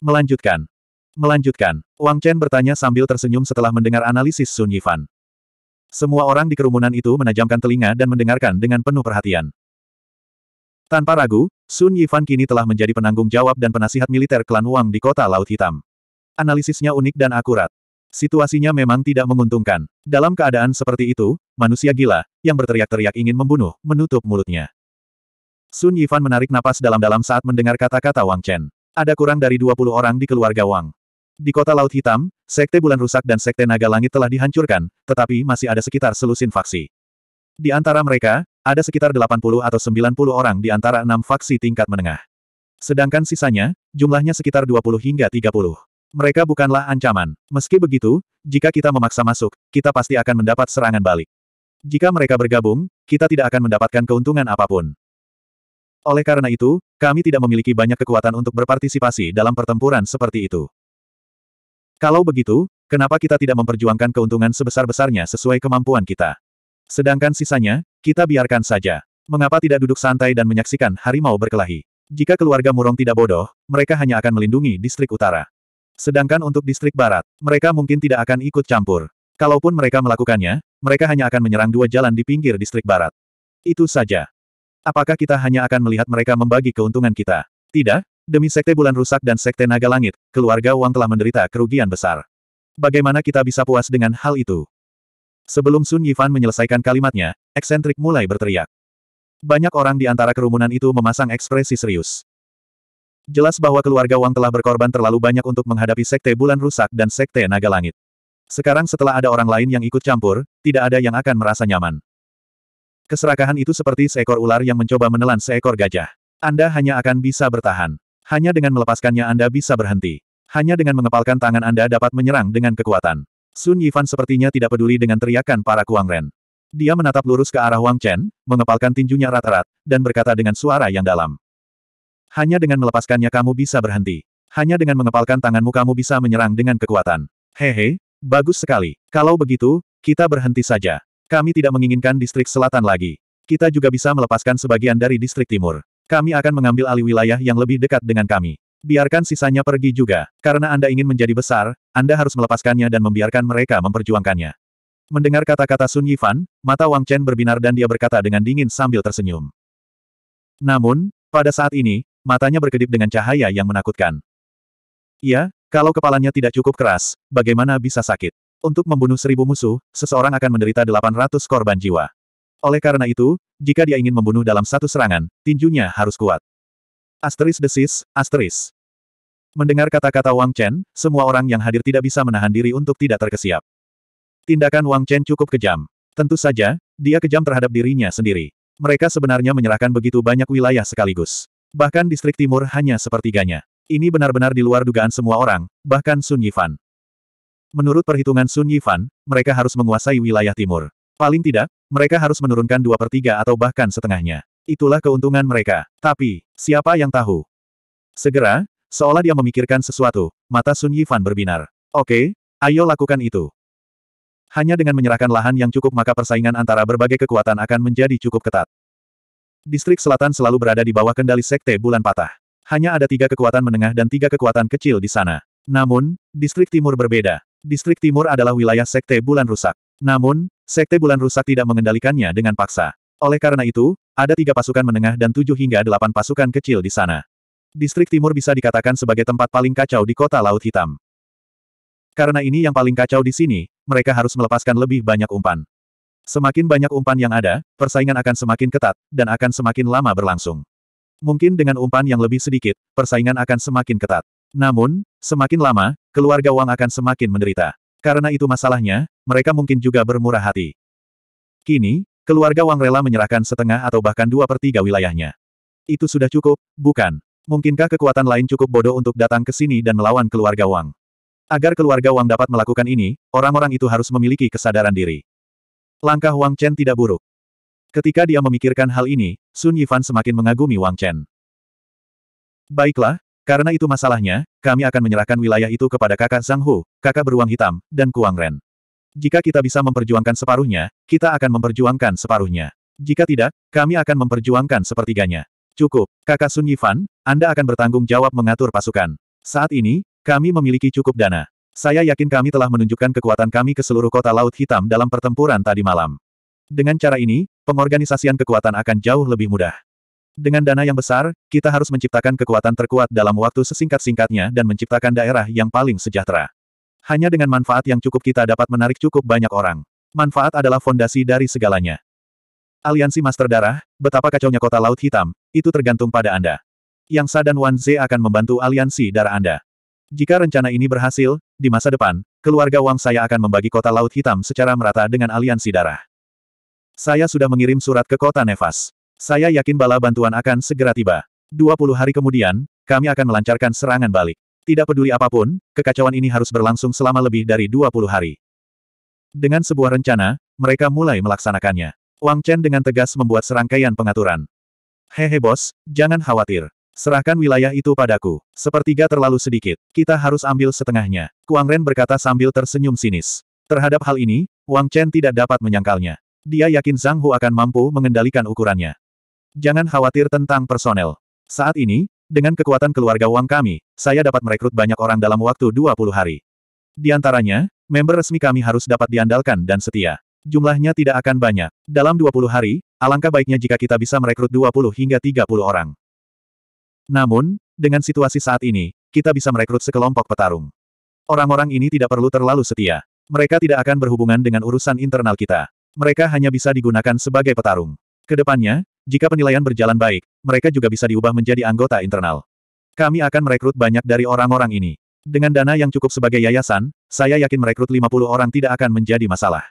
Melanjutkan. Melanjutkan, Wang Chen bertanya sambil tersenyum setelah mendengar analisis Sun Yifan. Semua orang di kerumunan itu menajamkan telinga dan mendengarkan dengan penuh perhatian. Tanpa ragu, Sun Yifan kini telah menjadi penanggung jawab dan penasihat militer klan Wang di kota Laut Hitam. Analisisnya unik dan akurat. Situasinya memang tidak menguntungkan. Dalam keadaan seperti itu, manusia gila, yang berteriak-teriak ingin membunuh, menutup mulutnya. Sun Yifan menarik napas dalam-dalam saat mendengar kata-kata Wang Chen. Ada kurang dari 20 orang di keluarga Wang. Di kota Laut Hitam, Sekte Bulan Rusak dan Sekte Naga Langit telah dihancurkan, tetapi masih ada sekitar selusin faksi. Di antara mereka, ada sekitar 80 atau 90 orang di antara enam faksi tingkat menengah. Sedangkan sisanya, jumlahnya sekitar 20 hingga 30. Mereka bukanlah ancaman. Meski begitu, jika kita memaksa masuk, kita pasti akan mendapat serangan balik. Jika mereka bergabung, kita tidak akan mendapatkan keuntungan apapun. Oleh karena itu, kami tidak memiliki banyak kekuatan untuk berpartisipasi dalam pertempuran seperti itu. Kalau begitu, kenapa kita tidak memperjuangkan keuntungan sebesar-besarnya sesuai kemampuan kita? Sedangkan sisanya, kita biarkan saja. Mengapa tidak duduk santai dan menyaksikan harimau berkelahi? Jika keluarga Murong tidak bodoh, mereka hanya akan melindungi distrik utara. Sedangkan untuk distrik barat, mereka mungkin tidak akan ikut campur. Kalaupun mereka melakukannya, mereka hanya akan menyerang dua jalan di pinggir distrik barat. Itu saja. Apakah kita hanya akan melihat mereka membagi keuntungan kita? Tidak, demi Sekte Bulan Rusak dan Sekte Naga Langit, keluarga Wang telah menderita kerugian besar. Bagaimana kita bisa puas dengan hal itu? Sebelum Sun Yifan menyelesaikan kalimatnya, eksentrik mulai berteriak. Banyak orang di antara kerumunan itu memasang ekspresi serius. Jelas bahwa keluarga Wang telah berkorban terlalu banyak untuk menghadapi Sekte Bulan Rusak dan Sekte Naga Langit. Sekarang setelah ada orang lain yang ikut campur, tidak ada yang akan merasa nyaman. Keserakahan itu seperti seekor ular yang mencoba menelan seekor gajah. Anda hanya akan bisa bertahan. Hanya dengan melepaskannya Anda bisa berhenti. Hanya dengan mengepalkan tangan Anda dapat menyerang dengan kekuatan. Sun Yifan sepertinya tidak peduli dengan teriakan para Kuang Ren. Dia menatap lurus ke arah Wang Chen, mengepalkan tinjunya rata rata dan berkata dengan suara yang dalam. Hanya dengan melepaskannya kamu bisa berhenti. Hanya dengan mengepalkan tanganmu kamu bisa menyerang dengan kekuatan. Hehe, bagus sekali. Kalau begitu, kita berhenti saja. Kami tidak menginginkan distrik selatan lagi. Kita juga bisa melepaskan sebagian dari distrik timur. Kami akan mengambil alih wilayah yang lebih dekat dengan kami. Biarkan sisanya pergi juga. Karena Anda ingin menjadi besar, Anda harus melepaskannya dan membiarkan mereka memperjuangkannya. Mendengar kata-kata Sun Yifan, mata Wang Chen berbinar dan dia berkata dengan dingin sambil tersenyum. Namun, pada saat ini, matanya berkedip dengan cahaya yang menakutkan. Ya, kalau kepalanya tidak cukup keras, bagaimana bisa sakit? Untuk membunuh seribu musuh, seseorang akan menderita delapan ratus korban jiwa. Oleh karena itu, jika dia ingin membunuh dalam satu serangan, tinjunya harus kuat. Asteris desis, asteris. Mendengar kata-kata Wang Chen, semua orang yang hadir tidak bisa menahan diri untuk tidak terkesiap. Tindakan Wang Chen cukup kejam. Tentu saja, dia kejam terhadap dirinya sendiri. Mereka sebenarnya menyerahkan begitu banyak wilayah sekaligus. Bahkan distrik timur hanya sepertiganya. Ini benar-benar di luar dugaan semua orang, bahkan Sun Yifan. Menurut perhitungan Sun Yifan, mereka harus menguasai wilayah timur. Paling tidak, mereka harus menurunkan dua per tiga atau bahkan setengahnya. Itulah keuntungan mereka. Tapi, siapa yang tahu? Segera, seolah dia memikirkan sesuatu, mata Sun Yifan berbinar. Oke, ayo lakukan itu. Hanya dengan menyerahkan lahan yang cukup maka persaingan antara berbagai kekuatan akan menjadi cukup ketat. Distrik Selatan selalu berada di bawah kendali Sekte Bulan Patah. Hanya ada tiga kekuatan menengah dan tiga kekuatan kecil di sana. Namun, Distrik Timur berbeda. Distrik Timur adalah wilayah Sekte Bulan Rusak. Namun, Sekte Bulan Rusak tidak mengendalikannya dengan paksa. Oleh karena itu, ada tiga pasukan menengah dan tujuh hingga delapan pasukan kecil di sana. Distrik Timur bisa dikatakan sebagai tempat paling kacau di kota Laut Hitam. Karena ini yang paling kacau di sini, mereka harus melepaskan lebih banyak umpan. Semakin banyak umpan yang ada, persaingan akan semakin ketat, dan akan semakin lama berlangsung. Mungkin dengan umpan yang lebih sedikit, persaingan akan semakin ketat. Namun, semakin lama, keluarga Wang akan semakin menderita. Karena itu masalahnya, mereka mungkin juga bermurah hati. Kini, keluarga Wang rela menyerahkan setengah atau bahkan dua per tiga wilayahnya. Itu sudah cukup, bukan? Mungkinkah kekuatan lain cukup bodoh untuk datang ke sini dan melawan keluarga Wang? Agar keluarga Wang dapat melakukan ini, orang-orang itu harus memiliki kesadaran diri. Langkah Wang Chen tidak buruk. Ketika dia memikirkan hal ini, Sun Yifan semakin mengagumi Wang Chen. Baiklah, karena itu masalahnya, kami akan menyerahkan wilayah itu kepada kakak Zhang Hu, kakak beruang hitam, dan Kuang Ren. Jika kita bisa memperjuangkan separuhnya, kita akan memperjuangkan separuhnya. Jika tidak, kami akan memperjuangkan sepertiganya. Cukup, kakak Sun Yifan, Anda akan bertanggung jawab mengatur pasukan. Saat ini, kami memiliki cukup dana. Saya yakin kami telah menunjukkan kekuatan kami ke seluruh kota Laut Hitam dalam pertempuran tadi malam. Dengan cara ini, pengorganisasian kekuatan akan jauh lebih mudah. Dengan dana yang besar, kita harus menciptakan kekuatan terkuat dalam waktu sesingkat-singkatnya dan menciptakan daerah yang paling sejahtera. Hanya dengan manfaat yang cukup kita dapat menarik cukup banyak orang. Manfaat adalah fondasi dari segalanya. Aliansi Master Darah, betapa kacaunya kota Laut Hitam, itu tergantung pada Anda. Yang Sa dan Wan Ze akan membantu aliansi darah Anda. Jika rencana ini berhasil, di masa depan, keluarga Wang saya akan membagi kota Laut Hitam secara merata dengan aliansi darah. Saya sudah mengirim surat ke kota Nevas. Saya yakin bala bantuan akan segera tiba. 20 hari kemudian, kami akan melancarkan serangan balik. Tidak peduli apapun, kekacauan ini harus berlangsung selama lebih dari 20 hari. Dengan sebuah rencana, mereka mulai melaksanakannya. Wang Chen dengan tegas membuat serangkaian pengaturan. Hehe bos, jangan khawatir. Serahkan wilayah itu padaku. Sepertiga terlalu sedikit. Kita harus ambil setengahnya. Kuang Ren berkata sambil tersenyum sinis. Terhadap hal ini, Wang Chen tidak dapat menyangkalnya. Dia yakin Zhang Hu akan mampu mengendalikan ukurannya. Jangan khawatir tentang personel. Saat ini, dengan kekuatan keluarga Wang kami, saya dapat merekrut banyak orang dalam waktu 20 hari. Di antaranya, member resmi kami harus dapat diandalkan dan setia. Jumlahnya tidak akan banyak. Dalam 20 hari, alangkah baiknya jika kita bisa merekrut 20 hingga 30 orang. Namun, dengan situasi saat ini, kita bisa merekrut sekelompok petarung. Orang-orang ini tidak perlu terlalu setia. Mereka tidak akan berhubungan dengan urusan internal kita. Mereka hanya bisa digunakan sebagai petarung. Kedepannya, jika penilaian berjalan baik, mereka juga bisa diubah menjadi anggota internal. Kami akan merekrut banyak dari orang-orang ini. Dengan dana yang cukup sebagai yayasan, saya yakin merekrut 50 orang tidak akan menjadi masalah.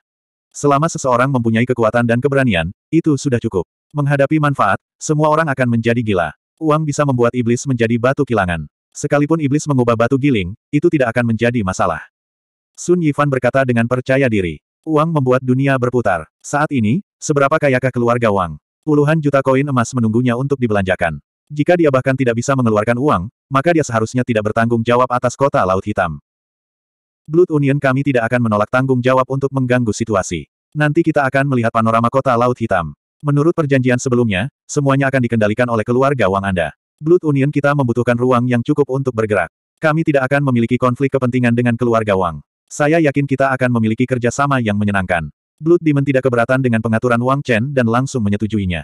Selama seseorang mempunyai kekuatan dan keberanian, itu sudah cukup. Menghadapi manfaat, semua orang akan menjadi gila. Uang bisa membuat iblis menjadi batu kilangan. Sekalipun iblis mengubah batu giling, itu tidak akan menjadi masalah. Sun Yifan berkata dengan percaya diri. Uang membuat dunia berputar. Saat ini, seberapa kayakah keluarga Wang? Puluhan juta koin emas menunggunya untuk dibelanjakan. Jika dia bahkan tidak bisa mengeluarkan uang, maka dia seharusnya tidak bertanggung jawab atas kota Laut Hitam. Blood Union kami tidak akan menolak tanggung jawab untuk mengganggu situasi. Nanti kita akan melihat panorama kota Laut Hitam. Menurut perjanjian sebelumnya, semuanya akan dikendalikan oleh keluarga Wang Anda. Blood Union kita membutuhkan ruang yang cukup untuk bergerak. Kami tidak akan memiliki konflik kepentingan dengan keluarga Wang. Saya yakin kita akan memiliki kerjasama yang menyenangkan. Blood Demon tidak keberatan dengan pengaturan Wang Chen dan langsung menyetujuinya.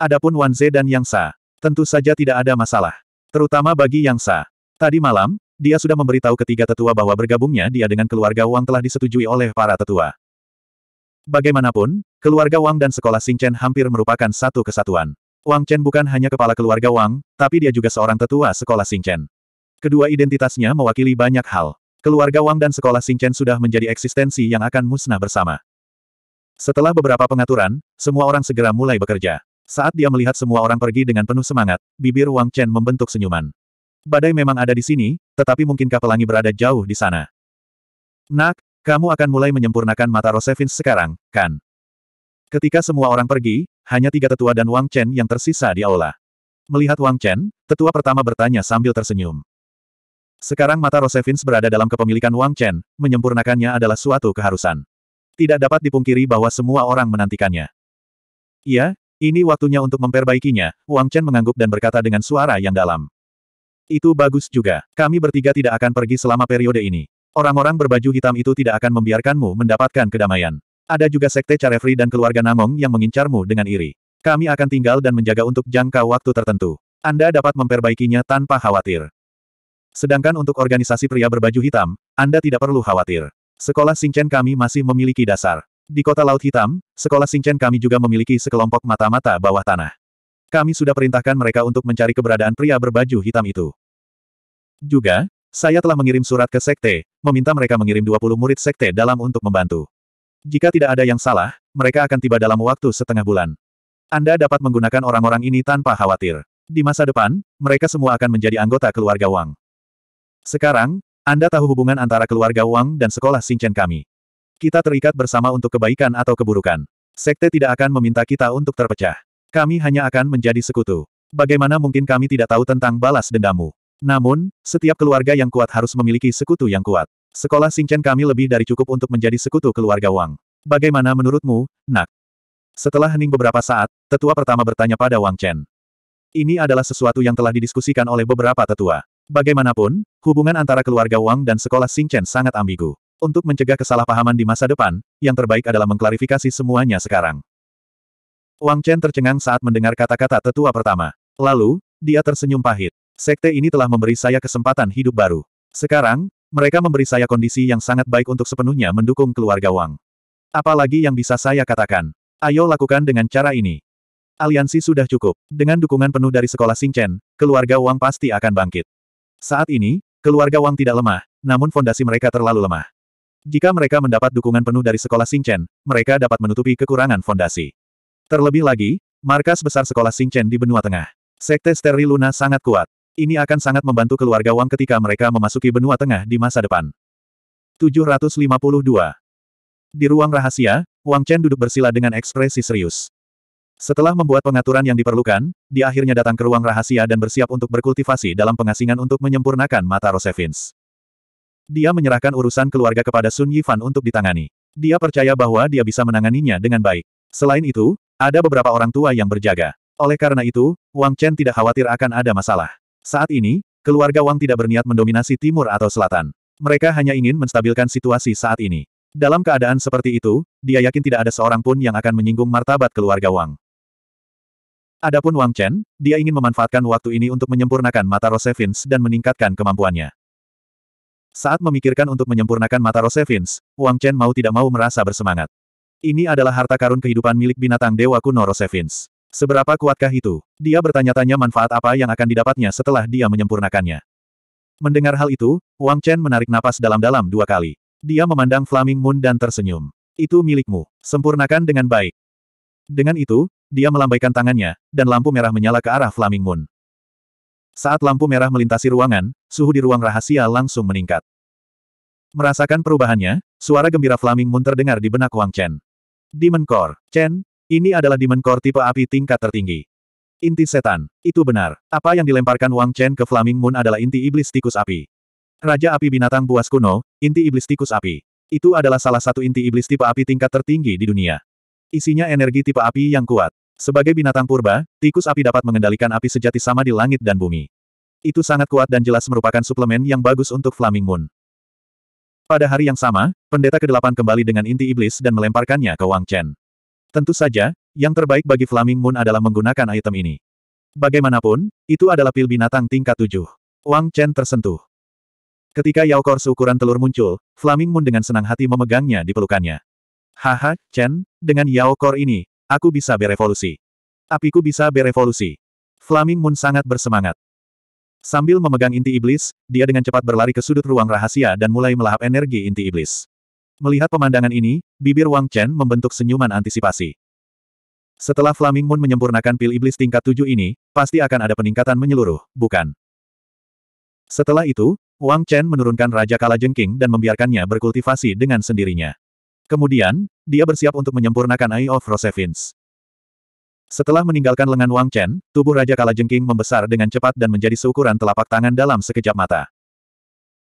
Adapun Wan Ze dan Yang Sa, tentu saja tidak ada masalah. Terutama bagi Yang Sa. Tadi malam, dia sudah memberitahu ketiga tetua bahwa bergabungnya dia dengan keluarga Wang telah disetujui oleh para tetua. Bagaimanapun, Keluarga Wang dan sekolah Chen hampir merupakan satu kesatuan. Wang Chen bukan hanya kepala keluarga Wang, tapi dia juga seorang tetua sekolah Chen. Kedua identitasnya mewakili banyak hal. Keluarga Wang dan sekolah Chen sudah menjadi eksistensi yang akan musnah bersama. Setelah beberapa pengaturan, semua orang segera mulai bekerja. Saat dia melihat semua orang pergi dengan penuh semangat, bibir Wang Chen membentuk senyuman. Badai memang ada di sini, tetapi mungkinkah pelangi berada jauh di sana? Nak, kamu akan mulai menyempurnakan mata Rosevins sekarang, kan? Ketika semua orang pergi, hanya tiga tetua dan Wang Chen yang tersisa di aula. Melihat Wang Chen, tetua pertama bertanya sambil tersenyum. Sekarang mata Rosevins berada dalam kepemilikan Wang Chen, menyempurnakannya adalah suatu keharusan. Tidak dapat dipungkiri bahwa semua orang menantikannya. Iya, ini waktunya untuk memperbaikinya, Wang Chen mengangguk dan berkata dengan suara yang dalam. Itu bagus juga, kami bertiga tidak akan pergi selama periode ini. Orang-orang berbaju hitam itu tidak akan membiarkanmu mendapatkan kedamaian. Ada juga sekte Carefree dan keluarga Namong yang mengincarmu dengan iri. Kami akan tinggal dan menjaga untuk jangka waktu tertentu. Anda dapat memperbaikinya tanpa khawatir. Sedangkan untuk organisasi pria berbaju hitam, Anda tidak perlu khawatir. Sekolah Singchen kami masih memiliki dasar. Di kota Laut Hitam, sekolah Singchen kami juga memiliki sekelompok mata-mata bawah tanah. Kami sudah perintahkan mereka untuk mencari keberadaan pria berbaju hitam itu. Juga, saya telah mengirim surat ke sekte, meminta mereka mengirim 20 murid sekte dalam untuk membantu. Jika tidak ada yang salah, mereka akan tiba dalam waktu setengah bulan. Anda dapat menggunakan orang-orang ini tanpa khawatir. Di masa depan, mereka semua akan menjadi anggota keluarga Wang. Sekarang, Anda tahu hubungan antara keluarga Wang dan sekolah Xingchen kami. Kita terikat bersama untuk kebaikan atau keburukan. Sekte tidak akan meminta kita untuk terpecah. Kami hanya akan menjadi sekutu. Bagaimana mungkin kami tidak tahu tentang balas dendamu? Namun, setiap keluarga yang kuat harus memiliki sekutu yang kuat. Sekolah Singchen kami lebih dari cukup untuk menjadi sekutu keluarga Wang. Bagaimana menurutmu, nak? Setelah hening beberapa saat, tetua pertama bertanya pada Wang Chen. Ini adalah sesuatu yang telah didiskusikan oleh beberapa tetua. Bagaimanapun, hubungan antara keluarga Wang dan sekolah Singchen sangat ambigu. Untuk mencegah kesalahpahaman di masa depan, yang terbaik adalah mengklarifikasi semuanya sekarang. Wang Chen tercengang saat mendengar kata-kata tetua pertama. Lalu, dia tersenyum pahit. Sekte ini telah memberi saya kesempatan hidup baru. Sekarang, mereka memberi saya kondisi yang sangat baik untuk sepenuhnya mendukung keluarga Wang. Apalagi yang bisa saya katakan. Ayo lakukan dengan cara ini. Aliansi sudah cukup. Dengan dukungan penuh dari sekolah Singchen, keluarga Wang pasti akan bangkit. Saat ini, keluarga Wang tidak lemah, namun fondasi mereka terlalu lemah. Jika mereka mendapat dukungan penuh dari sekolah Singchen, mereka dapat menutupi kekurangan fondasi. Terlebih lagi, markas besar sekolah Singchen di benua tengah. Sekte Steril Luna sangat kuat. Ini akan sangat membantu keluarga Wang ketika mereka memasuki benua tengah di masa depan. 752. Di ruang rahasia, Wang Chen duduk bersila dengan ekspresi serius. Setelah membuat pengaturan yang diperlukan, dia akhirnya datang ke ruang rahasia dan bersiap untuk berkultivasi dalam pengasingan untuk menyempurnakan mata Rosevins. Dia menyerahkan urusan keluarga kepada Sun Yifan untuk ditangani. Dia percaya bahwa dia bisa menanganinya dengan baik. Selain itu, ada beberapa orang tua yang berjaga. Oleh karena itu, Wang Chen tidak khawatir akan ada masalah. Saat ini, keluarga Wang tidak berniat mendominasi timur atau selatan. Mereka hanya ingin menstabilkan situasi saat ini. Dalam keadaan seperti itu, dia yakin tidak ada seorang pun yang akan menyinggung martabat keluarga Wang. Adapun Wang Chen, dia ingin memanfaatkan waktu ini untuk menyempurnakan mata Rosevins dan meningkatkan kemampuannya. Saat memikirkan untuk menyempurnakan mata Rosevins, Wang Chen mau tidak mau merasa bersemangat. Ini adalah harta karun kehidupan milik binatang dewa kuno Rosevins. Seberapa kuatkah itu? Dia bertanya-tanya manfaat apa yang akan didapatnya setelah dia menyempurnakannya. Mendengar hal itu, Wang Chen menarik napas dalam-dalam dua kali. Dia memandang Flaming Moon dan tersenyum. Itu milikmu. Sempurnakan dengan baik. Dengan itu, dia melambaikan tangannya, dan lampu merah menyala ke arah Flaming Moon. Saat lampu merah melintasi ruangan, suhu di ruang rahasia langsung meningkat. Merasakan perubahannya, suara gembira Flaming Moon terdengar di benak Wang Chen. Demon Core, Chen, ini adalah Demon Core tipe api tingkat tertinggi. Inti setan. Itu benar. Apa yang dilemparkan Wang Chen ke Flaming Moon adalah inti iblis tikus api. Raja api binatang buas kuno, inti iblis tikus api. Itu adalah salah satu inti iblis tipe api tingkat tertinggi di dunia. Isinya energi tipe api yang kuat. Sebagai binatang purba, tikus api dapat mengendalikan api sejati sama di langit dan bumi. Itu sangat kuat dan jelas merupakan suplemen yang bagus untuk Flaming Moon. Pada hari yang sama, pendeta ke-8 kembali dengan inti iblis dan melemparkannya ke Wang Chen. Tentu saja, yang terbaik bagi Flaming Moon adalah menggunakan item ini. Bagaimanapun, itu adalah pil binatang tingkat tujuh. Wang Chen tersentuh. Ketika Yao Kor seukuran telur muncul, Flaming Moon dengan senang hati memegangnya di pelukannya. Haha, Chen, dengan Yao Kor ini, aku bisa berevolusi. Apiku bisa berevolusi. Flaming Moon sangat bersemangat. Sambil memegang inti iblis, dia dengan cepat berlari ke sudut ruang rahasia dan mulai melahap energi inti iblis. Melihat pemandangan ini, bibir Wang Chen membentuk senyuman antisipasi. Setelah Flaming Moon menyempurnakan pil iblis tingkat tujuh ini, pasti akan ada peningkatan menyeluruh, bukan? Setelah itu, Wang Chen menurunkan Raja Kalajengking dan membiarkannya berkultivasi dengan sendirinya. Kemudian, dia bersiap untuk menyempurnakan Eye of Rosevins. Setelah meninggalkan lengan Wang Chen, tubuh Raja Kalajengking membesar dengan cepat dan menjadi seukuran telapak tangan dalam sekejap mata.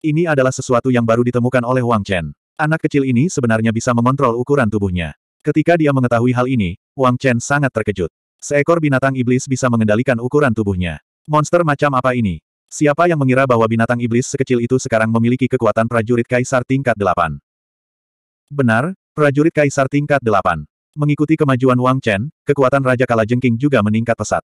Ini adalah sesuatu yang baru ditemukan oleh Wang Chen. Anak kecil ini sebenarnya bisa mengontrol ukuran tubuhnya. Ketika dia mengetahui hal ini, Wang Chen sangat terkejut. Seekor binatang iblis bisa mengendalikan ukuran tubuhnya. Monster macam apa ini? Siapa yang mengira bahwa binatang iblis sekecil itu sekarang memiliki kekuatan prajurit kaisar tingkat 8? Benar, prajurit kaisar tingkat 8. Mengikuti kemajuan Wang Chen, kekuatan Raja Kalajengking juga meningkat pesat.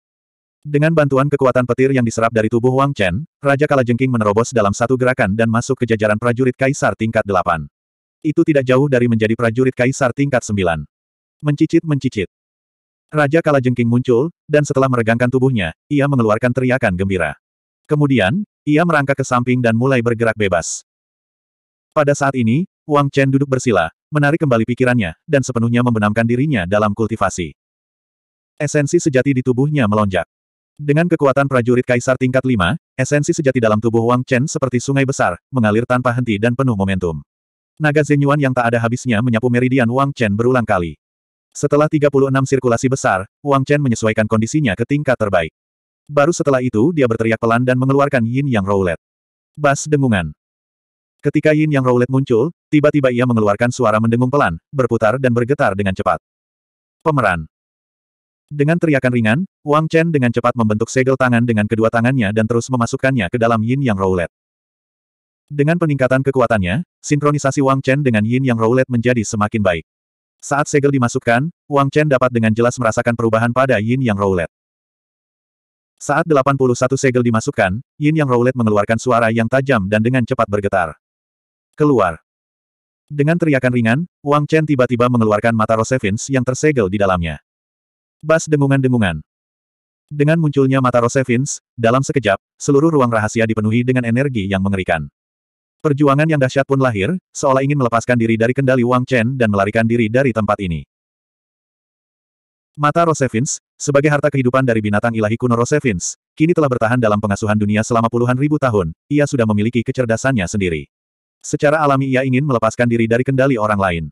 Dengan bantuan kekuatan petir yang diserap dari tubuh Wang Chen, Raja Kalajengking menerobos dalam satu gerakan dan masuk ke jajaran prajurit kaisar tingkat 8. Itu tidak jauh dari menjadi prajurit kaisar tingkat sembilan. Mencicit-mencicit. Raja Kalajengking muncul, dan setelah meregangkan tubuhnya, ia mengeluarkan teriakan gembira. Kemudian, ia merangkak ke samping dan mulai bergerak bebas. Pada saat ini, Wang Chen duduk bersila, menarik kembali pikirannya, dan sepenuhnya membenamkan dirinya dalam kultivasi. Esensi sejati di tubuhnya melonjak. Dengan kekuatan prajurit kaisar tingkat 5, esensi sejati dalam tubuh Wang Chen seperti sungai besar, mengalir tanpa henti dan penuh momentum. Naga Zenyuan yang tak ada habisnya menyapu meridian Wang Chen berulang kali. Setelah 36 sirkulasi besar, Wang Chen menyesuaikan kondisinya ke tingkat terbaik. Baru setelah itu dia berteriak pelan dan mengeluarkan Yin Yang Roulette. Bas dengungan. Ketika Yin Yang Roulette muncul, tiba-tiba ia mengeluarkan suara mendengung pelan, berputar dan bergetar dengan cepat. Pemeran. Dengan teriakan ringan, Wang Chen dengan cepat membentuk segel tangan dengan kedua tangannya dan terus memasukkannya ke dalam Yin Yang Roulette. Dengan peningkatan kekuatannya, sinkronisasi Wang Chen dengan yin yang roulette menjadi semakin baik. Saat segel dimasukkan, Wang Chen dapat dengan jelas merasakan perubahan pada yin yang roulette. Saat 81 segel dimasukkan, yin yang roulette mengeluarkan suara yang tajam dan dengan cepat bergetar. Keluar. Dengan teriakan ringan, Wang Chen tiba-tiba mengeluarkan mata Rosevins yang tersegel di dalamnya. Bas dengungan-dengungan. Dengan munculnya mata Rosevins, dalam sekejap, seluruh ruang rahasia dipenuhi dengan energi yang mengerikan. Perjuangan yang dahsyat pun lahir, seolah ingin melepaskan diri dari kendali Wang Chen dan melarikan diri dari tempat ini. Mata Rosevins, sebagai harta kehidupan dari binatang ilahi kuno Rosevins, kini telah bertahan dalam pengasuhan dunia selama puluhan ribu tahun, ia sudah memiliki kecerdasannya sendiri. Secara alami ia ingin melepaskan diri dari kendali orang lain.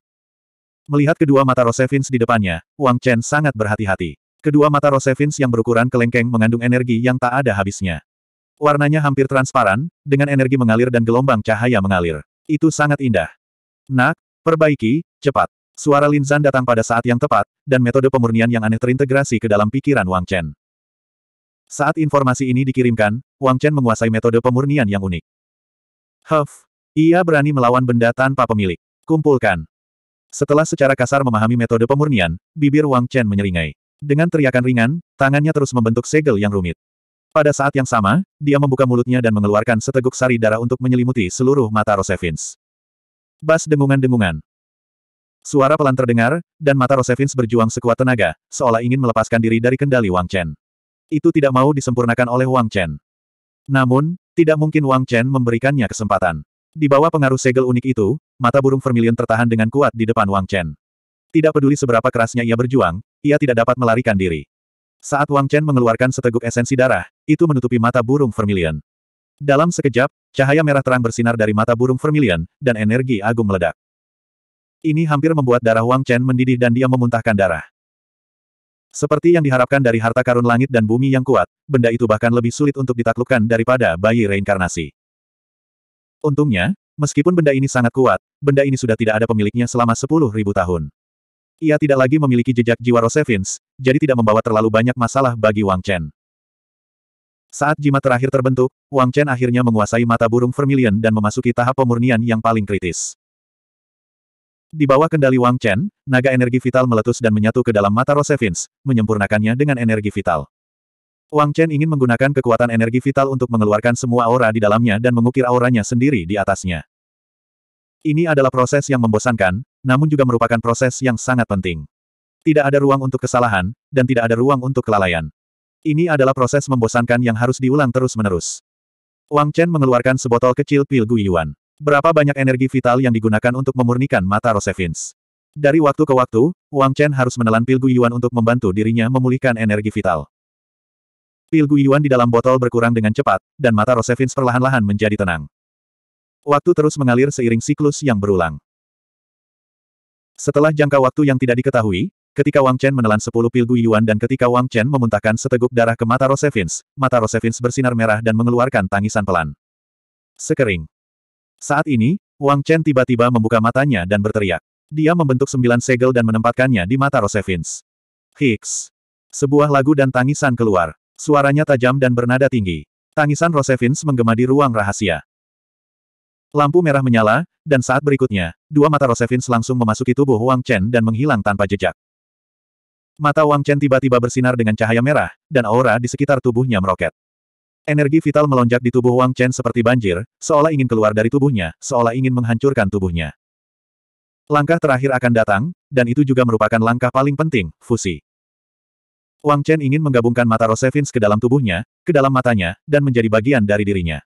Melihat kedua mata Rosevins di depannya, Wang Chen sangat berhati-hati. Kedua mata Rosevins yang berukuran kelengkeng mengandung energi yang tak ada habisnya. Warnanya hampir transparan, dengan energi mengalir dan gelombang cahaya mengalir. Itu sangat indah. Nak, perbaiki, cepat. Suara Lin Linzan datang pada saat yang tepat, dan metode pemurnian yang aneh terintegrasi ke dalam pikiran Wang Chen. Saat informasi ini dikirimkan, Wang Chen menguasai metode pemurnian yang unik. Huff, ia berani melawan benda tanpa pemilik. Kumpulkan. Setelah secara kasar memahami metode pemurnian, bibir Wang Chen menyeringai. Dengan teriakan ringan, tangannya terus membentuk segel yang rumit. Pada saat yang sama, dia membuka mulutnya dan mengeluarkan seteguk sari darah untuk menyelimuti seluruh mata Rosevins. Bas dengungan-dengungan. Suara pelan terdengar, dan mata Rosevins berjuang sekuat tenaga, seolah ingin melepaskan diri dari kendali Wang Chen. Itu tidak mau disempurnakan oleh Wang Chen. Namun, tidak mungkin Wang Chen memberikannya kesempatan. Di bawah pengaruh segel unik itu, mata burung vermilion tertahan dengan kuat di depan Wang Chen. Tidak peduli seberapa kerasnya ia berjuang, ia tidak dapat melarikan diri. Saat Wang Chen mengeluarkan seteguk esensi darah, itu menutupi mata burung vermilion. Dalam sekejap, cahaya merah terang bersinar dari mata burung vermilion, dan energi agung meledak. Ini hampir membuat darah Wang Chen mendidih dan dia memuntahkan darah. Seperti yang diharapkan dari harta karun langit dan bumi yang kuat, benda itu bahkan lebih sulit untuk ditaklukkan daripada bayi reinkarnasi. Untungnya, meskipun benda ini sangat kuat, benda ini sudah tidak ada pemiliknya selama sepuluh ribu tahun. Ia tidak lagi memiliki jejak jiwa Rosevins, jadi tidak membawa terlalu banyak masalah bagi Wang Chen. Saat jimat terakhir terbentuk, Wang Chen akhirnya menguasai mata burung vermilion dan memasuki tahap pemurnian yang paling kritis. Di bawah kendali Wang Chen, naga energi vital meletus dan menyatu ke dalam mata Rosevins, menyempurnakannya dengan energi vital. Wang Chen ingin menggunakan kekuatan energi vital untuk mengeluarkan semua aura di dalamnya dan mengukir auranya sendiri di atasnya. Ini adalah proses yang membosankan, namun juga merupakan proses yang sangat penting. Tidak ada ruang untuk kesalahan, dan tidak ada ruang untuk kelalaian. Ini adalah proses membosankan yang harus diulang terus-menerus. Wang Chen mengeluarkan sebotol kecil pil Guiyuan. Berapa banyak energi vital yang digunakan untuk memurnikan mata Rosevins? Dari waktu ke waktu, Wang Chen harus menelan pil Guiyuan untuk membantu dirinya memulihkan energi vital. Pil Guiyuan di dalam botol berkurang dengan cepat, dan mata Rosevins perlahan-lahan menjadi tenang. Waktu terus mengalir seiring siklus yang berulang. Setelah jangka waktu yang tidak diketahui, ketika Wang Chen menelan sepuluh pil Guiyuan dan ketika Wang Chen memuntahkan seteguk darah ke mata Rosevins, mata Rosevins bersinar merah dan mengeluarkan tangisan pelan. Sekering. Saat ini, Wang Chen tiba-tiba membuka matanya dan berteriak. Dia membentuk sembilan segel dan menempatkannya di mata Rosevins. Hicks. Sebuah lagu dan tangisan keluar. Suaranya tajam dan bernada tinggi. Tangisan Rosevins menggema di ruang rahasia. Lampu merah menyala, dan saat berikutnya, dua mata Rosevins langsung memasuki tubuh Wang Chen dan menghilang tanpa jejak. Mata Wang Chen tiba-tiba bersinar dengan cahaya merah, dan aura di sekitar tubuhnya meroket. Energi vital melonjak di tubuh Wang Chen seperti banjir, seolah ingin keluar dari tubuhnya, seolah ingin menghancurkan tubuhnya. Langkah terakhir akan datang, dan itu juga merupakan langkah paling penting, fusi. Wang Chen ingin menggabungkan mata Rosevins ke dalam tubuhnya, ke dalam matanya, dan menjadi bagian dari dirinya.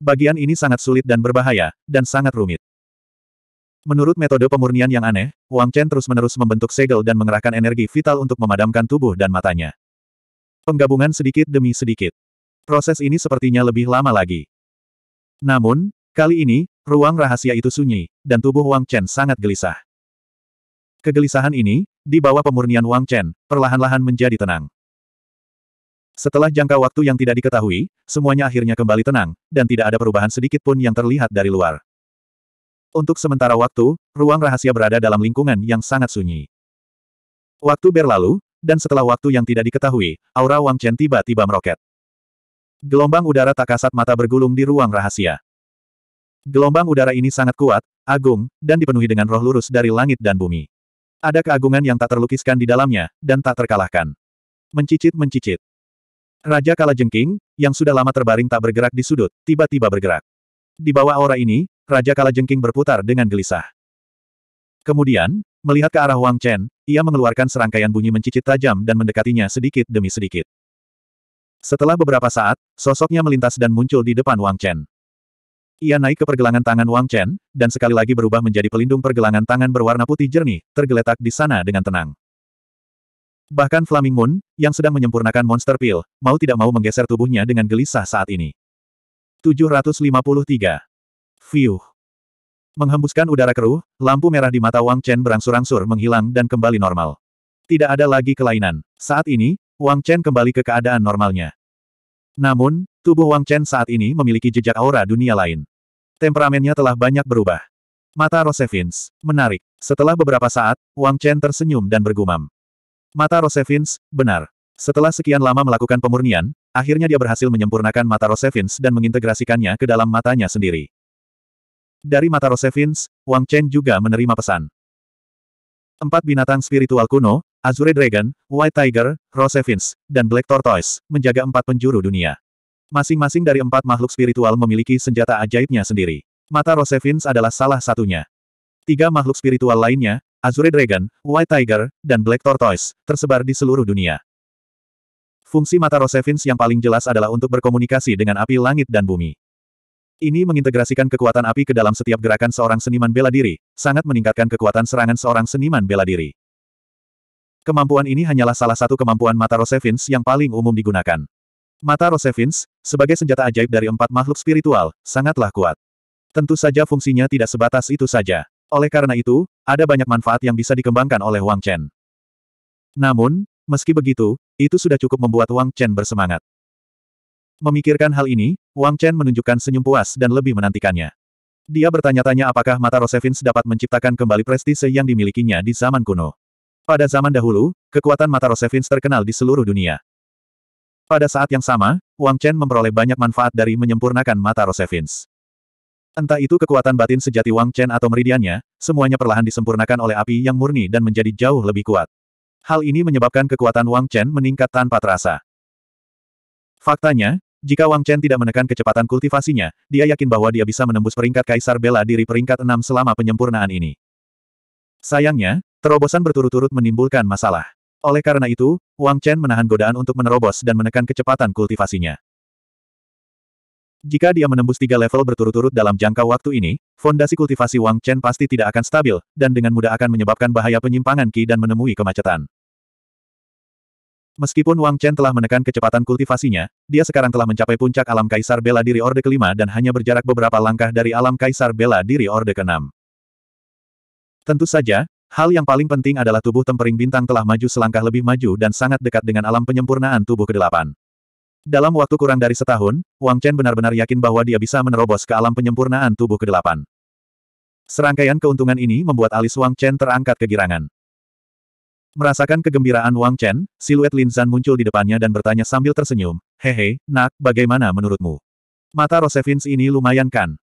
Bagian ini sangat sulit dan berbahaya, dan sangat rumit. Menurut metode pemurnian yang aneh, Wang Chen terus-menerus membentuk segel dan mengerahkan energi vital untuk memadamkan tubuh dan matanya. Penggabungan sedikit demi sedikit. Proses ini sepertinya lebih lama lagi. Namun, kali ini, ruang rahasia itu sunyi, dan tubuh Wang Chen sangat gelisah. Kegelisahan ini, di bawah pemurnian Wang Chen, perlahan-lahan menjadi tenang. Setelah jangka waktu yang tidak diketahui, semuanya akhirnya kembali tenang, dan tidak ada perubahan sedikit pun yang terlihat dari luar. Untuk sementara waktu, ruang rahasia berada dalam lingkungan yang sangat sunyi. Waktu berlalu, dan setelah waktu yang tidak diketahui, aura Wang Chen tiba-tiba meroket. Gelombang udara tak kasat mata bergulung di ruang rahasia. Gelombang udara ini sangat kuat, agung, dan dipenuhi dengan roh lurus dari langit dan bumi. Ada keagungan yang tak terlukiskan di dalamnya, dan tak terkalahkan. Mencicit-mencicit. Raja Kalajengking, yang sudah lama terbaring tak bergerak di sudut, tiba-tiba bergerak. Di bawah aura ini, Raja Kalajengking berputar dengan gelisah. Kemudian, melihat ke arah Wang Chen, ia mengeluarkan serangkaian bunyi mencicit tajam dan mendekatinya sedikit demi sedikit. Setelah beberapa saat, sosoknya melintas dan muncul di depan Wang Chen. Ia naik ke pergelangan tangan Wang Chen, dan sekali lagi berubah menjadi pelindung pergelangan tangan berwarna putih jernih, tergeletak di sana dengan tenang. Bahkan Flaming Moon, yang sedang menyempurnakan monster Pill, mau tidak mau menggeser tubuhnya dengan gelisah saat ini. 753. Fiuh. Menghembuskan udara keruh, lampu merah di mata Wang Chen berangsur-angsur menghilang dan kembali normal. Tidak ada lagi kelainan. Saat ini, Wang Chen kembali ke keadaan normalnya. Namun, tubuh Wang Chen saat ini memiliki jejak aura dunia lain. Temperamennya telah banyak berubah. Mata Rosevins, menarik. Setelah beberapa saat, Wang Chen tersenyum dan bergumam. Mata Rosevins, benar. Setelah sekian lama melakukan pemurnian, akhirnya dia berhasil menyempurnakan mata Rosevins dan mengintegrasikannya ke dalam matanya sendiri. Dari mata Rosevins, Wang Chen juga menerima pesan. Empat binatang spiritual kuno, Azure Dragon, White Tiger, Rosevins, dan Black Tortoise, menjaga empat penjuru dunia. Masing-masing dari empat makhluk spiritual memiliki senjata ajaibnya sendiri. Mata Rosevins adalah salah satunya. Tiga makhluk spiritual lainnya, Azure Dragon, White Tiger, dan Black Tortoise, tersebar di seluruh dunia. Fungsi mata Rosevins yang paling jelas adalah untuk berkomunikasi dengan api langit dan bumi. Ini mengintegrasikan kekuatan api ke dalam setiap gerakan seorang seniman bela diri, sangat meningkatkan kekuatan serangan seorang seniman bela diri. Kemampuan ini hanyalah salah satu kemampuan mata Rosevins yang paling umum digunakan. Mata Rosevins, sebagai senjata ajaib dari empat makhluk spiritual, sangatlah kuat. Tentu saja fungsinya tidak sebatas itu saja. Oleh karena itu, ada banyak manfaat yang bisa dikembangkan oleh Wang Chen. Namun, meski begitu, itu sudah cukup membuat Wang Chen bersemangat. Memikirkan hal ini, Wang Chen menunjukkan senyum puas dan lebih menantikannya. Dia bertanya-tanya apakah mata Rosevins dapat menciptakan kembali prestise yang dimilikinya di zaman kuno. Pada zaman dahulu, kekuatan mata Rosevins terkenal di seluruh dunia. Pada saat yang sama, Wang Chen memperoleh banyak manfaat dari menyempurnakan mata Rosevins. Entah itu kekuatan batin sejati Wang Chen atau meridiannya, semuanya perlahan disempurnakan oleh api yang murni dan menjadi jauh lebih kuat. Hal ini menyebabkan kekuatan Wang Chen meningkat tanpa terasa. Faktanya, jika Wang Chen tidak menekan kecepatan kultivasinya, dia yakin bahwa dia bisa menembus peringkat Kaisar Bela Diri peringkat enam selama penyempurnaan ini. Sayangnya, terobosan berturut-turut menimbulkan masalah. Oleh karena itu, Wang Chen menahan godaan untuk menerobos dan menekan kecepatan kultivasinya. Jika dia menembus tiga level berturut-turut dalam jangka waktu ini, fondasi kultivasi Wang Chen pasti tidak akan stabil, dan dengan mudah akan menyebabkan bahaya penyimpangan Qi dan menemui kemacetan. Meskipun Wang Chen telah menekan kecepatan kultivasinya, dia sekarang telah mencapai puncak alam kaisar bela diri Orde kelima dan hanya berjarak beberapa langkah dari alam kaisar bela diri Orde keenam. Tentu saja, hal yang paling penting adalah tubuh tempering bintang telah maju selangkah lebih maju dan sangat dekat dengan alam penyempurnaan tubuh kedelapan. Dalam waktu kurang dari setahun, Wang Chen benar-benar yakin bahwa dia bisa menerobos ke alam penyempurnaan tubuh kedelapan. Serangkaian keuntungan ini membuat alis Wang Chen terangkat kegirangan. Merasakan kegembiraan Wang Chen, siluet Lin Zan muncul di depannya dan bertanya sambil tersenyum, Hehe, nak, bagaimana menurutmu? Mata Rosevins ini lumayan kan?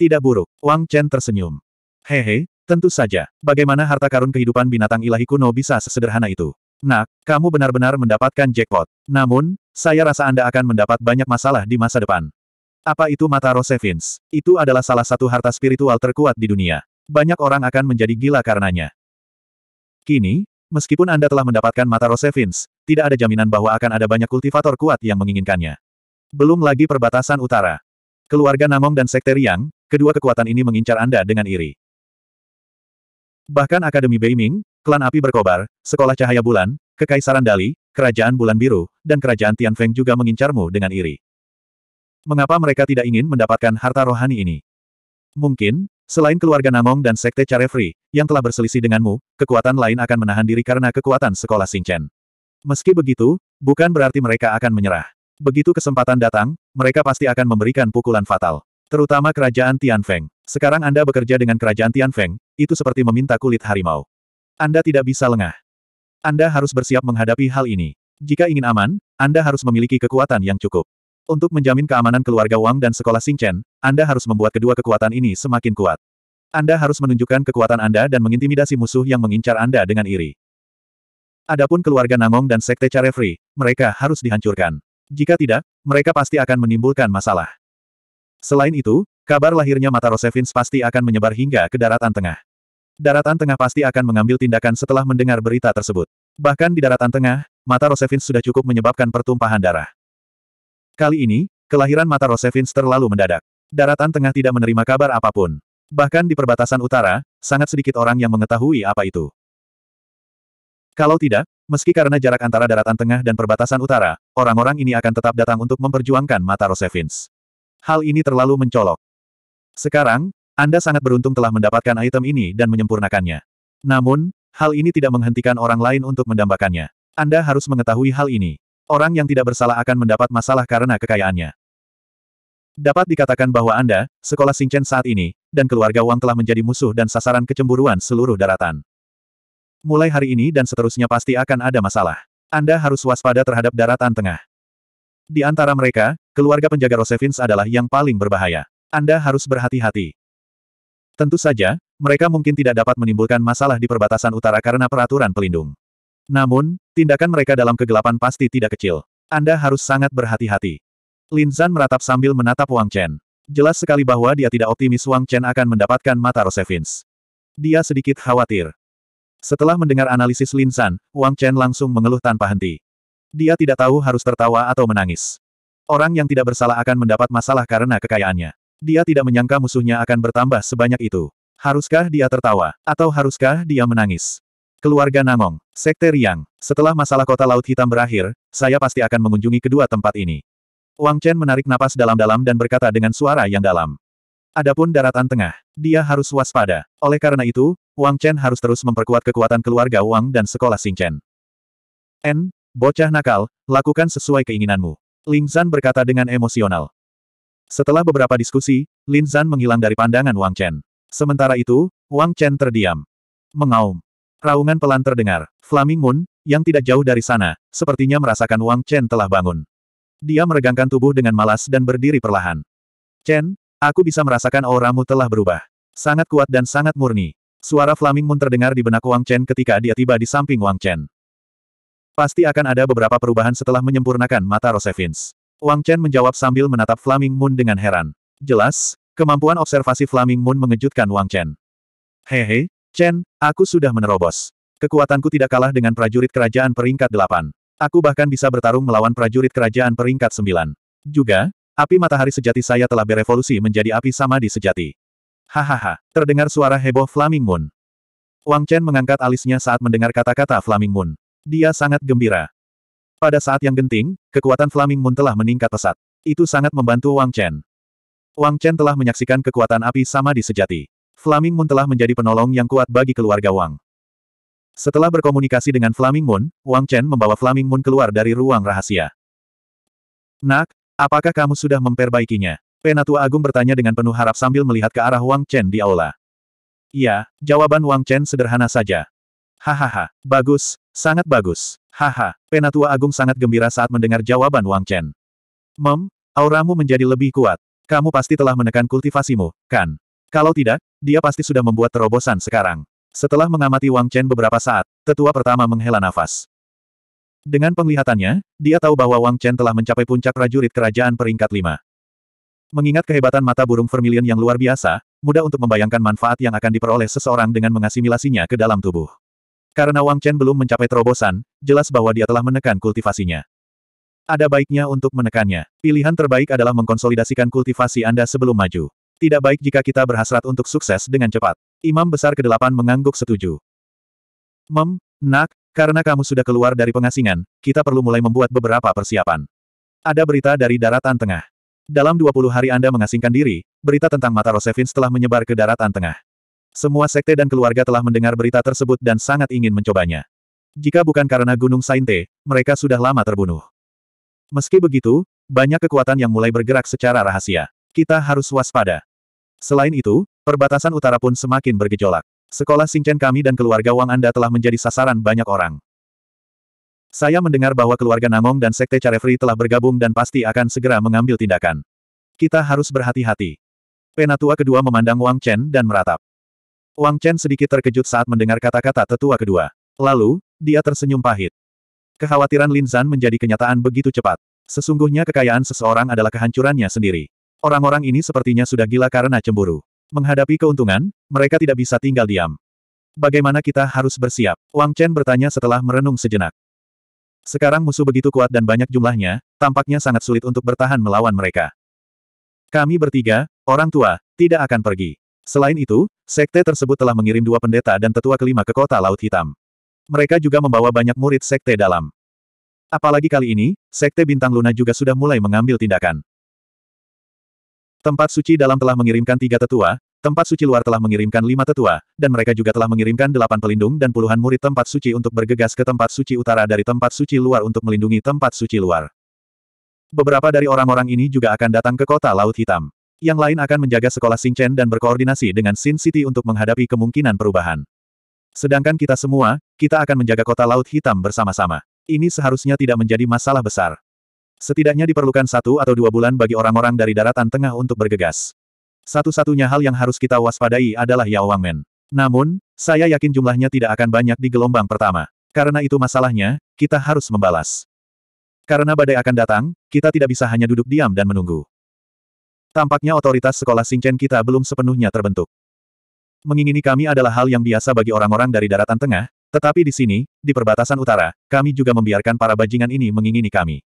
Tidak buruk, Wang Chen tersenyum. Hehe, tentu saja, bagaimana harta karun kehidupan binatang ilahi kuno bisa sesederhana itu? Nak, kamu benar-benar mendapatkan jackpot. Namun, saya rasa Anda akan mendapat banyak masalah di masa depan. Apa itu mata Rosevins? Itu adalah salah satu harta spiritual terkuat di dunia. Banyak orang akan menjadi gila karenanya. Kini, meskipun Anda telah mendapatkan mata Rosevins, tidak ada jaminan bahwa akan ada banyak kultivator kuat yang menginginkannya. Belum lagi perbatasan utara. Keluarga Namong dan Sekte Riang, kedua kekuatan ini mengincar Anda dengan iri. Bahkan Akademi Beiming, klan api berkobar, sekolah cahaya bulan, kekaisaran Dali, kerajaan bulan biru, dan kerajaan Tian Feng juga mengincarmu dengan iri. Mengapa mereka tidak ingin mendapatkan harta rohani ini? Mungkin, selain keluarga Namong dan sekte Carefree, yang telah berselisih denganmu, kekuatan lain akan menahan diri karena kekuatan sekolah Xingchen. Meski begitu, bukan berarti mereka akan menyerah. Begitu kesempatan datang, mereka pasti akan memberikan pukulan fatal. Terutama kerajaan Tian Feng. Sekarang Anda bekerja dengan kerajaan Tian Feng, itu seperti meminta kulit harimau. Anda tidak bisa lengah. Anda harus bersiap menghadapi hal ini. Jika ingin aman, Anda harus memiliki kekuatan yang cukup. Untuk menjamin keamanan keluarga Wang dan sekolah Xingchen, Anda harus membuat kedua kekuatan ini semakin kuat. Anda harus menunjukkan kekuatan Anda dan mengintimidasi musuh yang mengincar Anda dengan iri. Adapun keluarga Nangong dan Sekte Carefree, mereka harus dihancurkan. Jika tidak, mereka pasti akan menimbulkan masalah. Selain itu, kabar lahirnya mata Rosevins pasti akan menyebar hingga ke daratan tengah. Daratan Tengah pasti akan mengambil tindakan setelah mendengar berita tersebut. Bahkan di Daratan Tengah, mata Rosevins sudah cukup menyebabkan pertumpahan darah. Kali ini, kelahiran mata Rosevins terlalu mendadak. Daratan Tengah tidak menerima kabar apapun. Bahkan di perbatasan utara, sangat sedikit orang yang mengetahui apa itu. Kalau tidak, meski karena jarak antara Daratan Tengah dan perbatasan utara, orang-orang ini akan tetap datang untuk memperjuangkan mata Rosevins. Hal ini terlalu mencolok. Sekarang, anda sangat beruntung telah mendapatkan item ini dan menyempurnakannya. Namun, hal ini tidak menghentikan orang lain untuk mendambakannya. Anda harus mengetahui hal ini. Orang yang tidak bersalah akan mendapat masalah karena kekayaannya. Dapat dikatakan bahwa Anda, sekolah Singchen saat ini, dan keluarga Wang telah menjadi musuh dan sasaran kecemburuan seluruh daratan. Mulai hari ini dan seterusnya pasti akan ada masalah. Anda harus waspada terhadap daratan tengah. Di antara mereka, keluarga penjaga Rosevins adalah yang paling berbahaya. Anda harus berhati-hati. Tentu saja, mereka mungkin tidak dapat menimbulkan masalah di perbatasan utara karena peraturan pelindung. Namun, tindakan mereka dalam kegelapan pasti tidak kecil. Anda harus sangat berhati-hati. Lin Zan meratap sambil menatap Wang Chen. Jelas sekali bahwa dia tidak optimis Wang Chen akan mendapatkan mata Rosevins. Dia sedikit khawatir. Setelah mendengar analisis Lin Zan, Wang Chen langsung mengeluh tanpa henti. Dia tidak tahu harus tertawa atau menangis. Orang yang tidak bersalah akan mendapat masalah karena kekayaannya. Dia tidak menyangka musuhnya akan bertambah sebanyak itu. Haruskah dia tertawa, atau haruskah dia menangis? Keluarga Namong, Sekte Riang, setelah masalah kota Laut Hitam berakhir, saya pasti akan mengunjungi kedua tempat ini. Wang Chen menarik napas dalam-dalam dan berkata dengan suara yang dalam. Adapun daratan tengah, dia harus waspada. Oleh karena itu, Wang Chen harus terus memperkuat kekuatan keluarga Wang dan sekolah Xing Chen. N, bocah nakal, lakukan sesuai keinginanmu. Ling Zan berkata dengan emosional. Setelah beberapa diskusi, Lin Zan menghilang dari pandangan Wang Chen. Sementara itu, Wang Chen terdiam. Mengaum. Raungan pelan terdengar. Flaming Moon, yang tidak jauh dari sana, sepertinya merasakan Wang Chen telah bangun. Dia meregangkan tubuh dengan malas dan berdiri perlahan. Chen, aku bisa merasakan auramu telah berubah. Sangat kuat dan sangat murni. Suara Flaming Moon terdengar di benak Wang Chen ketika dia tiba di samping Wang Chen. Pasti akan ada beberapa perubahan setelah menyempurnakan mata Rosevins. Wang Chen menjawab sambil menatap Flaming Moon dengan heran. Jelas, kemampuan observasi Flaming Moon mengejutkan Wang Chen. Hehe, Chen, aku sudah menerobos. Kekuatanku tidak kalah dengan prajurit kerajaan peringkat delapan. Aku bahkan bisa bertarung melawan prajurit kerajaan peringkat sembilan. Juga, api matahari sejati saya telah berevolusi menjadi api sama di sejati. Hahaha, terdengar suara heboh Flaming Moon. Wang Chen mengangkat alisnya saat mendengar kata-kata Flaming Moon. Dia sangat gembira. Pada saat yang genting, kekuatan Flaming Moon telah meningkat pesat. Itu sangat membantu Wang Chen. Wang Chen telah menyaksikan kekuatan api sama di sejati. Flaming Moon telah menjadi penolong yang kuat bagi keluarga Wang. Setelah berkomunikasi dengan Flaming Moon, Wang Chen membawa Flaming Moon keluar dari ruang rahasia. Nak, apakah kamu sudah memperbaikinya? Penatua Agung bertanya dengan penuh harap sambil melihat ke arah Wang Chen di aula. Ya, jawaban Wang Chen sederhana saja. Hahaha, bagus, sangat bagus. Haha, Penatua Agung sangat gembira saat mendengar jawaban Wang Chen. Mem, auramu menjadi lebih kuat. Kamu pasti telah menekan kultivasimu, kan? Kalau tidak, dia pasti sudah membuat terobosan sekarang. Setelah mengamati Wang Chen beberapa saat, tetua pertama menghela nafas. Dengan penglihatannya, dia tahu bahwa Wang Chen telah mencapai puncak prajurit kerajaan peringkat lima. Mengingat kehebatan mata burung vermilion yang luar biasa, mudah untuk membayangkan manfaat yang akan diperoleh seseorang dengan mengasimilasinya ke dalam tubuh. Karena Wang Chen belum mencapai terobosan, jelas bahwa dia telah menekan kultivasinya. Ada baiknya untuk menekannya. Pilihan terbaik adalah mengkonsolidasikan kultivasi Anda sebelum maju. Tidak baik jika kita berhasrat untuk sukses dengan cepat. Imam Besar ke-8 mengangguk setuju. Mem, nak, karena kamu sudah keluar dari pengasingan, kita perlu mulai membuat beberapa persiapan. Ada berita dari daratan tengah. Dalam 20 hari Anda mengasingkan diri, berita tentang mata Rosevins telah menyebar ke daratan tengah. Semua sekte dan keluarga telah mendengar berita tersebut dan sangat ingin mencobanya. Jika bukan karena Gunung Sainte, mereka sudah lama terbunuh. Meski begitu, banyak kekuatan yang mulai bergerak secara rahasia. Kita harus waspada. Selain itu, perbatasan utara pun semakin bergejolak. Sekolah Singchen kami dan keluarga Wang Anda telah menjadi sasaran banyak orang. Saya mendengar bahwa keluarga Namong dan Sekte Carefree telah bergabung dan pasti akan segera mengambil tindakan. Kita harus berhati-hati. Penatua kedua memandang Wang Chen dan meratap. Wang Chen sedikit terkejut saat mendengar kata-kata tetua kedua. Lalu, dia tersenyum pahit. Kekhawatiran Lin Zan menjadi kenyataan begitu cepat. Sesungguhnya kekayaan seseorang adalah kehancurannya sendiri. Orang-orang ini sepertinya sudah gila karena cemburu. Menghadapi keuntungan, mereka tidak bisa tinggal diam. Bagaimana kita harus bersiap? Wang Chen bertanya setelah merenung sejenak. Sekarang musuh begitu kuat dan banyak jumlahnya, tampaknya sangat sulit untuk bertahan melawan mereka. Kami bertiga, orang tua, tidak akan pergi. Selain itu, sekte tersebut telah mengirim dua pendeta dan tetua kelima ke kota Laut Hitam. Mereka juga membawa banyak murid sekte dalam. Apalagi kali ini, sekte Bintang Luna juga sudah mulai mengambil tindakan. Tempat suci dalam telah mengirimkan tiga tetua, tempat suci luar telah mengirimkan lima tetua, dan mereka juga telah mengirimkan delapan pelindung dan puluhan murid tempat suci untuk bergegas ke tempat suci utara dari tempat suci luar untuk melindungi tempat suci luar. Beberapa dari orang-orang ini juga akan datang ke kota Laut Hitam. Yang lain akan menjaga sekolah Singchen dan berkoordinasi dengan Sin City untuk menghadapi kemungkinan perubahan. Sedangkan kita semua, kita akan menjaga kota Laut Hitam bersama-sama. Ini seharusnya tidak menjadi masalah besar. Setidaknya diperlukan satu atau dua bulan bagi orang-orang dari daratan tengah untuk bergegas. Satu-satunya hal yang harus kita waspadai adalah Yao Wangmen. Namun, saya yakin jumlahnya tidak akan banyak di gelombang pertama. Karena itu masalahnya, kita harus membalas. Karena badai akan datang, kita tidak bisa hanya duduk diam dan menunggu. Tampaknya otoritas sekolah Singchen kita belum sepenuhnya terbentuk. Mengingini kami adalah hal yang biasa bagi orang-orang dari daratan tengah, tetapi di sini, di perbatasan utara, kami juga membiarkan para bajingan ini mengingini kami.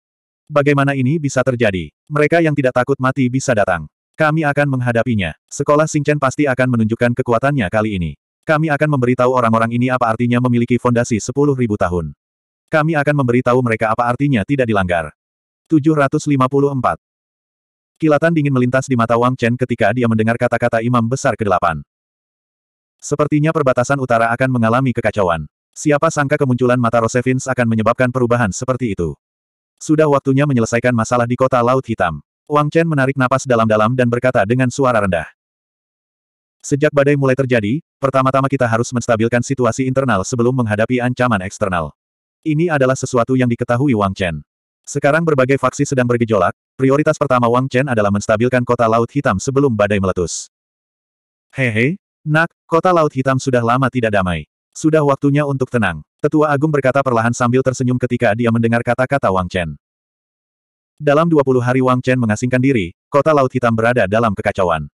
Bagaimana ini bisa terjadi? Mereka yang tidak takut mati bisa datang. Kami akan menghadapinya. Sekolah Singchen pasti akan menunjukkan kekuatannya kali ini. Kami akan memberitahu orang-orang ini apa artinya memiliki fondasi 10.000 tahun. Kami akan memberitahu mereka apa artinya tidak dilanggar. 754. Kilatan dingin melintas di mata Wang Chen ketika dia mendengar kata-kata Imam Besar ke-8. Sepertinya perbatasan utara akan mengalami kekacauan. Siapa sangka kemunculan mata Rosevins akan menyebabkan perubahan seperti itu. Sudah waktunya menyelesaikan masalah di kota Laut Hitam. Wang Chen menarik napas dalam-dalam dan berkata dengan suara rendah. Sejak badai mulai terjadi, pertama-tama kita harus menstabilkan situasi internal sebelum menghadapi ancaman eksternal. Ini adalah sesuatu yang diketahui Wang Chen. Sekarang berbagai faksi sedang bergejolak, prioritas pertama Wang Chen adalah menstabilkan kota Laut Hitam sebelum badai meletus. Hehe, nak, kota Laut Hitam sudah lama tidak damai. Sudah waktunya untuk tenang. Tetua Agung berkata perlahan sambil tersenyum ketika dia mendengar kata-kata Wang Chen. Dalam 20 hari Wang Chen mengasingkan diri, kota Laut Hitam berada dalam kekacauan.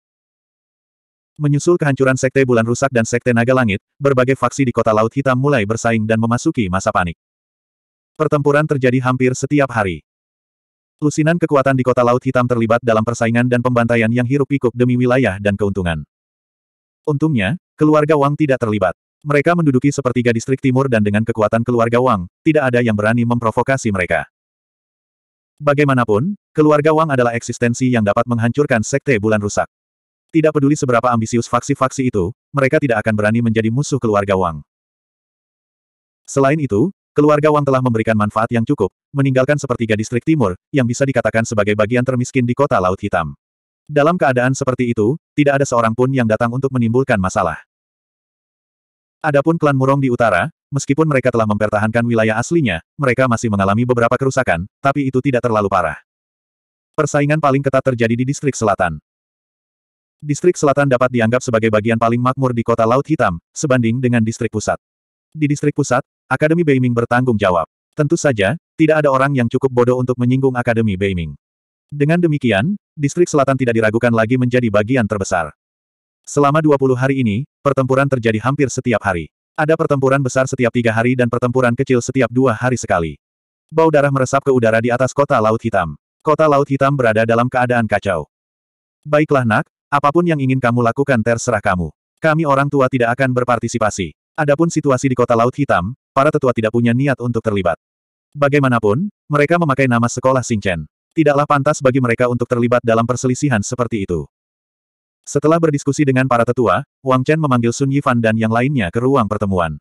Menyusul kehancuran Sekte Bulan Rusak dan Sekte Naga Langit, berbagai faksi di kota Laut Hitam mulai bersaing dan memasuki masa panik. Pertempuran terjadi hampir setiap hari. Lusinan kekuatan di kota Laut Hitam terlibat dalam persaingan dan pembantaian yang hiruk-pikuk demi wilayah dan keuntungan. Untungnya, keluarga Wang tidak terlibat. Mereka menduduki sepertiga distrik timur dan dengan kekuatan keluarga Wang, tidak ada yang berani memprovokasi mereka. Bagaimanapun, keluarga Wang adalah eksistensi yang dapat menghancurkan sekte bulan rusak. Tidak peduli seberapa ambisius faksi-faksi itu, mereka tidak akan berani menjadi musuh keluarga Wang. Selain itu, Keluarga Wang telah memberikan manfaat yang cukup, meninggalkan sepertiga distrik timur, yang bisa dikatakan sebagai bagian termiskin di kota Laut Hitam. Dalam keadaan seperti itu, tidak ada seorang pun yang datang untuk menimbulkan masalah. Adapun klan Murong di utara, meskipun mereka telah mempertahankan wilayah aslinya, mereka masih mengalami beberapa kerusakan, tapi itu tidak terlalu parah. Persaingan paling ketat terjadi di distrik selatan. Distrik selatan dapat dianggap sebagai bagian paling makmur di kota Laut Hitam, sebanding dengan distrik pusat. Di distrik pusat, Akademi Beiming bertanggung jawab. Tentu saja, tidak ada orang yang cukup bodoh untuk menyinggung Akademi Beiming. Dengan demikian, distrik selatan tidak diragukan lagi menjadi bagian terbesar. Selama 20 hari ini, pertempuran terjadi hampir setiap hari. Ada pertempuran besar setiap tiga hari dan pertempuran kecil setiap dua hari sekali. Bau darah meresap ke udara di atas kota Laut Hitam. Kota Laut Hitam berada dalam keadaan kacau. Baiklah nak, apapun yang ingin kamu lakukan terserah kamu. Kami orang tua tidak akan berpartisipasi. Adapun situasi di kota Laut Hitam, para tetua tidak punya niat untuk terlibat. Bagaimanapun, mereka memakai nama sekolah Xingchen. Tidaklah pantas bagi mereka untuk terlibat dalam perselisihan seperti itu. Setelah berdiskusi dengan para tetua, Wang Chen memanggil Sun Yifan dan yang lainnya ke ruang pertemuan.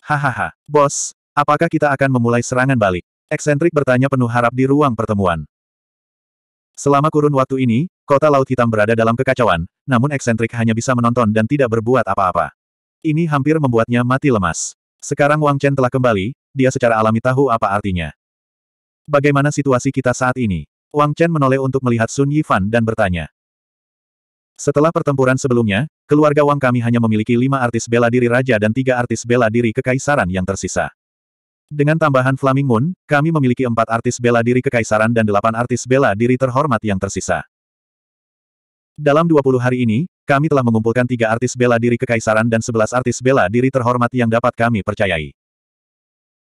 Hahaha, bos, apakah kita akan memulai serangan balik? Eksentrik bertanya penuh harap di ruang pertemuan. Selama kurun waktu ini, kota Laut Hitam berada dalam kekacauan, namun eksentrik hanya bisa menonton dan tidak berbuat apa-apa. Ini hampir membuatnya mati lemas. Sekarang Wang Chen telah kembali, dia secara alami tahu apa artinya. Bagaimana situasi kita saat ini? Wang Chen menoleh untuk melihat Sun Yifan dan bertanya. Setelah pertempuran sebelumnya, keluarga Wang kami hanya memiliki lima artis bela diri raja dan tiga artis bela diri kekaisaran yang tersisa. Dengan tambahan Flaming Moon, kami memiliki empat artis bela diri kekaisaran dan delapan artis bela diri terhormat yang tersisa. Dalam 20 hari ini, kami telah mengumpulkan tiga artis bela diri kekaisaran dan sebelas artis bela diri terhormat yang dapat kami percayai.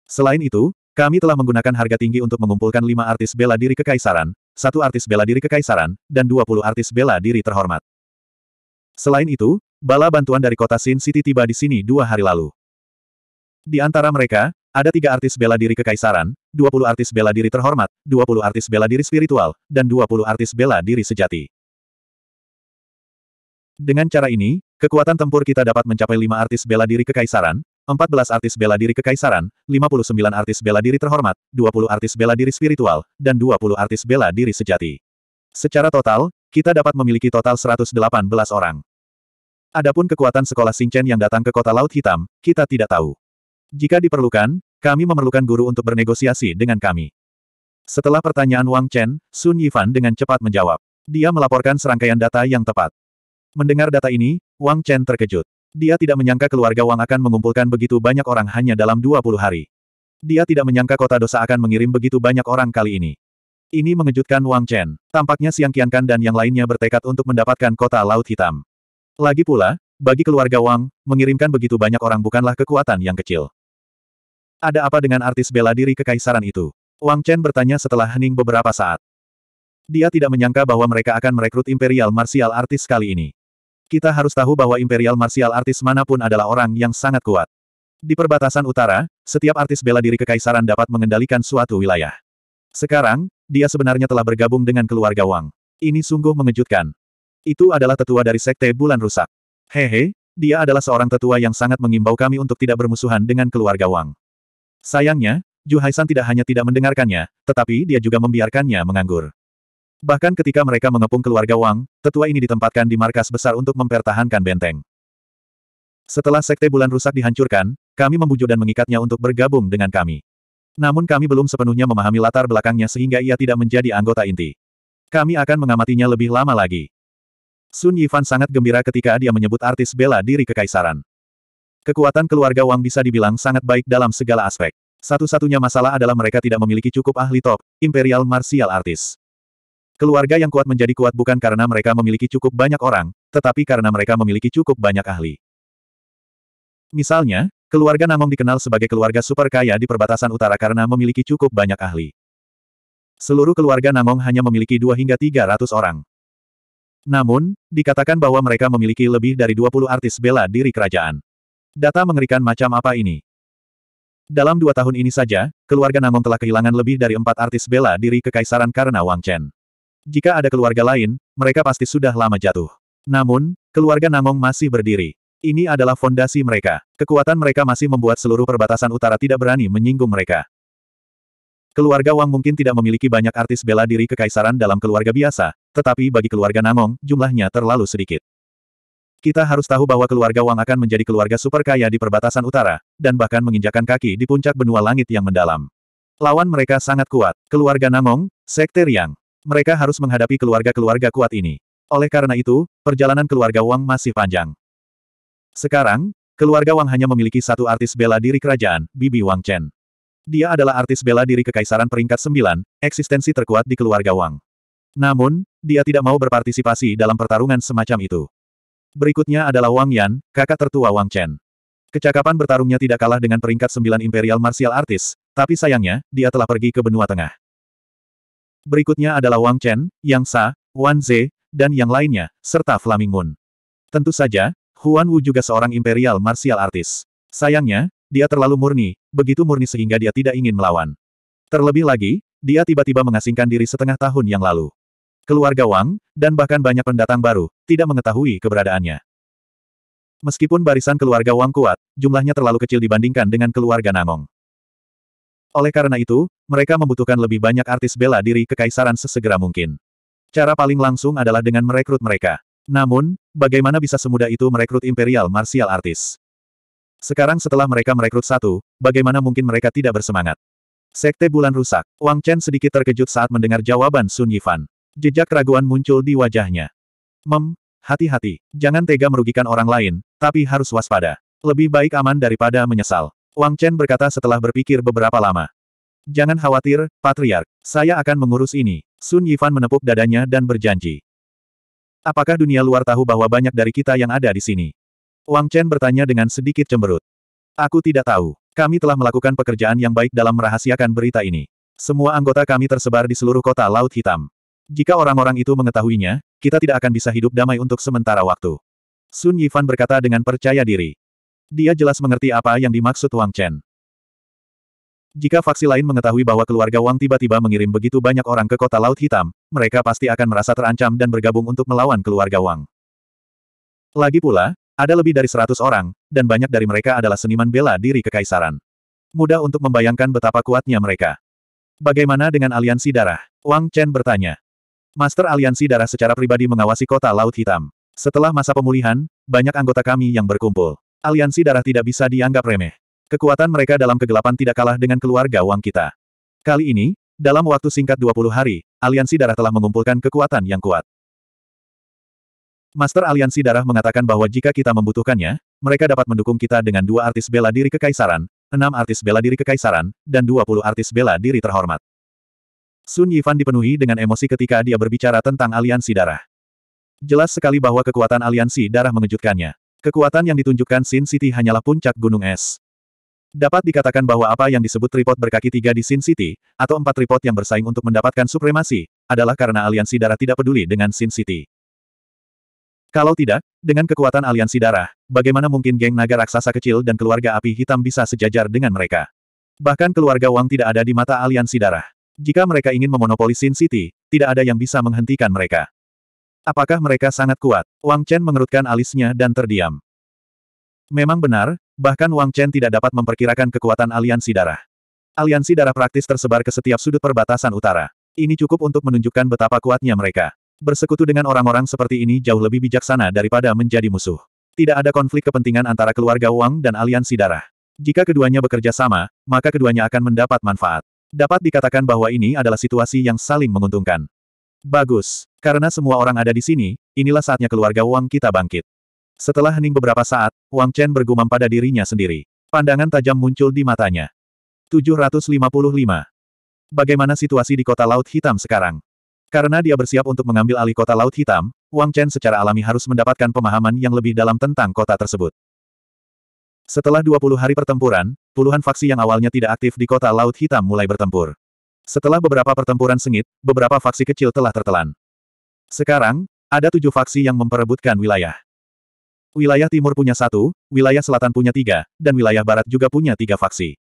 Selain itu, kami telah menggunakan harga tinggi untuk mengumpulkan lima artis bela diri kekaisaran, satu artis bela diri kekaisaran, dan dua puluh artis bela diri terhormat. Selain itu, bala bantuan dari kota Sin City tiba di sini dua hari lalu. Di antara mereka, ada tiga artis bela diri kekaisaran, dua puluh artis bela diri terhormat, dua puluh artis bela diri spiritual, dan dua puluh artis bela diri sejati. Dengan cara ini, kekuatan tempur kita dapat mencapai 5 artis bela diri kekaisaran, 14 artis bela diri kekaisaran, 59 artis bela diri terhormat, 20 artis bela diri spiritual, dan 20 artis bela diri sejati. Secara total, kita dapat memiliki total 118 orang. Adapun kekuatan sekolah Singchen yang datang ke kota Laut Hitam, kita tidak tahu. Jika diperlukan, kami memerlukan guru untuk bernegosiasi dengan kami. Setelah pertanyaan Wang Chen, Sun Yifan dengan cepat menjawab. Dia melaporkan serangkaian data yang tepat. Mendengar data ini, Wang Chen terkejut. Dia tidak menyangka keluarga Wang akan mengumpulkan begitu banyak orang hanya dalam 20 hari. Dia tidak menyangka kota dosa akan mengirim begitu banyak orang kali ini. Ini mengejutkan Wang Chen. Tampaknya Siang Qiankan dan yang lainnya bertekad untuk mendapatkan kota Laut Hitam. Lagi pula, bagi keluarga Wang, mengirimkan begitu banyak orang bukanlah kekuatan yang kecil. Ada apa dengan artis bela diri kekaisaran itu? Wang Chen bertanya setelah hening beberapa saat. Dia tidak menyangka bahwa mereka akan merekrut Imperial Martial Artis kali ini. Kita harus tahu bahwa Imperial Martial Artis manapun adalah orang yang sangat kuat. Di perbatasan utara, setiap artis bela diri kekaisaran dapat mengendalikan suatu wilayah. Sekarang, dia sebenarnya telah bergabung dengan keluarga Wang. Ini sungguh mengejutkan. Itu adalah tetua dari Sekte Bulan Rusak. Hehe, dia adalah seorang tetua yang sangat mengimbau kami untuk tidak bermusuhan dengan keluarga Wang. Sayangnya, Ju Haisan tidak hanya tidak mendengarkannya, tetapi dia juga membiarkannya menganggur. Bahkan ketika mereka mengepung keluarga Wang, tetua ini ditempatkan di markas besar untuk mempertahankan benteng. Setelah Sekte Bulan Rusak dihancurkan, kami membujuk dan mengikatnya untuk bergabung dengan kami. Namun kami belum sepenuhnya memahami latar belakangnya sehingga ia tidak menjadi anggota inti. Kami akan mengamatinya lebih lama lagi. Sun Yifan sangat gembira ketika dia menyebut artis bela diri kekaisaran. Kekuatan keluarga Wang bisa dibilang sangat baik dalam segala aspek. Satu-satunya masalah adalah mereka tidak memiliki cukup ahli top, Imperial Martial Artist. Keluarga yang kuat menjadi kuat bukan karena mereka memiliki cukup banyak orang, tetapi karena mereka memiliki cukup banyak ahli. Misalnya, keluarga Namong dikenal sebagai keluarga super kaya di perbatasan utara karena memiliki cukup banyak ahli. Seluruh keluarga Namong hanya memiliki 2 hingga 300 orang. Namun, dikatakan bahwa mereka memiliki lebih dari 20 artis bela diri kerajaan. Data mengerikan macam apa ini? Dalam dua tahun ini saja, keluarga Namong telah kehilangan lebih dari empat artis bela diri kekaisaran karena Wang Chen. Jika ada keluarga lain, mereka pasti sudah lama jatuh. Namun, keluarga Namong masih berdiri. Ini adalah fondasi mereka. Kekuatan mereka masih membuat seluruh perbatasan utara tidak berani menyinggung mereka. Keluarga Wang mungkin tidak memiliki banyak artis bela diri kekaisaran dalam keluarga biasa, tetapi bagi keluarga Namong, jumlahnya terlalu sedikit. Kita harus tahu bahwa keluarga Wang akan menjadi keluarga super kaya di perbatasan utara, dan bahkan menginjakan kaki di puncak benua langit yang mendalam. Lawan mereka sangat kuat, keluarga Namong, Sekte Yang. Mereka harus menghadapi keluarga-keluarga kuat ini. Oleh karena itu, perjalanan keluarga Wang masih panjang. Sekarang, keluarga Wang hanya memiliki satu artis bela diri kerajaan, Bibi Wang Chen. Dia adalah artis bela diri kekaisaran peringkat 9, eksistensi terkuat di keluarga Wang. Namun, dia tidak mau berpartisipasi dalam pertarungan semacam itu. Berikutnya adalah Wang Yan, kakak tertua Wang Chen. Kecakapan bertarungnya tidak kalah dengan peringkat sembilan Imperial Martial Artist, tapi sayangnya, dia telah pergi ke benua tengah. Berikutnya adalah Wang Chen, Yang Sa, Wan Ze, dan yang lainnya, serta Flaming Moon. Tentu saja, Huan Wu juga seorang imperial martial artis. Sayangnya, dia terlalu murni, begitu murni sehingga dia tidak ingin melawan. Terlebih lagi, dia tiba-tiba mengasingkan diri setengah tahun yang lalu. Keluarga Wang, dan bahkan banyak pendatang baru, tidak mengetahui keberadaannya. Meskipun barisan keluarga Wang kuat, jumlahnya terlalu kecil dibandingkan dengan keluarga Nangong. Oleh karena itu, mereka membutuhkan lebih banyak artis bela diri kekaisaran sesegera mungkin. Cara paling langsung adalah dengan merekrut mereka. Namun, bagaimana bisa semudah itu merekrut Imperial Martial Artis? Sekarang setelah mereka merekrut satu, bagaimana mungkin mereka tidak bersemangat? Sekte Bulan Rusak, Wang Chen sedikit terkejut saat mendengar jawaban Sun Yifan. Jejak keraguan muncul di wajahnya. Mem, hati-hati, jangan tega merugikan orang lain, tapi harus waspada. Lebih baik aman daripada menyesal. Wang Chen berkata setelah berpikir beberapa lama. Jangan khawatir, Patriark. Saya akan mengurus ini. Sun Yifan menepuk dadanya dan berjanji. Apakah dunia luar tahu bahwa banyak dari kita yang ada di sini? Wang Chen bertanya dengan sedikit cemberut. Aku tidak tahu. Kami telah melakukan pekerjaan yang baik dalam merahasiakan berita ini. Semua anggota kami tersebar di seluruh kota Laut Hitam. Jika orang-orang itu mengetahuinya, kita tidak akan bisa hidup damai untuk sementara waktu. Sun Yifan berkata dengan percaya diri. Dia jelas mengerti apa yang dimaksud Wang Chen. Jika faksi lain mengetahui bahwa keluarga Wang tiba-tiba mengirim begitu banyak orang ke kota Laut Hitam, mereka pasti akan merasa terancam dan bergabung untuk melawan keluarga Wang. Lagi pula, ada lebih dari seratus orang, dan banyak dari mereka adalah seniman bela diri kekaisaran. Mudah untuk membayangkan betapa kuatnya mereka. Bagaimana dengan aliansi darah? Wang Chen bertanya. Master aliansi darah secara pribadi mengawasi kota Laut Hitam. Setelah masa pemulihan, banyak anggota kami yang berkumpul aliansi darah tidak bisa dianggap remeh. Kekuatan mereka dalam kegelapan tidak kalah dengan keluarga Wang kita. Kali ini, dalam waktu singkat 20 hari, aliansi darah telah mengumpulkan kekuatan yang kuat. Master Aliansi Darah mengatakan bahwa jika kita membutuhkannya, mereka dapat mendukung kita dengan dua artis bela diri kekaisaran, enam artis bela diri kekaisaran, dan 20 artis bela diri terhormat. Sun Yifan dipenuhi dengan emosi ketika dia berbicara tentang aliansi darah. Jelas sekali bahwa kekuatan aliansi darah mengejutkannya. Kekuatan yang ditunjukkan Sin City hanyalah puncak gunung es. Dapat dikatakan bahwa apa yang disebut tripod berkaki tiga di Sin City, atau empat tripod yang bersaing untuk mendapatkan supremasi, adalah karena aliansi darah tidak peduli dengan Sin City. Kalau tidak, dengan kekuatan aliansi darah, bagaimana mungkin geng naga raksasa kecil dan keluarga api hitam bisa sejajar dengan mereka? Bahkan keluarga Wang tidak ada di mata aliansi darah. Jika mereka ingin memonopoli Sin City, tidak ada yang bisa menghentikan mereka. Apakah mereka sangat kuat? Wang Chen mengerutkan alisnya dan terdiam. Memang benar, bahkan Wang Chen tidak dapat memperkirakan kekuatan aliansi darah. Aliansi darah praktis tersebar ke setiap sudut perbatasan utara. Ini cukup untuk menunjukkan betapa kuatnya mereka. Bersekutu dengan orang-orang seperti ini jauh lebih bijaksana daripada menjadi musuh. Tidak ada konflik kepentingan antara keluarga Wang dan aliansi darah. Jika keduanya bekerja sama, maka keduanya akan mendapat manfaat. Dapat dikatakan bahwa ini adalah situasi yang saling menguntungkan. Bagus. Karena semua orang ada di sini, inilah saatnya keluarga Wang kita bangkit. Setelah hening beberapa saat, Wang Chen bergumam pada dirinya sendiri. Pandangan tajam muncul di matanya. 755. Bagaimana situasi di kota Laut Hitam sekarang? Karena dia bersiap untuk mengambil alih kota Laut Hitam, Wang Chen secara alami harus mendapatkan pemahaman yang lebih dalam tentang kota tersebut. Setelah 20 hari pertempuran, puluhan faksi yang awalnya tidak aktif di kota Laut Hitam mulai bertempur. Setelah beberapa pertempuran sengit, beberapa faksi kecil telah tertelan. Sekarang, ada tujuh faksi yang memperebutkan wilayah. Wilayah timur punya satu, wilayah selatan punya tiga, dan wilayah barat juga punya tiga faksi.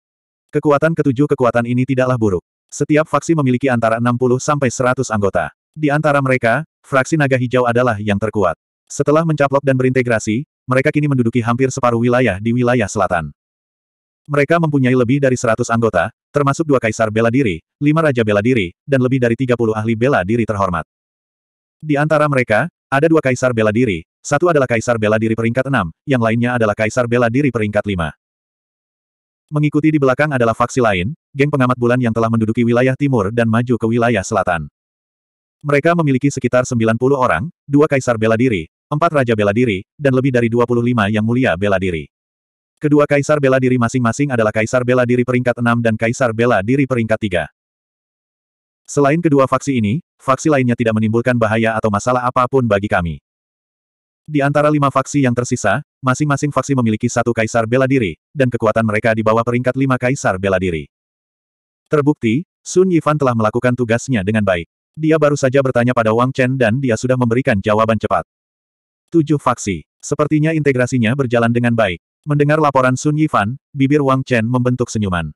Kekuatan ketujuh kekuatan ini tidaklah buruk. Setiap faksi memiliki antara 60 sampai 100 anggota. Di antara mereka, fraksi naga hijau adalah yang terkuat. Setelah mencaplok dan berintegrasi, mereka kini menduduki hampir separuh wilayah di wilayah selatan. Mereka mempunyai lebih dari 100 anggota, termasuk dua kaisar bela diri, lima raja bela diri, dan lebih dari 30 ahli bela diri terhormat. Di antara mereka, ada dua kaisar bela diri, satu adalah kaisar bela diri peringkat 6, yang lainnya adalah kaisar bela diri peringkat 5. Mengikuti di belakang adalah faksi lain, geng pengamat bulan yang telah menduduki wilayah timur dan maju ke wilayah selatan. Mereka memiliki sekitar 90 orang, dua kaisar bela diri, empat raja bela diri, dan lebih dari 25 yang mulia bela diri. Kedua kaisar bela diri masing-masing adalah kaisar bela diri peringkat 6 dan kaisar bela diri peringkat 3. Selain kedua faksi ini, faksi lainnya tidak menimbulkan bahaya atau masalah apapun bagi kami. Di antara lima faksi yang tersisa, masing-masing faksi memiliki satu kaisar bela diri, dan kekuatan mereka di bawah peringkat lima kaisar bela diri. Terbukti, Sun Yifan telah melakukan tugasnya dengan baik. Dia baru saja bertanya pada Wang Chen dan dia sudah memberikan jawaban cepat. Tujuh faksi. Sepertinya integrasinya berjalan dengan baik. Mendengar laporan Sun Yifan, bibir Wang Chen membentuk senyuman.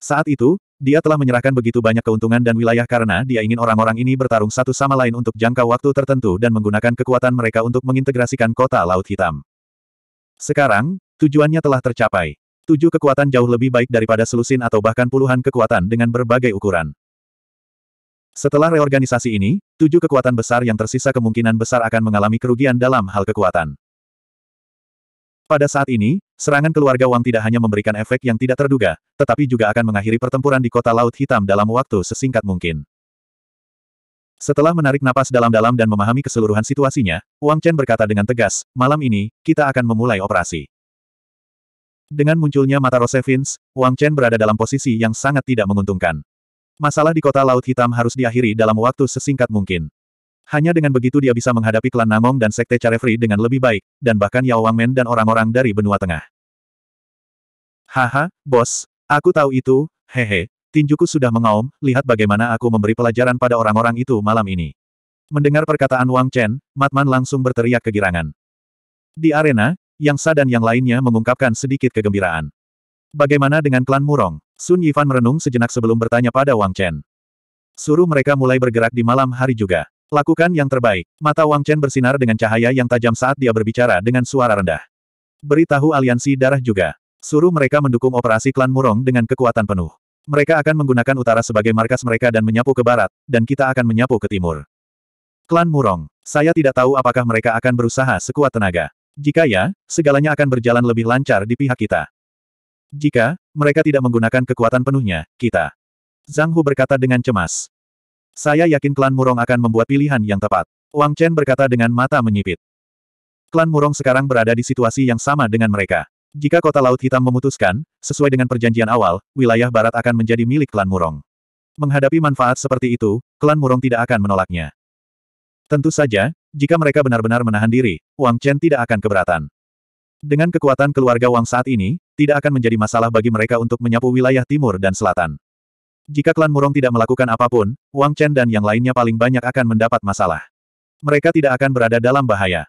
Saat itu, dia telah menyerahkan begitu banyak keuntungan dan wilayah karena dia ingin orang-orang ini bertarung satu sama lain untuk jangka waktu tertentu dan menggunakan kekuatan mereka untuk mengintegrasikan kota Laut Hitam. Sekarang, tujuannya telah tercapai. Tujuh kekuatan jauh lebih baik daripada selusin atau bahkan puluhan kekuatan dengan berbagai ukuran. Setelah reorganisasi ini, tujuh kekuatan besar yang tersisa kemungkinan besar akan mengalami kerugian dalam hal kekuatan. Pada saat ini, serangan keluarga Wang tidak hanya memberikan efek yang tidak terduga, tetapi juga akan mengakhiri pertempuran di kota Laut Hitam dalam waktu sesingkat mungkin. Setelah menarik napas dalam-dalam dan memahami keseluruhan situasinya, Wang Chen berkata dengan tegas, malam ini, kita akan memulai operasi. Dengan munculnya mata Rosevins, Wang Chen berada dalam posisi yang sangat tidak menguntungkan. Masalah di kota Laut Hitam harus diakhiri dalam waktu sesingkat mungkin. Hanya dengan begitu dia bisa menghadapi klan Namong dan Sekte Carefree dengan lebih baik, dan bahkan Yao Wangmen dan orang-orang dari benua tengah. Haha, bos, aku tahu itu, hehe, tinjuku sudah mengaum, lihat bagaimana aku memberi pelajaran pada orang-orang itu malam ini. Mendengar perkataan Wang Chen, Matman langsung berteriak kegirangan. Di arena, Yang Sa dan yang lainnya mengungkapkan sedikit kegembiraan. Bagaimana dengan klan Murong? Sun Yifan merenung sejenak sebelum bertanya pada Wang Chen. Suruh mereka mulai bergerak di malam hari juga. Lakukan yang terbaik. Mata Wang Chen bersinar dengan cahaya yang tajam saat dia berbicara dengan suara rendah. Beritahu aliansi darah juga. Suruh mereka mendukung operasi klan Murong dengan kekuatan penuh. Mereka akan menggunakan utara sebagai markas mereka dan menyapu ke barat, dan kita akan menyapu ke timur. Klan Murong, saya tidak tahu apakah mereka akan berusaha sekuat tenaga. Jika ya, segalanya akan berjalan lebih lancar di pihak kita. Jika mereka tidak menggunakan kekuatan penuhnya, kita. Zhang Hu berkata dengan cemas. Saya yakin klan Murong akan membuat pilihan yang tepat. Wang Chen berkata dengan mata menyipit. Klan Murong sekarang berada di situasi yang sama dengan mereka. Jika Kota Laut Hitam memutuskan, sesuai dengan perjanjian awal, wilayah barat akan menjadi milik klan Murong. Menghadapi manfaat seperti itu, klan Murong tidak akan menolaknya. Tentu saja, jika mereka benar-benar menahan diri, Wang Chen tidak akan keberatan. Dengan kekuatan keluarga Wang saat ini, tidak akan menjadi masalah bagi mereka untuk menyapu wilayah timur dan selatan. Jika klan Murong tidak melakukan apapun, Wang Chen dan yang lainnya paling banyak akan mendapat masalah. Mereka tidak akan berada dalam bahaya.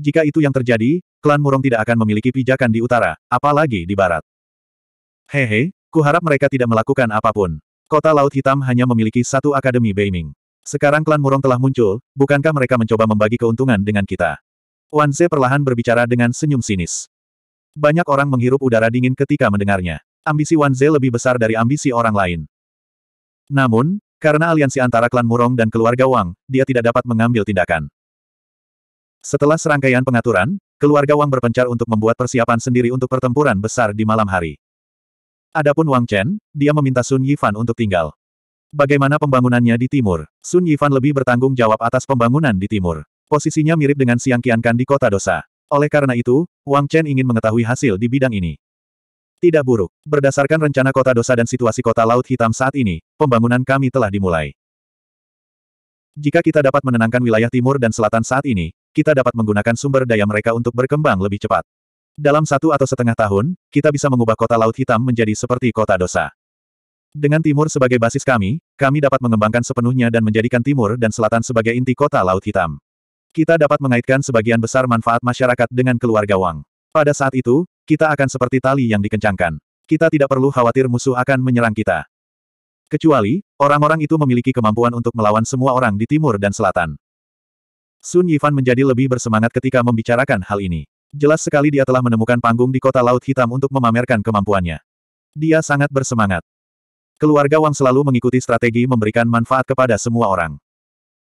Jika itu yang terjadi, klan Murong tidak akan memiliki pijakan di utara, apalagi di barat. Hehe, harap mereka tidak melakukan apapun. Kota Laut Hitam hanya memiliki satu akademi Beiming. Sekarang klan Murong telah muncul, bukankah mereka mencoba membagi keuntungan dengan kita? Wan Ze perlahan berbicara dengan senyum sinis. Banyak orang menghirup udara dingin ketika mendengarnya ambisi Wan Ze lebih besar dari ambisi orang lain. Namun, karena aliansi antara klan Murong dan keluarga Wang, dia tidak dapat mengambil tindakan. Setelah serangkaian pengaturan, keluarga Wang berpencar untuk membuat persiapan sendiri untuk pertempuran besar di malam hari. Adapun Wang Chen, dia meminta Sun Yifan untuk tinggal. Bagaimana pembangunannya di timur? Sun Yifan lebih bertanggung jawab atas pembangunan di timur. Posisinya mirip dengan Siang Qiankan di kota dosa. Oleh karena itu, Wang Chen ingin mengetahui hasil di bidang ini. Tidak buruk. Berdasarkan rencana kota dosa dan situasi kota Laut Hitam saat ini, pembangunan kami telah dimulai. Jika kita dapat menenangkan wilayah timur dan selatan saat ini, kita dapat menggunakan sumber daya mereka untuk berkembang lebih cepat. Dalam satu atau setengah tahun, kita bisa mengubah kota Laut Hitam menjadi seperti kota dosa. Dengan timur sebagai basis kami, kami dapat mengembangkan sepenuhnya dan menjadikan timur dan selatan sebagai inti kota Laut Hitam. Kita dapat mengaitkan sebagian besar manfaat masyarakat dengan keluarga Wang. Pada saat itu, kita akan seperti tali yang dikencangkan. Kita tidak perlu khawatir musuh akan menyerang kita. Kecuali, orang-orang itu memiliki kemampuan untuk melawan semua orang di timur dan selatan. Sun Yifan menjadi lebih bersemangat ketika membicarakan hal ini. Jelas sekali dia telah menemukan panggung di kota Laut Hitam untuk memamerkan kemampuannya. Dia sangat bersemangat. Keluarga Wang selalu mengikuti strategi memberikan manfaat kepada semua orang.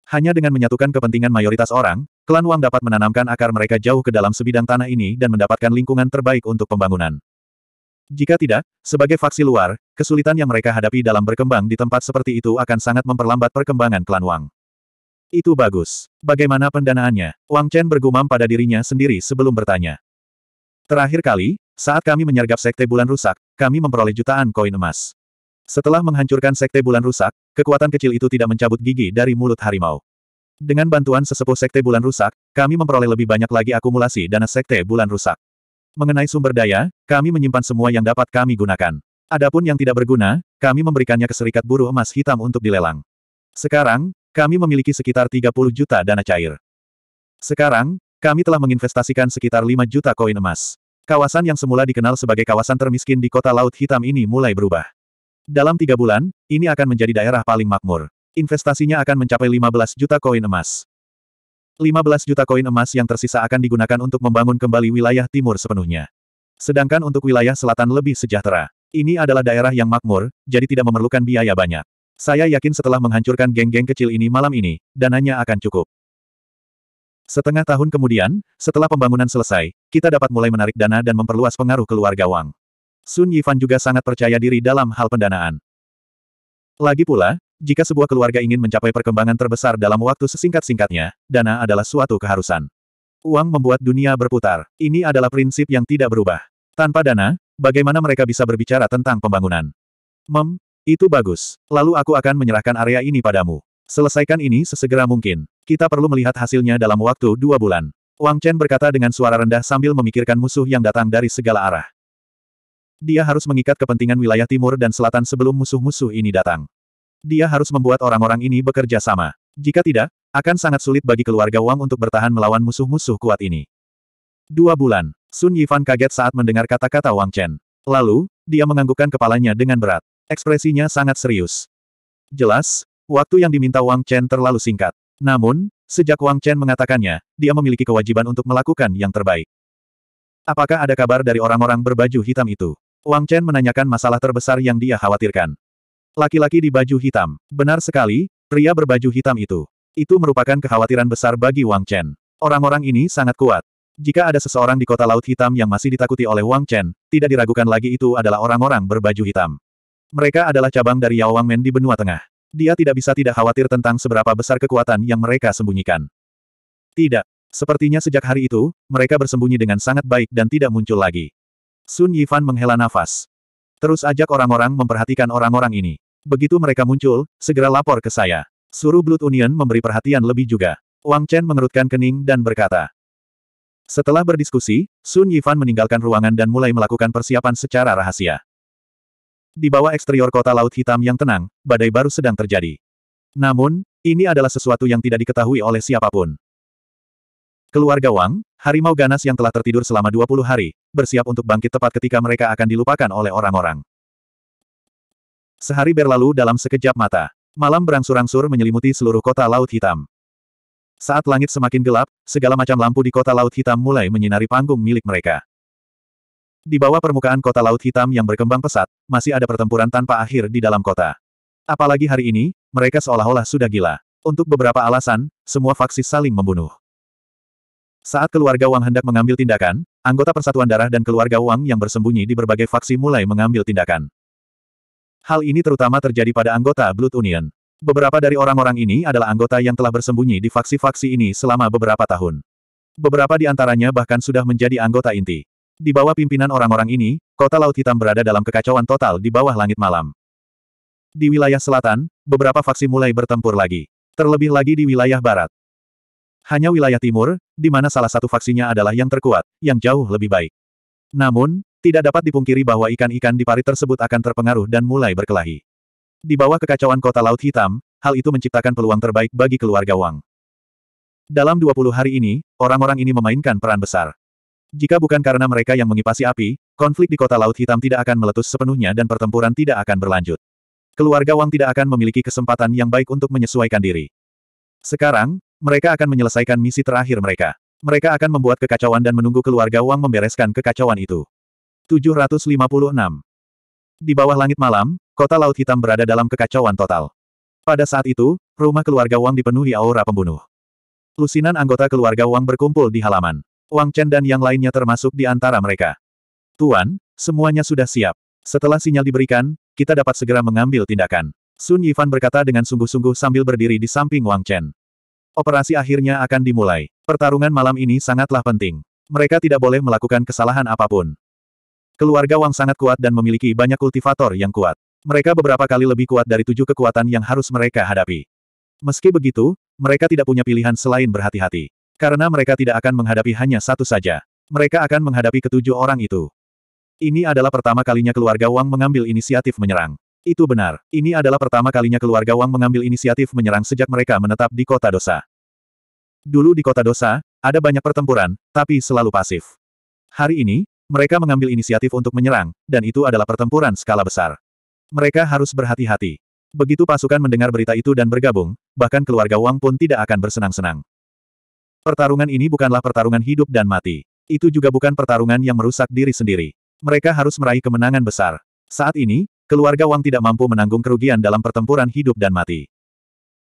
Hanya dengan menyatukan kepentingan mayoritas orang, Klan Wang dapat menanamkan akar mereka jauh ke dalam sebidang tanah ini dan mendapatkan lingkungan terbaik untuk pembangunan. Jika tidak, sebagai faksi luar, kesulitan yang mereka hadapi dalam berkembang di tempat seperti itu akan sangat memperlambat perkembangan klan Wang. Itu bagus. Bagaimana pendanaannya? Wang Chen bergumam pada dirinya sendiri sebelum bertanya. Terakhir kali, saat kami menyergap sekte bulan rusak, kami memperoleh jutaan koin emas. Setelah menghancurkan sekte bulan rusak, kekuatan kecil itu tidak mencabut gigi dari mulut harimau. Dengan bantuan sesepuh Sekte Bulan Rusak, kami memperoleh lebih banyak lagi akumulasi dana Sekte Bulan Rusak. Mengenai sumber daya, kami menyimpan semua yang dapat kami gunakan. Adapun yang tidak berguna, kami memberikannya ke Serikat Buruh Emas Hitam untuk dilelang. Sekarang, kami memiliki sekitar 30 juta dana cair. Sekarang, kami telah menginvestasikan sekitar 5 juta koin emas. Kawasan yang semula dikenal sebagai kawasan termiskin di kota Laut Hitam ini mulai berubah. Dalam tiga bulan, ini akan menjadi daerah paling makmur. Investasinya akan mencapai 15 juta koin emas. 15 juta koin emas yang tersisa akan digunakan untuk membangun kembali wilayah timur sepenuhnya. Sedangkan untuk wilayah selatan lebih sejahtera. Ini adalah daerah yang makmur, jadi tidak memerlukan biaya banyak. Saya yakin setelah menghancurkan geng-geng kecil ini malam ini, dananya akan cukup. Setengah tahun kemudian, setelah pembangunan selesai, kita dapat mulai menarik dana dan memperluas pengaruh keluarga Wang. Sun Yifan juga sangat percaya diri dalam hal pendanaan. Lagi pula, jika sebuah keluarga ingin mencapai perkembangan terbesar dalam waktu sesingkat-singkatnya, dana adalah suatu keharusan. Uang membuat dunia berputar. Ini adalah prinsip yang tidak berubah. Tanpa dana, bagaimana mereka bisa berbicara tentang pembangunan? Mem, itu bagus. Lalu aku akan menyerahkan area ini padamu. Selesaikan ini sesegera mungkin. Kita perlu melihat hasilnya dalam waktu dua bulan. Wang Chen berkata dengan suara rendah sambil memikirkan musuh yang datang dari segala arah. Dia harus mengikat kepentingan wilayah timur dan selatan sebelum musuh-musuh ini datang. Dia harus membuat orang-orang ini bekerja sama. Jika tidak, akan sangat sulit bagi keluarga Wang untuk bertahan melawan musuh-musuh kuat ini. Dua bulan, Sun Yifan kaget saat mendengar kata-kata Wang Chen. Lalu, dia menganggukkan kepalanya dengan berat. Ekspresinya sangat serius. Jelas, waktu yang diminta Wang Chen terlalu singkat. Namun, sejak Wang Chen mengatakannya, dia memiliki kewajiban untuk melakukan yang terbaik. Apakah ada kabar dari orang-orang berbaju hitam itu? Wang Chen menanyakan masalah terbesar yang dia khawatirkan. Laki-laki di baju hitam. Benar sekali, pria berbaju hitam itu. Itu merupakan kekhawatiran besar bagi Wang Chen. Orang-orang ini sangat kuat. Jika ada seseorang di kota Laut Hitam yang masih ditakuti oleh Wang Chen, tidak diragukan lagi itu adalah orang-orang berbaju hitam. Mereka adalah cabang dari Yao Wang Men di benua tengah. Dia tidak bisa tidak khawatir tentang seberapa besar kekuatan yang mereka sembunyikan. Tidak. Sepertinya sejak hari itu, mereka bersembunyi dengan sangat baik dan tidak muncul lagi. Sun Yifan menghela nafas. Terus ajak orang-orang memperhatikan orang-orang ini. Begitu mereka muncul, segera lapor ke saya. Suruh Blood Union memberi perhatian lebih juga. Wang Chen mengerutkan kening dan berkata. Setelah berdiskusi, Sun Yifan meninggalkan ruangan dan mulai melakukan persiapan secara rahasia. Di bawah eksterior kota Laut Hitam yang tenang, badai baru sedang terjadi. Namun, ini adalah sesuatu yang tidak diketahui oleh siapapun. Keluarga Wang, harimau ganas yang telah tertidur selama 20 hari, bersiap untuk bangkit tepat ketika mereka akan dilupakan oleh orang-orang. Sehari berlalu dalam sekejap mata. Malam berangsur-angsur menyelimuti seluruh kota Laut Hitam. Saat langit semakin gelap, segala macam lampu di kota Laut Hitam mulai menyinari panggung milik mereka. Di bawah permukaan kota Laut Hitam yang berkembang pesat, masih ada pertempuran tanpa akhir di dalam kota. Apalagi hari ini, mereka seolah-olah sudah gila. Untuk beberapa alasan, semua faksi saling membunuh. Saat keluarga Wang hendak mengambil tindakan, anggota Persatuan Darah dan keluarga Wang yang bersembunyi di berbagai faksi mulai mengambil tindakan. Hal ini terutama terjadi pada anggota Blood Union. Beberapa dari orang-orang ini adalah anggota yang telah bersembunyi di faksi-faksi ini selama beberapa tahun. Beberapa di antaranya bahkan sudah menjadi anggota inti. Di bawah pimpinan orang-orang ini, kota Laut Hitam berada dalam kekacauan total di bawah langit malam. Di wilayah selatan, beberapa faksi mulai bertempur lagi. Terlebih lagi di wilayah barat. Hanya wilayah timur, di mana salah satu faksinya adalah yang terkuat, yang jauh lebih baik. Namun, tidak dapat dipungkiri bahwa ikan-ikan di parit tersebut akan terpengaruh dan mulai berkelahi. Di bawah kekacauan kota Laut Hitam, hal itu menciptakan peluang terbaik bagi keluarga Wang. Dalam 20 hari ini, orang-orang ini memainkan peran besar. Jika bukan karena mereka yang mengipasi api, konflik di kota Laut Hitam tidak akan meletus sepenuhnya dan pertempuran tidak akan berlanjut. Keluarga Wang tidak akan memiliki kesempatan yang baik untuk menyesuaikan diri. Sekarang, mereka akan menyelesaikan misi terakhir mereka. Mereka akan membuat kekacauan dan menunggu keluarga Wang membereskan kekacauan itu. 756. Di bawah langit malam, kota Laut Hitam berada dalam kekacauan total. Pada saat itu, rumah keluarga Wang dipenuhi aura pembunuh. Lusinan anggota keluarga Wang berkumpul di halaman. Wang Chen dan yang lainnya termasuk di antara mereka. Tuan, semuanya sudah siap. Setelah sinyal diberikan, kita dapat segera mengambil tindakan. Sun Yifan berkata dengan sungguh-sungguh sambil berdiri di samping Wang Chen. Operasi akhirnya akan dimulai. Pertarungan malam ini sangatlah penting. Mereka tidak boleh melakukan kesalahan apapun. Keluarga Wang sangat kuat dan memiliki banyak kultivator yang kuat. Mereka beberapa kali lebih kuat dari tujuh kekuatan yang harus mereka hadapi. Meski begitu, mereka tidak punya pilihan selain berhati-hati. Karena mereka tidak akan menghadapi hanya satu saja. Mereka akan menghadapi ketujuh orang itu. Ini adalah pertama kalinya keluarga Wang mengambil inisiatif menyerang. Itu benar. Ini adalah pertama kalinya keluarga Wang mengambil inisiatif menyerang sejak mereka menetap di kota dosa. Dulu di kota dosa, ada banyak pertempuran, tapi selalu pasif. Hari ini, mereka mengambil inisiatif untuk menyerang, dan itu adalah pertempuran skala besar. Mereka harus berhati-hati. Begitu pasukan mendengar berita itu dan bergabung, bahkan keluarga Wang pun tidak akan bersenang-senang. Pertarungan ini bukanlah pertarungan hidup dan mati. Itu juga bukan pertarungan yang merusak diri sendiri. Mereka harus meraih kemenangan besar. Saat ini, keluarga Wang tidak mampu menanggung kerugian dalam pertempuran hidup dan mati.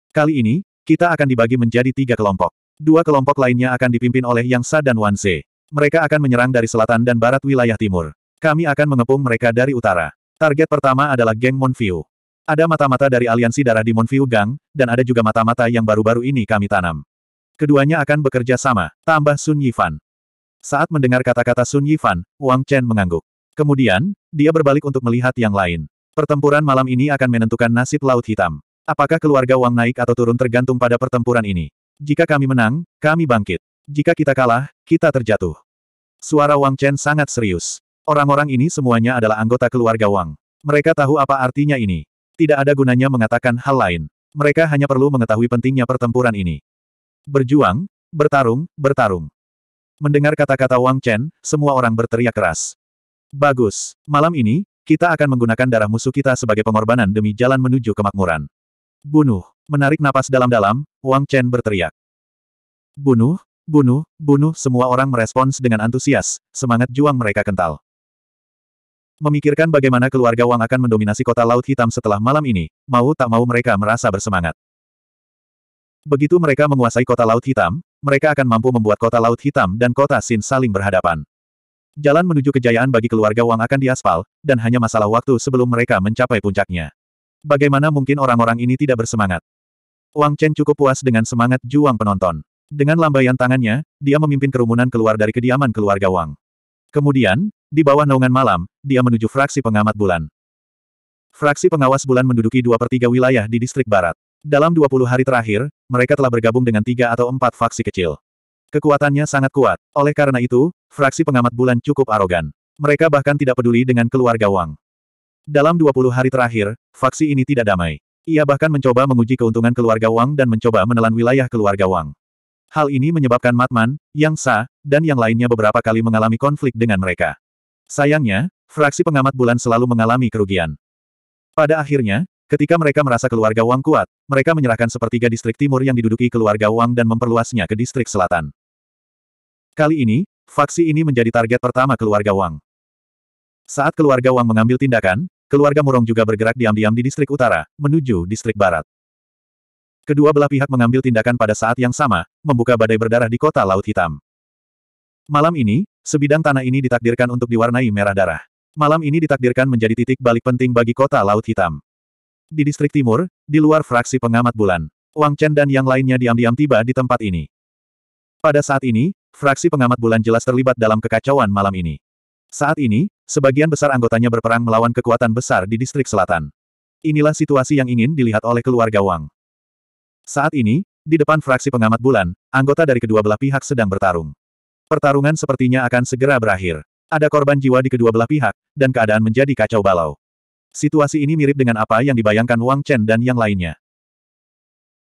Kali ini, kita akan dibagi menjadi tiga kelompok. Dua kelompok lainnya akan dipimpin oleh Yang Sa dan Wan Ze. Mereka akan menyerang dari selatan dan barat wilayah timur. Kami akan mengepung mereka dari utara. Target pertama adalah geng Monfiu. Ada mata-mata dari aliansi darah di Monfiu Gang, dan ada juga mata-mata yang baru-baru ini kami tanam. Keduanya akan bekerja sama, tambah Sun Yifan. Saat mendengar kata-kata Sun Yifan, Wang Chen mengangguk. Kemudian, dia berbalik untuk melihat yang lain. Pertempuran malam ini akan menentukan nasib Laut Hitam. Apakah keluarga Wang naik atau turun tergantung pada pertempuran ini. Jika kami menang, kami bangkit. Jika kita kalah, kita terjatuh. Suara Wang Chen sangat serius. Orang-orang ini semuanya adalah anggota keluarga Wang. Mereka tahu apa artinya ini. Tidak ada gunanya mengatakan hal lain. Mereka hanya perlu mengetahui pentingnya pertempuran ini. Berjuang, bertarung, bertarung. Mendengar kata-kata Wang Chen, semua orang berteriak keras. Bagus, malam ini, kita akan menggunakan darah musuh kita sebagai pengorbanan demi jalan menuju kemakmuran. Bunuh, menarik napas dalam-dalam, Wang Chen berteriak. Bunuh, Bunuh, bunuh, semua orang merespons dengan antusias, semangat juang mereka kental. Memikirkan bagaimana keluarga Wang akan mendominasi kota Laut Hitam setelah malam ini, mau tak mau mereka merasa bersemangat. Begitu mereka menguasai kota Laut Hitam, mereka akan mampu membuat kota Laut Hitam dan kota Sin saling berhadapan. Jalan menuju kejayaan bagi keluarga Wang akan diaspal, dan hanya masalah waktu sebelum mereka mencapai puncaknya. Bagaimana mungkin orang-orang ini tidak bersemangat? Wang Chen cukup puas dengan semangat juang penonton. Dengan lambaian tangannya, dia memimpin kerumunan keluar dari kediaman keluarga Wang. Kemudian, di bawah naungan malam, dia menuju fraksi pengamat bulan. Fraksi pengawas bulan menduduki dua per tiga wilayah di distrik barat. Dalam 20 hari terakhir, mereka telah bergabung dengan tiga atau empat faksi kecil. Kekuatannya sangat kuat. Oleh karena itu, fraksi pengamat bulan cukup arogan. Mereka bahkan tidak peduli dengan keluarga Wang. Dalam 20 hari terakhir, faksi ini tidak damai. Ia bahkan mencoba menguji keuntungan keluarga Wang dan mencoba menelan wilayah keluarga Wang. Hal ini menyebabkan Matman, Yang Sa, dan yang lainnya beberapa kali mengalami konflik dengan mereka. Sayangnya, fraksi pengamat bulan selalu mengalami kerugian. Pada akhirnya, ketika mereka merasa keluarga Wang kuat, mereka menyerahkan sepertiga distrik timur yang diduduki keluarga Wang dan memperluasnya ke distrik selatan. Kali ini, faksi ini menjadi target pertama keluarga Wang. Saat keluarga Wang mengambil tindakan, keluarga Murong juga bergerak diam-diam di distrik utara, menuju distrik barat. Kedua belah pihak mengambil tindakan pada saat yang sama, membuka badai berdarah di kota Laut Hitam. Malam ini, sebidang tanah ini ditakdirkan untuk diwarnai merah darah. Malam ini ditakdirkan menjadi titik balik penting bagi kota Laut Hitam. Di distrik timur, di luar fraksi pengamat bulan, Wang Chen dan yang lainnya diam-diam tiba di tempat ini. Pada saat ini, fraksi pengamat bulan jelas terlibat dalam kekacauan malam ini. Saat ini, sebagian besar anggotanya berperang melawan kekuatan besar di distrik selatan. Inilah situasi yang ingin dilihat oleh keluarga Wang. Saat ini, di depan fraksi pengamat bulan, anggota dari kedua belah pihak sedang bertarung. Pertarungan sepertinya akan segera berakhir. Ada korban jiwa di kedua belah pihak, dan keadaan menjadi kacau balau. Situasi ini mirip dengan apa yang dibayangkan Wang Chen dan yang lainnya.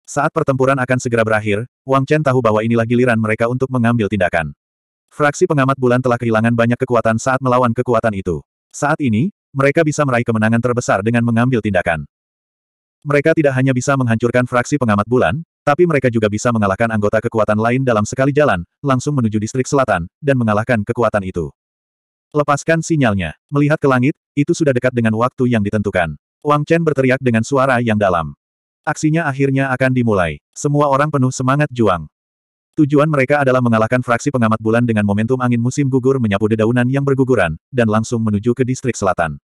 Saat pertempuran akan segera berakhir, Wang Chen tahu bahwa inilah giliran mereka untuk mengambil tindakan. Fraksi pengamat bulan telah kehilangan banyak kekuatan saat melawan kekuatan itu. Saat ini, mereka bisa meraih kemenangan terbesar dengan mengambil tindakan. Mereka tidak hanya bisa menghancurkan fraksi pengamat bulan, tapi mereka juga bisa mengalahkan anggota kekuatan lain dalam sekali jalan, langsung menuju distrik selatan, dan mengalahkan kekuatan itu. Lepaskan sinyalnya. Melihat ke langit, itu sudah dekat dengan waktu yang ditentukan. Wang Chen berteriak dengan suara yang dalam. Aksinya akhirnya akan dimulai. Semua orang penuh semangat juang. Tujuan mereka adalah mengalahkan fraksi pengamat bulan dengan momentum angin musim gugur menyapu dedaunan yang berguguran, dan langsung menuju ke distrik selatan.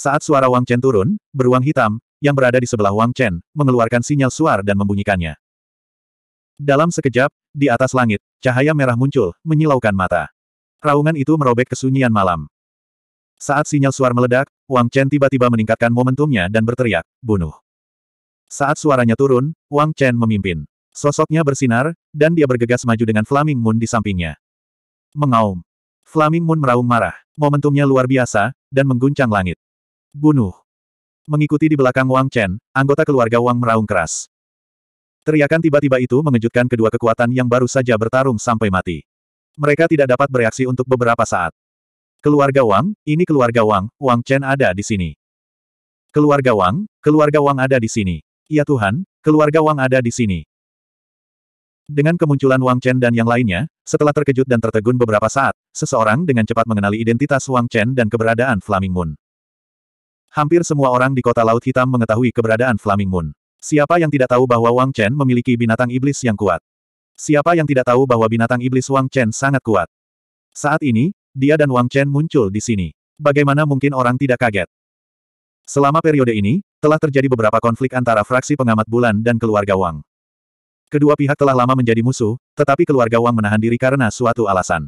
Saat suara Wang Chen turun, beruang hitam, yang berada di sebelah Wang Chen, mengeluarkan sinyal suar dan membunyikannya. Dalam sekejap, di atas langit, cahaya merah muncul, menyilaukan mata. Raungan itu merobek kesunyian malam. Saat sinyal suar meledak, Wang Chen tiba-tiba meningkatkan momentumnya dan berteriak, bunuh. Saat suaranya turun, Wang Chen memimpin. Sosoknya bersinar, dan dia bergegas maju dengan Flaming Moon di sampingnya. Mengaum. Flaming Moon meraung marah, momentumnya luar biasa, dan mengguncang langit. Bunuh. Mengikuti di belakang Wang Chen, anggota keluarga Wang meraung keras. Teriakan tiba-tiba itu mengejutkan kedua kekuatan yang baru saja bertarung sampai mati. Mereka tidak dapat bereaksi untuk beberapa saat. Keluarga Wang, ini keluarga Wang, Wang Chen ada di sini. Keluarga Wang, keluarga Wang ada di sini. Ya Tuhan, keluarga Wang ada di sini. Dengan kemunculan Wang Chen dan yang lainnya, setelah terkejut dan tertegun beberapa saat, seseorang dengan cepat mengenali identitas Wang Chen dan keberadaan Flaming Moon. Hampir semua orang di kota Laut Hitam mengetahui keberadaan Flaming Moon. Siapa yang tidak tahu bahwa Wang Chen memiliki binatang iblis yang kuat? Siapa yang tidak tahu bahwa binatang iblis Wang Chen sangat kuat? Saat ini, dia dan Wang Chen muncul di sini. Bagaimana mungkin orang tidak kaget? Selama periode ini, telah terjadi beberapa konflik antara fraksi pengamat bulan dan keluarga Wang. Kedua pihak telah lama menjadi musuh, tetapi keluarga Wang menahan diri karena suatu alasan.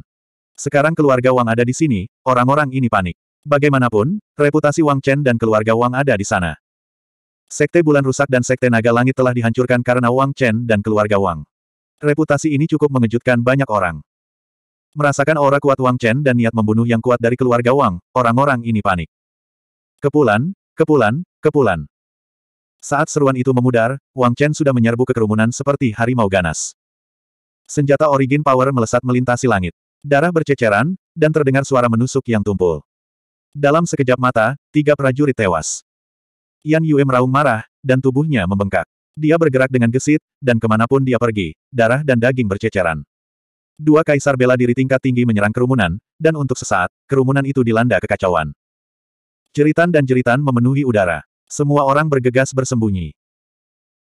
Sekarang keluarga Wang ada di sini, orang-orang ini panik. Bagaimanapun, reputasi Wang Chen dan keluarga Wang ada di sana. Sekte Bulan Rusak dan Sekte Naga Langit telah dihancurkan karena Wang Chen dan keluarga Wang. Reputasi ini cukup mengejutkan banyak orang. Merasakan aura kuat Wang Chen dan niat membunuh yang kuat dari keluarga Wang, orang-orang ini panik. Kepulan, kepulan, kepulan. Saat seruan itu memudar, Wang Chen sudah menyerbu ke kerumunan seperti harimau ganas. Senjata origin power melesat melintasi langit. Darah berceceran, dan terdengar suara menusuk yang tumpul. Dalam sekejap mata, tiga prajurit tewas. Yan Yue meraung marah, dan tubuhnya membengkak. Dia bergerak dengan gesit, dan kemanapun dia pergi, darah dan daging berceceran. Dua kaisar bela diri tingkat tinggi menyerang kerumunan, dan untuk sesaat, kerumunan itu dilanda kekacauan. Jeritan dan jeritan memenuhi udara. Semua orang bergegas bersembunyi.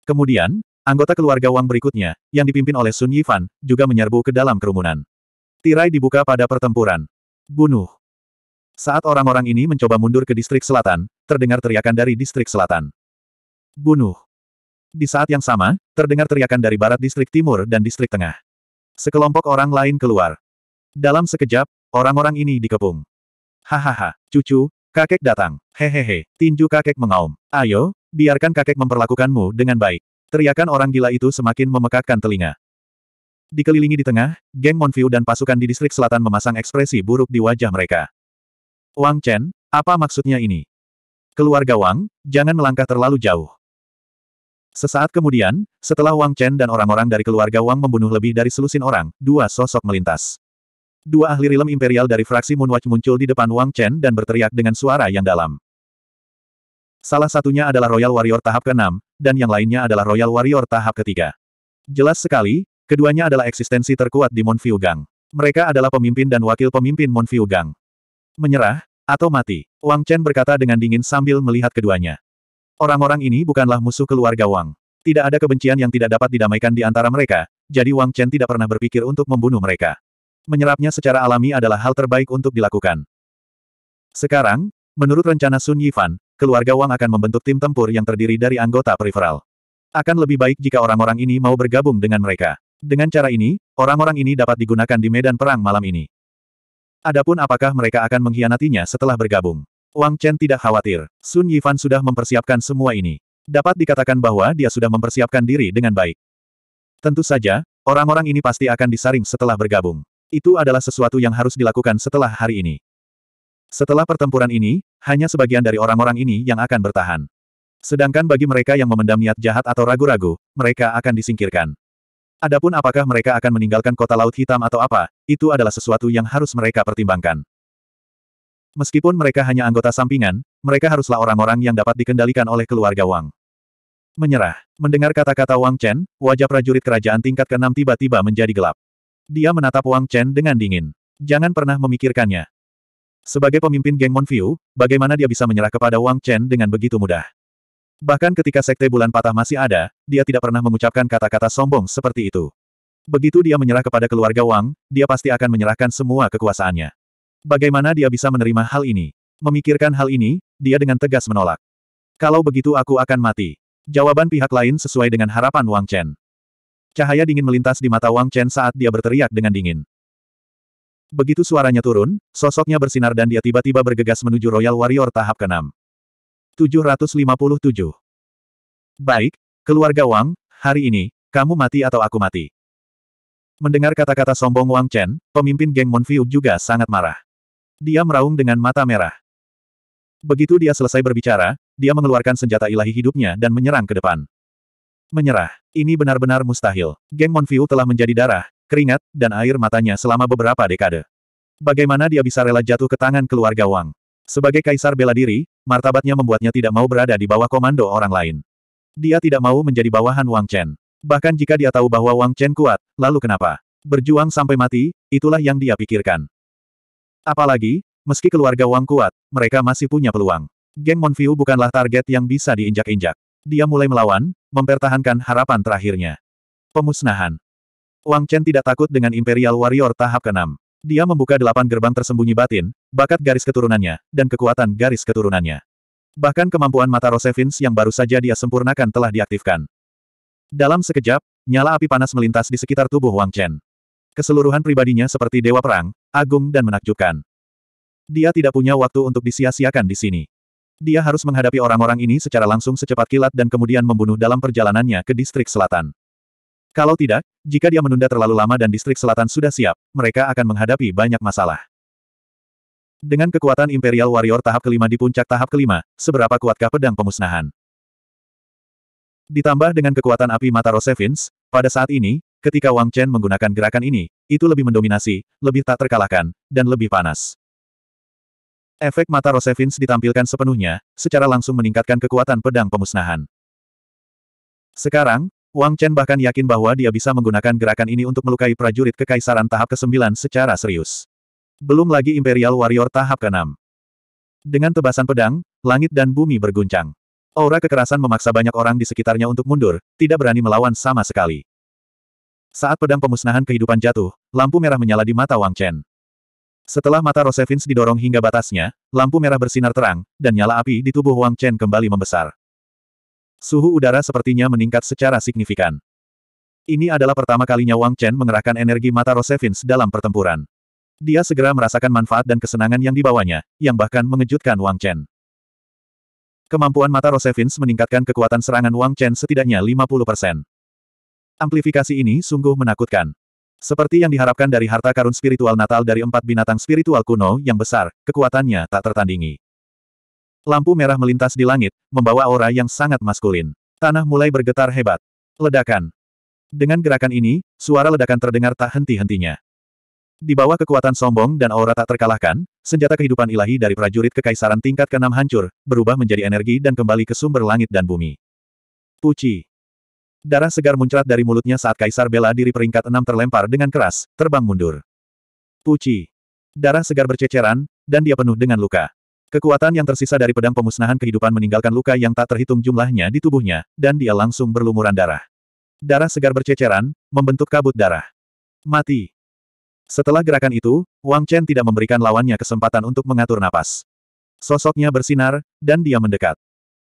Kemudian, anggota keluarga Wang berikutnya, yang dipimpin oleh Sun Yifan, juga menyerbu ke dalam kerumunan. Tirai dibuka pada pertempuran. Bunuh. Saat orang-orang ini mencoba mundur ke distrik selatan, terdengar teriakan dari distrik selatan. Bunuh. Di saat yang sama, terdengar teriakan dari barat distrik timur dan distrik tengah. Sekelompok orang lain keluar. Dalam sekejap, orang-orang ini dikepung. Hahaha, cucu, kakek datang. Hehehe, tinju kakek mengaum. Ayo, biarkan kakek memperlakukanmu dengan baik. Teriakan orang gila itu semakin memekakkan telinga. Dikelilingi di tengah, geng Monfiu dan pasukan di distrik selatan memasang ekspresi buruk di wajah mereka. Wang Chen, apa maksudnya ini? Keluarga Wang, jangan melangkah terlalu jauh. Sesaat kemudian, setelah Wang Chen dan orang-orang dari keluarga Wang membunuh lebih dari selusin orang, dua sosok melintas. Dua ahli rilem imperial dari fraksi Moonwatch muncul di depan Wang Chen dan berteriak dengan suara yang dalam. Salah satunya adalah Royal Warrior tahap ke-6, dan yang lainnya adalah Royal Warrior tahap ke-3. Jelas sekali, keduanya adalah eksistensi terkuat di Monfiu Gang. Mereka adalah pemimpin dan wakil pemimpin Monfiu Gang. Menyerah, atau mati, Wang Chen berkata dengan dingin sambil melihat keduanya. Orang-orang ini bukanlah musuh keluarga Wang. Tidak ada kebencian yang tidak dapat didamaikan di antara mereka, jadi Wang Chen tidak pernah berpikir untuk membunuh mereka. Menyerapnya secara alami adalah hal terbaik untuk dilakukan. Sekarang, menurut rencana Sun Yifan, keluarga Wang akan membentuk tim tempur yang terdiri dari anggota peripheral. Akan lebih baik jika orang-orang ini mau bergabung dengan mereka. Dengan cara ini, orang-orang ini dapat digunakan di medan perang malam ini. Adapun apakah mereka akan mengkhianatinya setelah bergabung? Wang Chen tidak khawatir. Sun Yifan sudah mempersiapkan semua ini. Dapat dikatakan bahwa dia sudah mempersiapkan diri dengan baik. Tentu saja, orang-orang ini pasti akan disaring setelah bergabung. Itu adalah sesuatu yang harus dilakukan setelah hari ini. Setelah pertempuran ini, hanya sebagian dari orang-orang ini yang akan bertahan. Sedangkan bagi mereka yang memendam niat jahat atau ragu-ragu, mereka akan disingkirkan. Adapun apakah mereka akan meninggalkan kota Laut Hitam atau apa, itu adalah sesuatu yang harus mereka pertimbangkan. Meskipun mereka hanya anggota sampingan, mereka haruslah orang-orang yang dapat dikendalikan oleh keluarga Wang. Menyerah. Mendengar kata-kata Wang Chen, wajah prajurit kerajaan tingkat ke-6 tiba-tiba menjadi gelap. Dia menatap Wang Chen dengan dingin. Jangan pernah memikirkannya. Sebagai pemimpin geng Monfiu, bagaimana dia bisa menyerah kepada Wang Chen dengan begitu mudah? Bahkan ketika Sekte Bulan Patah masih ada, dia tidak pernah mengucapkan kata-kata sombong seperti itu. Begitu dia menyerah kepada keluarga Wang, dia pasti akan menyerahkan semua kekuasaannya. Bagaimana dia bisa menerima hal ini? Memikirkan hal ini, dia dengan tegas menolak. Kalau begitu aku akan mati. Jawaban pihak lain sesuai dengan harapan Wang Chen. Cahaya dingin melintas di mata Wang Chen saat dia berteriak dengan dingin. Begitu suaranya turun, sosoknya bersinar dan dia tiba-tiba bergegas menuju Royal Warrior tahap ke-6. 757. Baik, keluarga Wang, hari ini, kamu mati atau aku mati. Mendengar kata-kata sombong Wang Chen, pemimpin geng Monfiu juga sangat marah. Dia meraung dengan mata merah. Begitu dia selesai berbicara, dia mengeluarkan senjata ilahi hidupnya dan menyerang ke depan. Menyerah. Ini benar-benar mustahil. Geng Monfiu telah menjadi darah, keringat, dan air matanya selama beberapa dekade. Bagaimana dia bisa rela jatuh ke tangan keluarga Wang? Sebagai kaisar bela diri, martabatnya membuatnya tidak mau berada di bawah komando orang lain. Dia tidak mau menjadi bawahan Wang Chen. Bahkan jika dia tahu bahwa Wang Chen kuat, lalu kenapa? Berjuang sampai mati, itulah yang dia pikirkan. Apalagi, meski keluarga Wang kuat, mereka masih punya peluang. Geng Monfiu bukanlah target yang bisa diinjak-injak. Dia mulai melawan, mempertahankan harapan terakhirnya. Pemusnahan. Wang Chen tidak takut dengan Imperial Warrior tahap ke-6. Dia membuka delapan gerbang tersembunyi batin, bakat garis keturunannya, dan kekuatan garis keturunannya. Bahkan kemampuan mata Rosevins yang baru saja dia sempurnakan telah diaktifkan. Dalam sekejap, nyala api panas melintas di sekitar tubuh Wang Chen. Keseluruhan pribadinya seperti dewa perang, agung dan menakjubkan. Dia tidak punya waktu untuk disia-siakan di sini. Dia harus menghadapi orang-orang ini secara langsung secepat kilat dan kemudian membunuh dalam perjalanannya ke distrik selatan. Kalau tidak, jika dia menunda terlalu lama dan distrik selatan sudah siap, mereka akan menghadapi banyak masalah. Dengan kekuatan Imperial Warrior tahap kelima di puncak tahap kelima, seberapa kuatkah pedang pemusnahan? Ditambah dengan kekuatan api mata Rosevins, pada saat ini, ketika Wang Chen menggunakan gerakan ini, itu lebih mendominasi, lebih tak terkalahkan, dan lebih panas. Efek mata Rosevins ditampilkan sepenuhnya, secara langsung meningkatkan kekuatan pedang pemusnahan. Sekarang, Wang Chen bahkan yakin bahwa dia bisa menggunakan gerakan ini untuk melukai prajurit kekaisaran tahap ke-9 secara serius. Belum lagi Imperial Warrior tahap ke-6. Dengan tebasan pedang, langit dan bumi berguncang. Aura kekerasan memaksa banyak orang di sekitarnya untuk mundur, tidak berani melawan sama sekali. Saat pedang pemusnahan kehidupan jatuh, lampu merah menyala di mata Wang Chen. Setelah mata Rosevins didorong hingga batasnya, lampu merah bersinar terang, dan nyala api di tubuh Wang Chen kembali membesar. Suhu udara sepertinya meningkat secara signifikan. Ini adalah pertama kalinya Wang Chen mengerahkan energi mata Rosevins dalam pertempuran. Dia segera merasakan manfaat dan kesenangan yang dibawanya, yang bahkan mengejutkan Wang Chen. Kemampuan mata Rosevins meningkatkan kekuatan serangan Wang Chen setidaknya 50%. Amplifikasi ini sungguh menakutkan. Seperti yang diharapkan dari harta karun spiritual natal dari empat binatang spiritual kuno yang besar, kekuatannya tak tertandingi. Lampu merah melintas di langit, membawa aura yang sangat maskulin. Tanah mulai bergetar hebat. Ledakan. Dengan gerakan ini, suara ledakan terdengar tak henti-hentinya. Di bawah kekuatan sombong dan aura tak terkalahkan, senjata kehidupan ilahi dari prajurit kekaisaran tingkat ke-6 hancur, berubah menjadi energi dan kembali ke sumber langit dan bumi. Puci. Darah segar muncrat dari mulutnya saat kaisar bela diri peringkat 6 terlempar dengan keras, terbang mundur. Puci. Darah segar berceceran, dan dia penuh dengan luka. Kekuatan yang tersisa dari pedang pemusnahan kehidupan meninggalkan luka yang tak terhitung jumlahnya di tubuhnya, dan dia langsung berlumuran darah. Darah segar berceceran, membentuk kabut darah. Mati. Setelah gerakan itu, Wang Chen tidak memberikan lawannya kesempatan untuk mengatur napas. Sosoknya bersinar, dan dia mendekat.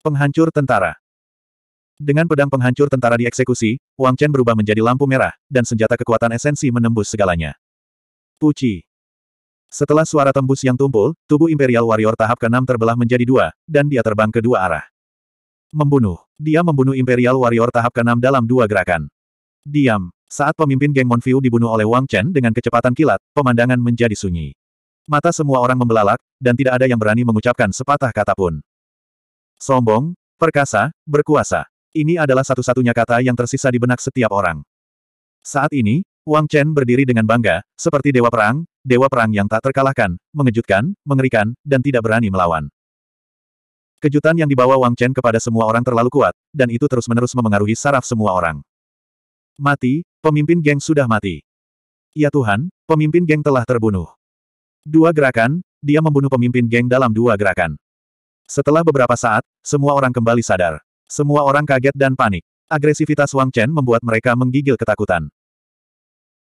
Penghancur tentara. Dengan pedang penghancur tentara dieksekusi, Wang Chen berubah menjadi lampu merah, dan senjata kekuatan esensi menembus segalanya. Puci. Setelah suara tembus yang tumpul, tubuh Imperial Warrior tahap ke-6 terbelah menjadi dua, dan dia terbang ke dua arah. Membunuh. Dia membunuh Imperial Warrior tahap ke-6 dalam dua gerakan. Diam. Saat pemimpin geng Monfiu dibunuh oleh Wang Chen dengan kecepatan kilat, pemandangan menjadi sunyi. Mata semua orang membelalak, dan tidak ada yang berani mengucapkan sepatah kata pun. Sombong, perkasa, berkuasa. Ini adalah satu-satunya kata yang tersisa di benak setiap orang. Saat ini, Wang Chen berdiri dengan bangga, seperti dewa perang, dewa perang yang tak terkalahkan, mengejutkan, mengerikan, dan tidak berani melawan. Kejutan yang dibawa Wang Chen kepada semua orang terlalu kuat, dan itu terus-menerus memengaruhi saraf semua orang. Mati, pemimpin geng sudah mati. Ya Tuhan, pemimpin geng telah terbunuh. Dua gerakan, dia membunuh pemimpin geng dalam dua gerakan. Setelah beberapa saat, semua orang kembali sadar. Semua orang kaget dan panik. Agresivitas Wang Chen membuat mereka menggigil ketakutan.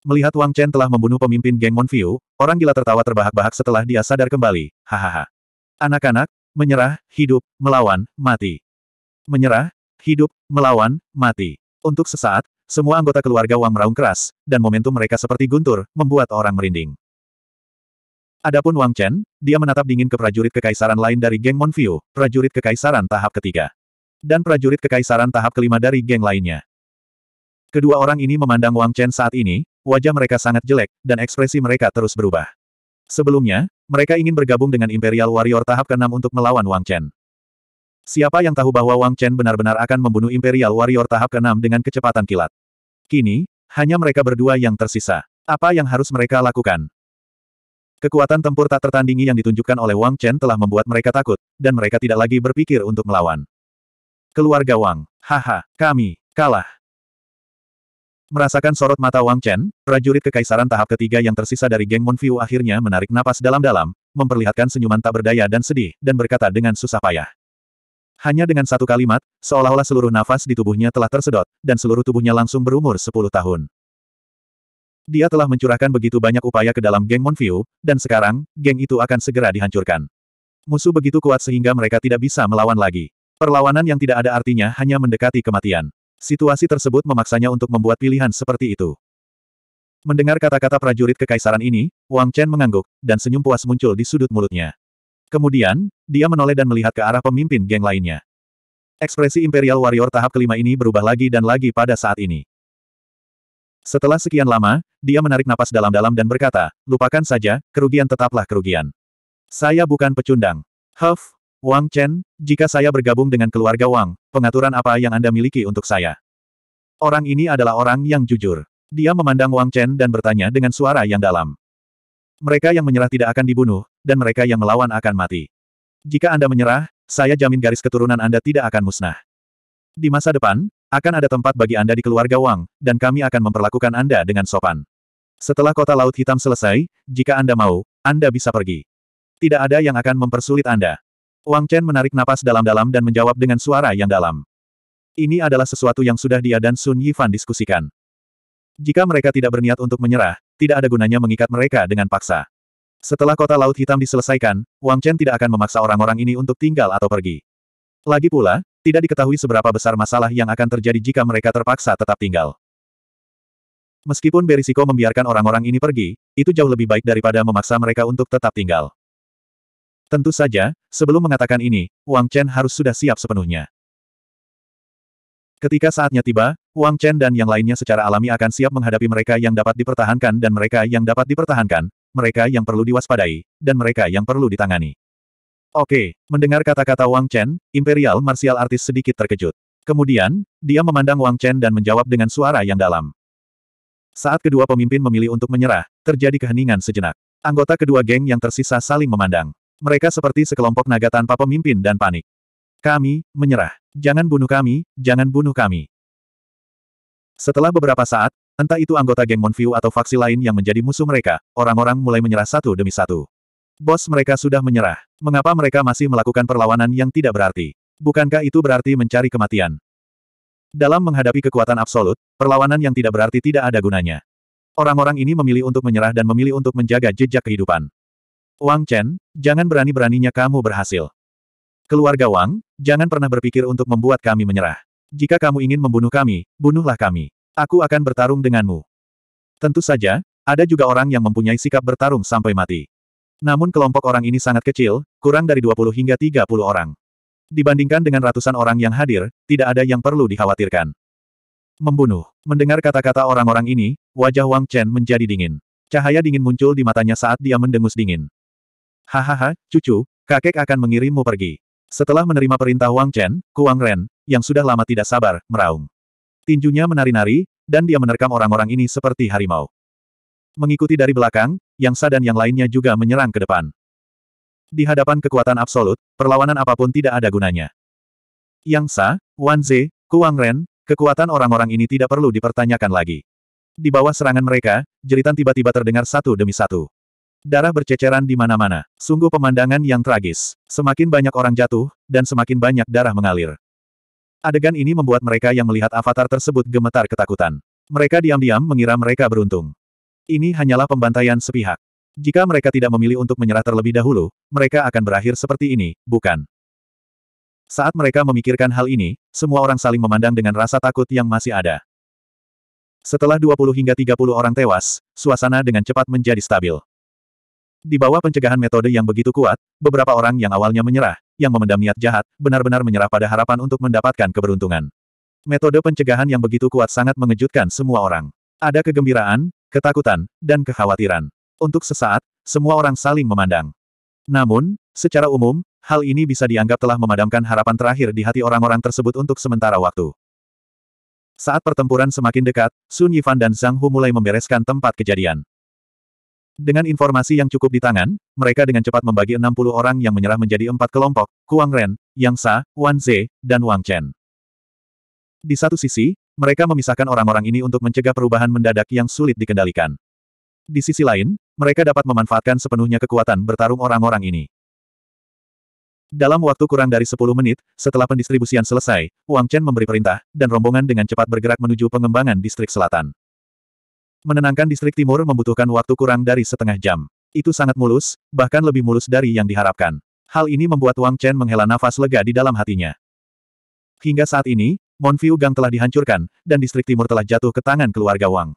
Melihat Wang Chen telah membunuh pemimpin geng Monfiu, orang gila tertawa terbahak-bahak setelah dia sadar kembali, hahaha. Anak-anak, menyerah, hidup, melawan, mati. Menyerah, hidup, melawan, mati. Untuk sesaat, semua anggota keluarga Wang meraung keras, dan momentum mereka seperti guntur, membuat orang merinding. Adapun Wang Chen, dia menatap dingin ke prajurit kekaisaran lain dari geng Monfiu, prajurit kekaisaran tahap ketiga. Dan prajurit kekaisaran tahap kelima dari geng lainnya. Kedua orang ini memandang Wang Chen saat ini, wajah mereka sangat jelek, dan ekspresi mereka terus berubah. Sebelumnya, mereka ingin bergabung dengan Imperial Warrior tahap ke-6 untuk melawan Wang Chen. Siapa yang tahu bahwa Wang Chen benar-benar akan membunuh Imperial Warrior tahap ke-6 dengan kecepatan kilat? Kini, hanya mereka berdua yang tersisa. Apa yang harus mereka lakukan? Kekuatan tempur tak tertandingi yang ditunjukkan oleh Wang Chen telah membuat mereka takut, dan mereka tidak lagi berpikir untuk melawan. Keluarga Wang, haha, kami, kalah. Merasakan sorot mata Wang Chen, prajurit kekaisaran tahap ketiga yang tersisa dari geng Monfiu akhirnya menarik napas dalam-dalam, memperlihatkan senyuman tak berdaya dan sedih, dan berkata dengan susah payah. Hanya dengan satu kalimat, seolah-olah seluruh nafas di tubuhnya telah tersedot, dan seluruh tubuhnya langsung berumur 10 tahun. Dia telah mencurahkan begitu banyak upaya ke dalam geng Monfiu, dan sekarang, geng itu akan segera dihancurkan. Musuh begitu kuat sehingga mereka tidak bisa melawan lagi. Perlawanan yang tidak ada artinya hanya mendekati kematian. Situasi tersebut memaksanya untuk membuat pilihan seperti itu. Mendengar kata-kata prajurit kekaisaran ini, Wang Chen mengangguk, dan senyum puas muncul di sudut mulutnya. Kemudian, dia menoleh dan melihat ke arah pemimpin geng lainnya. Ekspresi Imperial Warrior tahap kelima ini berubah lagi dan lagi pada saat ini. Setelah sekian lama, dia menarik napas dalam-dalam dan berkata, lupakan saja, kerugian tetaplah kerugian. Saya bukan pecundang. Huff, Wang Chen, jika saya bergabung dengan keluarga Wang, pengaturan apa yang Anda miliki untuk saya? Orang ini adalah orang yang jujur. Dia memandang Wang Chen dan bertanya dengan suara yang dalam. Mereka yang menyerah tidak akan dibunuh, dan mereka yang melawan akan mati. Jika Anda menyerah, saya jamin garis keturunan Anda tidak akan musnah. Di masa depan, akan ada tempat bagi Anda di keluarga Wang, dan kami akan memperlakukan Anda dengan sopan. Setelah kota Laut Hitam selesai, jika Anda mau, Anda bisa pergi. Tidak ada yang akan mempersulit Anda. Wang Chen menarik napas dalam-dalam dan menjawab dengan suara yang dalam. Ini adalah sesuatu yang sudah dia dan Sun Yifan diskusikan. Jika mereka tidak berniat untuk menyerah, tidak ada gunanya mengikat mereka dengan paksa. Setelah kota Laut Hitam diselesaikan, Wang Chen tidak akan memaksa orang-orang ini untuk tinggal atau pergi. Lagi pula, tidak diketahui seberapa besar masalah yang akan terjadi jika mereka terpaksa tetap tinggal. Meskipun berisiko membiarkan orang-orang ini pergi, itu jauh lebih baik daripada memaksa mereka untuk tetap tinggal. Tentu saja, sebelum mengatakan ini, Wang Chen harus sudah siap sepenuhnya. Ketika saatnya tiba, Wang Chen dan yang lainnya secara alami akan siap menghadapi mereka yang dapat dipertahankan dan mereka yang dapat dipertahankan, mereka yang perlu diwaspadai, dan mereka yang perlu ditangani. Oke, mendengar kata-kata Wang Chen, Imperial Martial Artis sedikit terkejut. Kemudian, dia memandang Wang Chen dan menjawab dengan suara yang dalam. Saat kedua pemimpin memilih untuk menyerah, terjadi keheningan sejenak. Anggota kedua geng yang tersisa saling memandang. Mereka seperti sekelompok naga tanpa pemimpin dan panik. Kami, menyerah. Jangan bunuh kami, jangan bunuh kami. Setelah beberapa saat, entah itu anggota geng Monview atau faksi lain yang menjadi musuh mereka, orang-orang mulai menyerah satu demi satu. Bos mereka sudah menyerah. Mengapa mereka masih melakukan perlawanan yang tidak berarti? Bukankah itu berarti mencari kematian? Dalam menghadapi kekuatan absolut, perlawanan yang tidak berarti tidak ada gunanya. Orang-orang ini memilih untuk menyerah dan memilih untuk menjaga jejak kehidupan. Wang Chen, jangan berani-beraninya kamu berhasil. Keluarga Wang, jangan pernah berpikir untuk membuat kami menyerah. Jika kamu ingin membunuh kami, bunuhlah kami. Aku akan bertarung denganmu. Tentu saja, ada juga orang yang mempunyai sikap bertarung sampai mati. Namun kelompok orang ini sangat kecil, kurang dari 20 hingga 30 orang. Dibandingkan dengan ratusan orang yang hadir, tidak ada yang perlu dikhawatirkan. Membunuh. Mendengar kata-kata orang-orang ini, wajah Wang Chen menjadi dingin. Cahaya dingin muncul di matanya saat dia mendengus dingin. Hahaha, cucu, kakek akan mengirimmu pergi. Setelah menerima perintah Wang Chen, Kuang Ren, yang sudah lama tidak sabar, meraung. Tinjunya menari-nari, dan dia menerkam orang-orang ini seperti harimau. Mengikuti dari belakang, Yang Sa dan yang lainnya juga menyerang ke depan. Di hadapan kekuatan absolut, perlawanan apapun tidak ada gunanya. Yang Sa, Wan Ze, Kuang Ren, kekuatan orang-orang ini tidak perlu dipertanyakan lagi. Di bawah serangan mereka, jeritan tiba-tiba terdengar satu demi satu. Darah berceceran di mana-mana. Sungguh pemandangan yang tragis. Semakin banyak orang jatuh, dan semakin banyak darah mengalir. Adegan ini membuat mereka yang melihat avatar tersebut gemetar ketakutan. Mereka diam-diam mengira mereka beruntung. Ini hanyalah pembantaian sepihak. Jika mereka tidak memilih untuk menyerah terlebih dahulu, mereka akan berakhir seperti ini, bukan? Saat mereka memikirkan hal ini, semua orang saling memandang dengan rasa takut yang masih ada. Setelah 20 hingga 30 orang tewas, suasana dengan cepat menjadi stabil. Di bawah pencegahan metode yang begitu kuat, beberapa orang yang awalnya menyerah, yang memendam niat jahat, benar-benar menyerah pada harapan untuk mendapatkan keberuntungan. Metode pencegahan yang begitu kuat sangat mengejutkan semua orang. Ada kegembiraan, ketakutan, dan kekhawatiran. Untuk sesaat, semua orang saling memandang. Namun, secara umum, hal ini bisa dianggap telah memadamkan harapan terakhir di hati orang-orang tersebut untuk sementara waktu. Saat pertempuran semakin dekat, Sun Yifan dan Zhang Hu mulai membereskan tempat kejadian. Dengan informasi yang cukup di tangan, mereka dengan cepat membagi 60 orang yang menyerah menjadi empat kelompok, Kuang Ren, Yang Sa, Wan Ze, dan Wang Chen. Di satu sisi, mereka memisahkan orang-orang ini untuk mencegah perubahan mendadak yang sulit dikendalikan. Di sisi lain, mereka dapat memanfaatkan sepenuhnya kekuatan bertarung orang-orang ini. Dalam waktu kurang dari 10 menit, setelah pendistribusian selesai, Wang Chen memberi perintah, dan rombongan dengan cepat bergerak menuju pengembangan distrik selatan. Menenangkan distrik timur membutuhkan waktu kurang dari setengah jam. Itu sangat mulus, bahkan lebih mulus dari yang diharapkan. Hal ini membuat Wang Chen menghela nafas lega di dalam hatinya. Hingga saat ini, View Gang telah dihancurkan, dan distrik timur telah jatuh ke tangan keluarga Wang.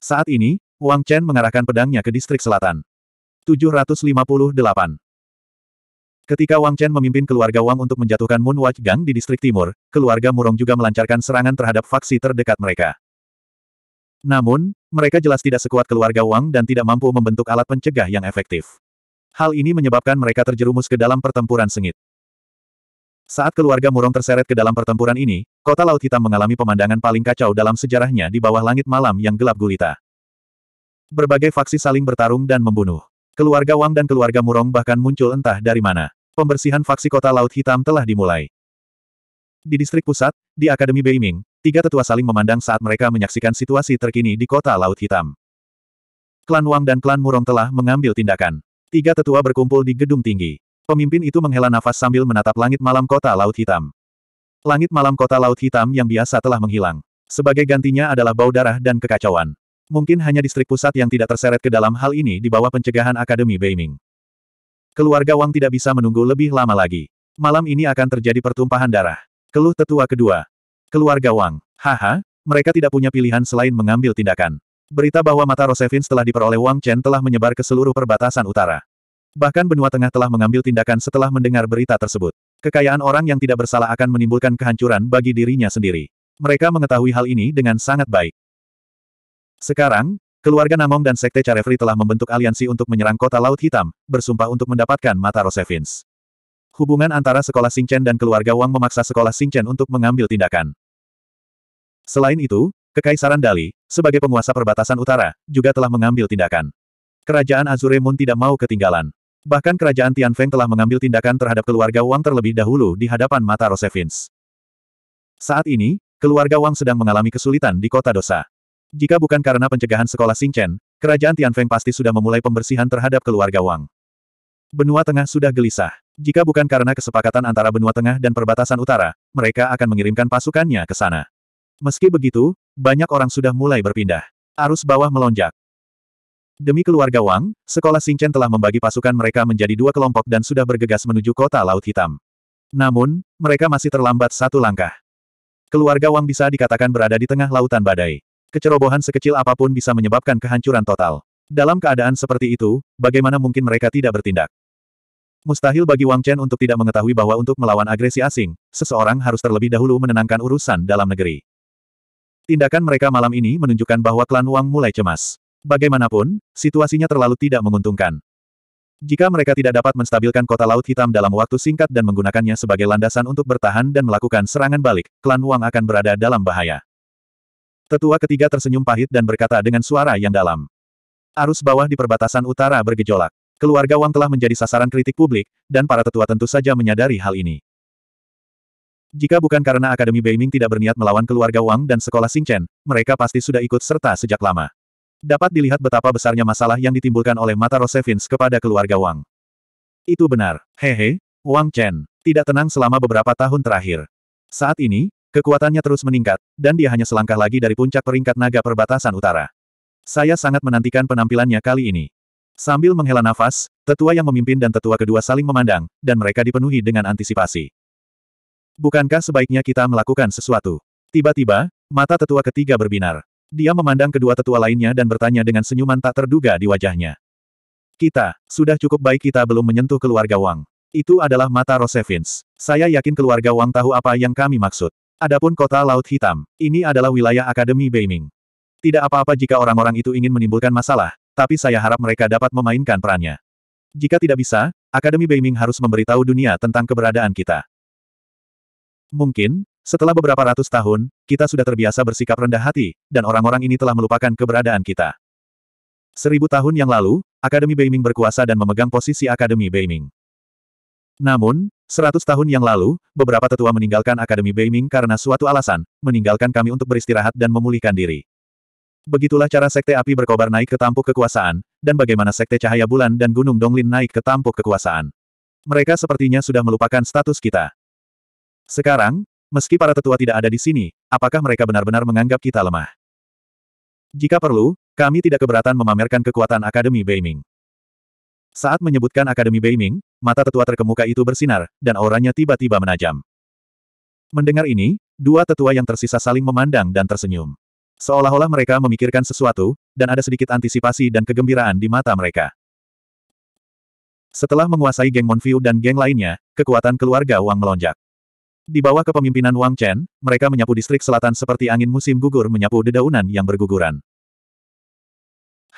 Saat ini, Wang Chen mengarahkan pedangnya ke distrik selatan. 758. Ketika Wang Chen memimpin keluarga Wang untuk menjatuhkan Moon Watch Gang di distrik timur, keluarga Murong juga melancarkan serangan terhadap faksi terdekat mereka. Namun, mereka jelas tidak sekuat keluarga Wang dan tidak mampu membentuk alat pencegah yang efektif. Hal ini menyebabkan mereka terjerumus ke dalam pertempuran sengit. Saat keluarga Murong terseret ke dalam pertempuran ini, kota Laut Hitam mengalami pemandangan paling kacau dalam sejarahnya di bawah langit malam yang gelap gulita. Berbagai faksi saling bertarung dan membunuh. Keluarga Wang dan keluarga Murong bahkan muncul entah dari mana. Pembersihan faksi kota Laut Hitam telah dimulai. Di distrik pusat, di Akademi Beiming, tiga tetua saling memandang saat mereka menyaksikan situasi terkini di kota Laut Hitam. Klan Wang dan klan Murong telah mengambil tindakan. Tiga tetua berkumpul di gedung tinggi. Pemimpin itu menghela nafas sambil menatap langit malam kota Laut Hitam. Langit malam kota Laut Hitam yang biasa telah menghilang. Sebagai gantinya adalah bau darah dan kekacauan. Mungkin hanya distrik pusat yang tidak terseret ke dalam hal ini di bawah pencegahan Akademi Beiming. Keluarga Wang tidak bisa menunggu lebih lama lagi. Malam ini akan terjadi pertumpahan darah. Keluh tetua kedua. Keluarga Wang. Haha, mereka tidak punya pilihan selain mengambil tindakan. Berita bahwa mata Rosevins setelah diperoleh Wang Chen telah menyebar ke seluruh perbatasan utara. Bahkan benua tengah telah mengambil tindakan setelah mendengar berita tersebut. Kekayaan orang yang tidak bersalah akan menimbulkan kehancuran bagi dirinya sendiri. Mereka mengetahui hal ini dengan sangat baik. Sekarang, keluarga Namong dan Sekte Carefree telah membentuk aliansi untuk menyerang kota Laut Hitam, bersumpah untuk mendapatkan mata Rosevins. Hubungan antara sekolah Singchen dan keluarga Wang memaksa sekolah Singchen untuk mengambil tindakan. Selain itu, Kekaisaran Dali, sebagai penguasa perbatasan utara, juga telah mengambil tindakan. Kerajaan Azure Moon tidak mau ketinggalan. Bahkan kerajaan Tianfeng telah mengambil tindakan terhadap keluarga Wang terlebih dahulu di hadapan mata Rosevins. Saat ini, keluarga Wang sedang mengalami kesulitan di kota dosa. Jika bukan karena pencegahan sekolah Singchen, kerajaan Tianfeng pasti sudah memulai pembersihan terhadap keluarga Wang. Benua Tengah sudah gelisah. Jika bukan karena kesepakatan antara Benua Tengah dan perbatasan utara, mereka akan mengirimkan pasukannya ke sana. Meski begitu, banyak orang sudah mulai berpindah. Arus bawah melonjak. Demi keluarga Wang, sekolah Singchen telah membagi pasukan mereka menjadi dua kelompok dan sudah bergegas menuju kota Laut Hitam. Namun, mereka masih terlambat satu langkah. Keluarga Wang bisa dikatakan berada di tengah lautan badai. Kecerobohan sekecil apapun bisa menyebabkan kehancuran total. Dalam keadaan seperti itu, bagaimana mungkin mereka tidak bertindak? Mustahil bagi Wang Chen untuk tidak mengetahui bahwa untuk melawan agresi asing, seseorang harus terlebih dahulu menenangkan urusan dalam negeri. Tindakan mereka malam ini menunjukkan bahwa klan Wang mulai cemas. Bagaimanapun, situasinya terlalu tidak menguntungkan. Jika mereka tidak dapat menstabilkan kota Laut Hitam dalam waktu singkat dan menggunakannya sebagai landasan untuk bertahan dan melakukan serangan balik, klan Wang akan berada dalam bahaya. Tetua ketiga tersenyum pahit dan berkata dengan suara yang dalam. Arus bawah di perbatasan utara bergejolak. Keluarga Wang telah menjadi sasaran kritik publik, dan para tetua tentu saja menyadari hal ini. Jika bukan karena Akademi Beiming tidak berniat melawan keluarga Wang dan sekolah Xingchen, mereka pasti sudah ikut serta sejak lama. Dapat dilihat betapa besarnya masalah yang ditimbulkan oleh mata Rosevins kepada keluarga Wang. Itu benar. Hehe, Wang Chen, tidak tenang selama beberapa tahun terakhir. Saat ini, kekuatannya terus meningkat, dan dia hanya selangkah lagi dari puncak peringkat naga perbatasan utara. Saya sangat menantikan penampilannya kali ini. Sambil menghela nafas, tetua yang memimpin dan tetua kedua saling memandang, dan mereka dipenuhi dengan antisipasi. Bukankah sebaiknya kita melakukan sesuatu? Tiba-tiba, mata tetua ketiga berbinar. Dia memandang kedua tetua lainnya dan bertanya dengan senyuman tak terduga di wajahnya. Kita, sudah cukup baik kita belum menyentuh keluarga Wang. Itu adalah mata Rosevins. Saya yakin keluarga Wang tahu apa yang kami maksud. Adapun kota Laut Hitam, ini adalah wilayah Akademi Beiming. Tidak apa-apa jika orang-orang itu ingin menimbulkan masalah, tapi saya harap mereka dapat memainkan perannya. Jika tidak bisa, Akademi Beiming harus memberitahu dunia tentang keberadaan kita. Mungkin, setelah beberapa ratus tahun, kita sudah terbiasa bersikap rendah hati, dan orang-orang ini telah melupakan keberadaan kita. Seribu tahun yang lalu, Akademi Beiming berkuasa dan memegang posisi Akademi Beiming. Namun, seratus tahun yang lalu, beberapa tetua meninggalkan Akademi Beiming karena suatu alasan, meninggalkan kami untuk beristirahat dan memulihkan diri. Begitulah cara Sekte Api Berkobar naik ke tampuk kekuasaan, dan bagaimana Sekte Cahaya Bulan dan Gunung Donglin naik ke tampuk kekuasaan. Mereka sepertinya sudah melupakan status kita. Sekarang, meski para tetua tidak ada di sini, apakah mereka benar-benar menganggap kita lemah? Jika perlu, kami tidak keberatan memamerkan kekuatan Akademi Beiming. Saat menyebutkan Akademi Beiming, mata tetua terkemuka itu bersinar, dan auranya tiba-tiba menajam. Mendengar ini, dua tetua yang tersisa saling memandang dan tersenyum. Seolah-olah mereka memikirkan sesuatu, dan ada sedikit antisipasi dan kegembiraan di mata mereka. Setelah menguasai geng Monfiu dan geng lainnya, kekuatan keluarga Wang melonjak. Di bawah kepemimpinan Wang Chen, mereka menyapu distrik selatan seperti angin musim gugur menyapu dedaunan yang berguguran.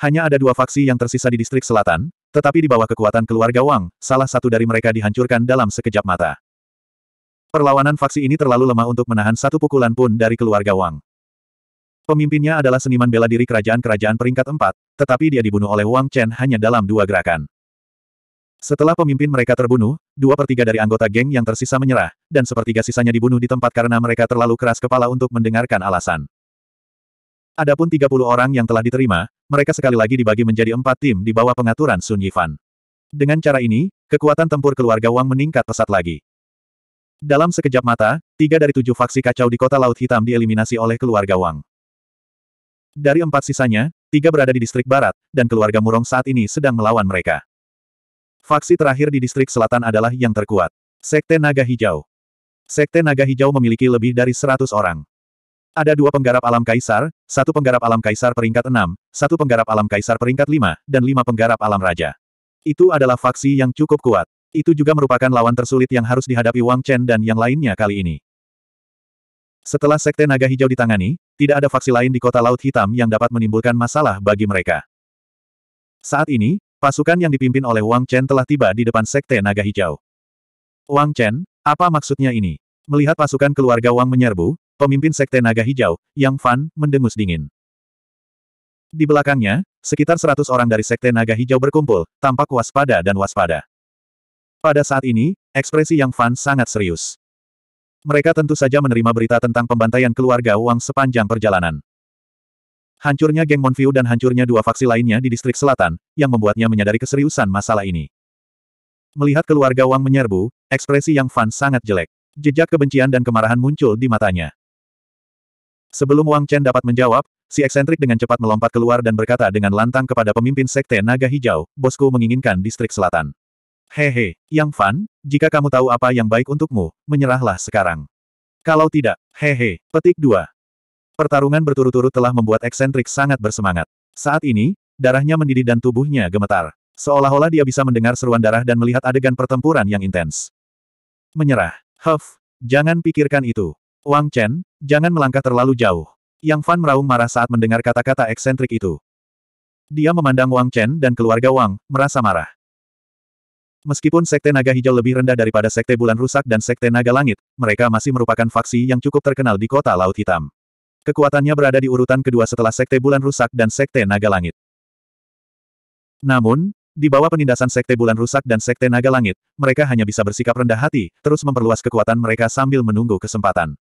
Hanya ada dua faksi yang tersisa di distrik selatan, tetapi di bawah kekuatan keluarga Wang, salah satu dari mereka dihancurkan dalam sekejap mata. Perlawanan faksi ini terlalu lemah untuk menahan satu pukulan pun dari keluarga Wang. Pemimpinnya adalah seniman bela diri kerajaan-kerajaan peringkat empat, tetapi dia dibunuh oleh Wang Chen hanya dalam dua gerakan. Setelah pemimpin mereka terbunuh, dua pertiga dari anggota geng yang tersisa menyerah, dan sepertiga sisanya dibunuh di tempat karena mereka terlalu keras kepala untuk mendengarkan alasan. Adapun 30 orang yang telah diterima, mereka sekali lagi dibagi menjadi empat tim di bawah pengaturan Sun Yifan. Dengan cara ini, kekuatan tempur keluarga Wang meningkat pesat lagi. Dalam sekejap mata, tiga dari tujuh faksi kacau di kota Laut Hitam dieliminasi oleh keluarga Wang. Dari empat sisanya, tiga berada di distrik barat, dan keluarga Murong saat ini sedang melawan mereka. Faksi terakhir di distrik selatan adalah yang terkuat. Sekte Naga Hijau. Sekte Naga Hijau memiliki lebih dari seratus orang. Ada dua penggarap alam kaisar, satu penggarap alam kaisar peringkat enam, satu penggarap alam kaisar peringkat lima, dan lima penggarap alam raja. Itu adalah faksi yang cukup kuat. Itu juga merupakan lawan tersulit yang harus dihadapi Wang Chen dan yang lainnya kali ini. Setelah Sekte Naga Hijau ditangani, tidak ada faksi lain di kota Laut Hitam yang dapat menimbulkan masalah bagi mereka. Saat ini, pasukan yang dipimpin oleh Wang Chen telah tiba di depan Sekte Naga Hijau. Wang Chen, apa maksudnya ini? Melihat pasukan keluarga Wang menyerbu, pemimpin Sekte Naga Hijau, Yang Fan, mendengus dingin. Di belakangnya, sekitar 100 orang dari Sekte Naga Hijau berkumpul, tampak waspada dan waspada. Pada saat ini, ekspresi Yang Fan sangat serius. Mereka tentu saja menerima berita tentang pembantaian keluarga Wang sepanjang perjalanan. Hancurnya geng Monfiu dan hancurnya dua faksi lainnya di distrik selatan, yang membuatnya menyadari keseriusan masalah ini. Melihat keluarga Wang menyerbu, ekspresi yang Fan sangat jelek. Jejak kebencian dan kemarahan muncul di matanya. Sebelum Wang Chen dapat menjawab, si eksentrik dengan cepat melompat keluar dan berkata dengan lantang kepada pemimpin Sekte Naga Hijau, bosku menginginkan distrik selatan. Hehe, Yang Fan, jika kamu tahu apa yang baik untukmu, menyerahlah sekarang. Kalau tidak, hehe, petik 2. Pertarungan berturut-turut telah membuat eksentrik sangat bersemangat. Saat ini, darahnya mendidih dan tubuhnya gemetar. Seolah-olah dia bisa mendengar seruan darah dan melihat adegan pertempuran yang intens. Menyerah. Huff, jangan pikirkan itu. Wang Chen, jangan melangkah terlalu jauh. Yang Fan meraung marah saat mendengar kata-kata eksentrik itu. Dia memandang Wang Chen dan keluarga Wang, merasa marah. Meskipun Sekte Naga Hijau lebih rendah daripada Sekte Bulan Rusak dan Sekte Naga Langit, mereka masih merupakan faksi yang cukup terkenal di kota Laut Hitam. Kekuatannya berada di urutan kedua setelah Sekte Bulan Rusak dan Sekte Naga Langit. Namun, di bawah penindasan Sekte Bulan Rusak dan Sekte Naga Langit, mereka hanya bisa bersikap rendah hati, terus memperluas kekuatan mereka sambil menunggu kesempatan.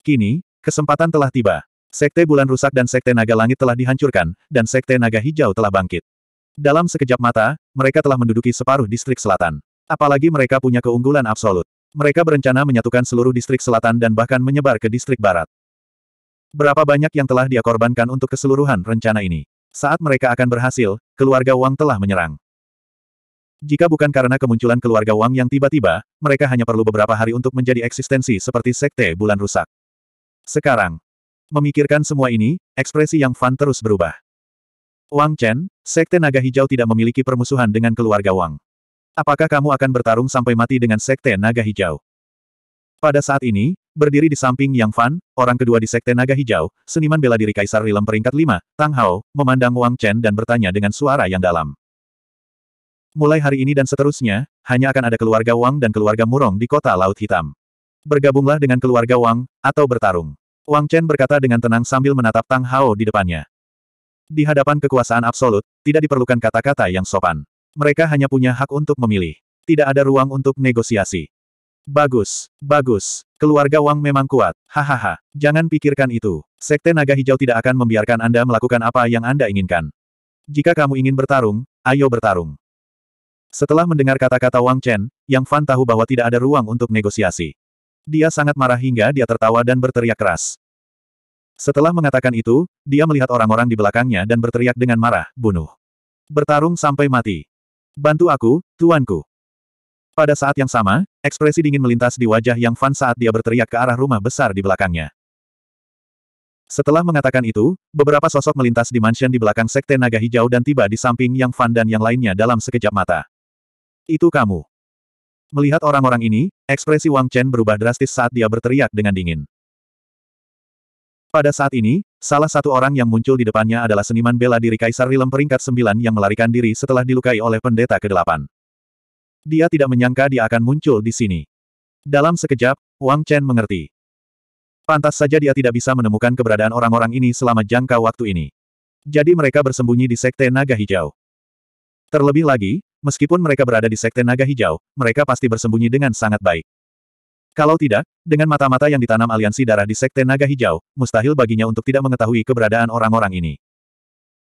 Kini, kesempatan telah tiba. Sekte Bulan Rusak dan Sekte Naga Langit telah dihancurkan, dan Sekte Naga Hijau telah bangkit. Dalam sekejap mata, mereka telah menduduki separuh distrik selatan. Apalagi mereka punya keunggulan absolut. Mereka berencana menyatukan seluruh distrik selatan dan bahkan menyebar ke distrik barat. Berapa banyak yang telah dia korbankan untuk keseluruhan rencana ini? Saat mereka akan berhasil, keluarga Wang telah menyerang. Jika bukan karena kemunculan keluarga Wang yang tiba-tiba, mereka hanya perlu beberapa hari untuk menjadi eksistensi seperti sekte bulan rusak. Sekarang, memikirkan semua ini, ekspresi yang Fan terus berubah. Wang Chen, Sekte Naga Hijau tidak memiliki permusuhan dengan keluarga Wang. Apakah kamu akan bertarung sampai mati dengan Sekte Naga Hijau? Pada saat ini, berdiri di samping Yang Fan, orang kedua di Sekte Naga Hijau, seniman bela diri Kaisar Rilem peringkat 5, Tang Hao, memandang Wang Chen dan bertanya dengan suara yang dalam. Mulai hari ini dan seterusnya, hanya akan ada keluarga Wang dan keluarga Murong di kota Laut Hitam. Bergabunglah dengan keluarga Wang, atau bertarung. Wang Chen berkata dengan tenang sambil menatap Tang Hao di depannya. Di hadapan kekuasaan absolut, tidak diperlukan kata-kata yang sopan. Mereka hanya punya hak untuk memilih. Tidak ada ruang untuk negosiasi. Bagus, bagus. Keluarga Wang memang kuat. Hahaha. Jangan pikirkan itu. Sekte Naga Hijau tidak akan membiarkan Anda melakukan apa yang Anda inginkan. Jika kamu ingin bertarung, ayo bertarung. Setelah mendengar kata-kata Wang Chen, Yang Fan tahu bahwa tidak ada ruang untuk negosiasi. Dia sangat marah hingga dia tertawa dan berteriak keras. Setelah mengatakan itu, dia melihat orang-orang di belakangnya dan berteriak dengan marah, bunuh. Bertarung sampai mati. Bantu aku, tuanku. Pada saat yang sama, ekspresi dingin melintas di wajah Yang Fan saat dia berteriak ke arah rumah besar di belakangnya. Setelah mengatakan itu, beberapa sosok melintas di mansion di belakang Sekte Naga Hijau dan tiba di samping Yang Fan dan yang lainnya dalam sekejap mata. Itu kamu. Melihat orang-orang ini, ekspresi Wang Chen berubah drastis saat dia berteriak dengan dingin. Pada saat ini, salah satu orang yang muncul di depannya adalah seniman bela diri Kaisar Rilem peringkat sembilan yang melarikan diri setelah dilukai oleh pendeta ke-8. Dia tidak menyangka dia akan muncul di sini. Dalam sekejap, Wang Chen mengerti. Pantas saja dia tidak bisa menemukan keberadaan orang-orang ini selama jangka waktu ini. Jadi mereka bersembunyi di Sekte Naga Hijau. Terlebih lagi, meskipun mereka berada di Sekte Naga Hijau, mereka pasti bersembunyi dengan sangat baik. Kalau tidak, dengan mata-mata yang ditanam aliansi darah di Sekte Naga Hijau, mustahil baginya untuk tidak mengetahui keberadaan orang-orang ini.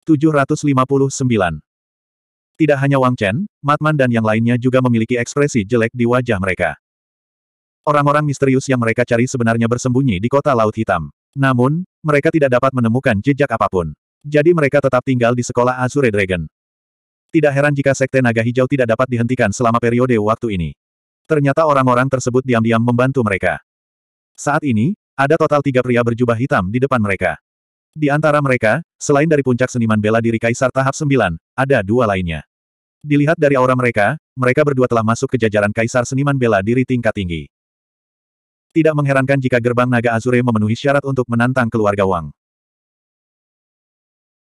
759. Tidak hanya Wang Chen, Matman dan yang lainnya juga memiliki ekspresi jelek di wajah mereka. Orang-orang misterius yang mereka cari sebenarnya bersembunyi di kota Laut Hitam. Namun, mereka tidak dapat menemukan jejak apapun. Jadi mereka tetap tinggal di sekolah Azure Dragon. Tidak heran jika Sekte Naga Hijau tidak dapat dihentikan selama periode waktu ini. Ternyata orang-orang tersebut diam-diam membantu mereka. Saat ini, ada total tiga pria berjubah hitam di depan mereka. Di antara mereka, selain dari puncak seniman bela diri Kaisar tahap 9, ada dua lainnya. Dilihat dari aura mereka, mereka berdua telah masuk ke jajaran Kaisar seniman bela diri tingkat tinggi. Tidak mengherankan jika gerbang naga Azure memenuhi syarat untuk menantang keluarga Wang.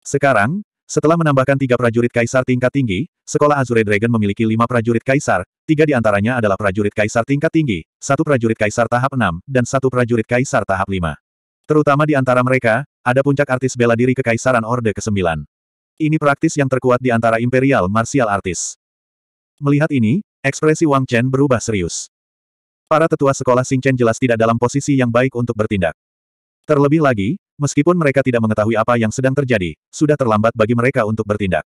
Sekarang, setelah menambahkan tiga prajurit kaisar tingkat tinggi, Sekolah Azure Dragon memiliki lima prajurit kaisar, tiga di antaranya adalah prajurit kaisar tingkat tinggi, satu prajurit kaisar tahap enam, dan satu prajurit kaisar tahap lima. Terutama di antara mereka, ada puncak artis bela diri kekaisaran Orde ke-9. Ini praktis yang terkuat di antara Imperial Martial Artis. Melihat ini, ekspresi Wang Chen berubah serius. Para tetua sekolah Xing Chen jelas tidak dalam posisi yang baik untuk bertindak. Terlebih lagi, Meskipun mereka tidak mengetahui apa yang sedang terjadi, sudah terlambat bagi mereka untuk bertindak.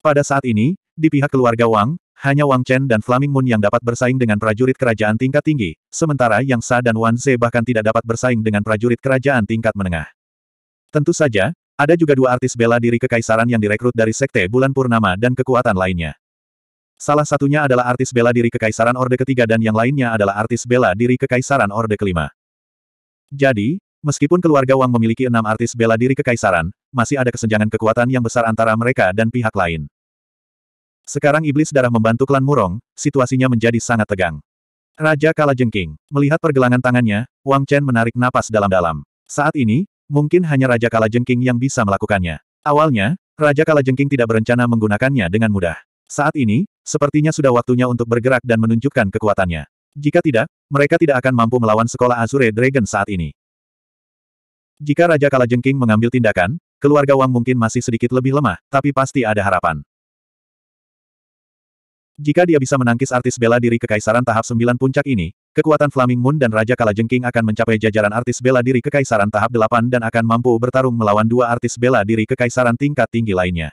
Pada saat ini, di pihak keluarga Wang, hanya Wang Chen dan Flaming Moon yang dapat bersaing dengan prajurit kerajaan tingkat tinggi, sementara Yang Sa dan Wan Ze bahkan tidak dapat bersaing dengan prajurit kerajaan tingkat menengah. Tentu saja, ada juga dua artis bela diri kekaisaran yang direkrut dari Sekte Bulan Purnama dan kekuatan lainnya. Salah satunya adalah artis bela diri kekaisaran Orde Ketiga dan yang lainnya adalah artis bela diri kekaisaran Orde Kelima. Jadi, meskipun keluarga Wang memiliki enam artis bela diri kekaisaran, masih ada kesenjangan kekuatan yang besar antara mereka dan pihak lain. Sekarang iblis darah membantu klan Murong, situasinya menjadi sangat tegang. Raja Kalajengking, melihat pergelangan tangannya, Wang Chen menarik napas dalam-dalam. Saat ini, mungkin hanya Raja Kalajengking yang bisa melakukannya. Awalnya, Raja Kalajengking tidak berencana menggunakannya dengan mudah. Saat ini, sepertinya sudah waktunya untuk bergerak dan menunjukkan kekuatannya. Jika tidak, mereka tidak akan mampu melawan sekolah Azure Dragon saat ini. Jika Raja Kalajengking mengambil tindakan, keluarga Wang mungkin masih sedikit lebih lemah, tapi pasti ada harapan. Jika dia bisa menangkis artis bela diri kekaisaran tahap 9 puncak ini, kekuatan Flaming Moon dan Raja Kalajengking akan mencapai jajaran artis bela diri kekaisaran tahap 8 dan akan mampu bertarung melawan dua artis bela diri kekaisaran tingkat tinggi lainnya.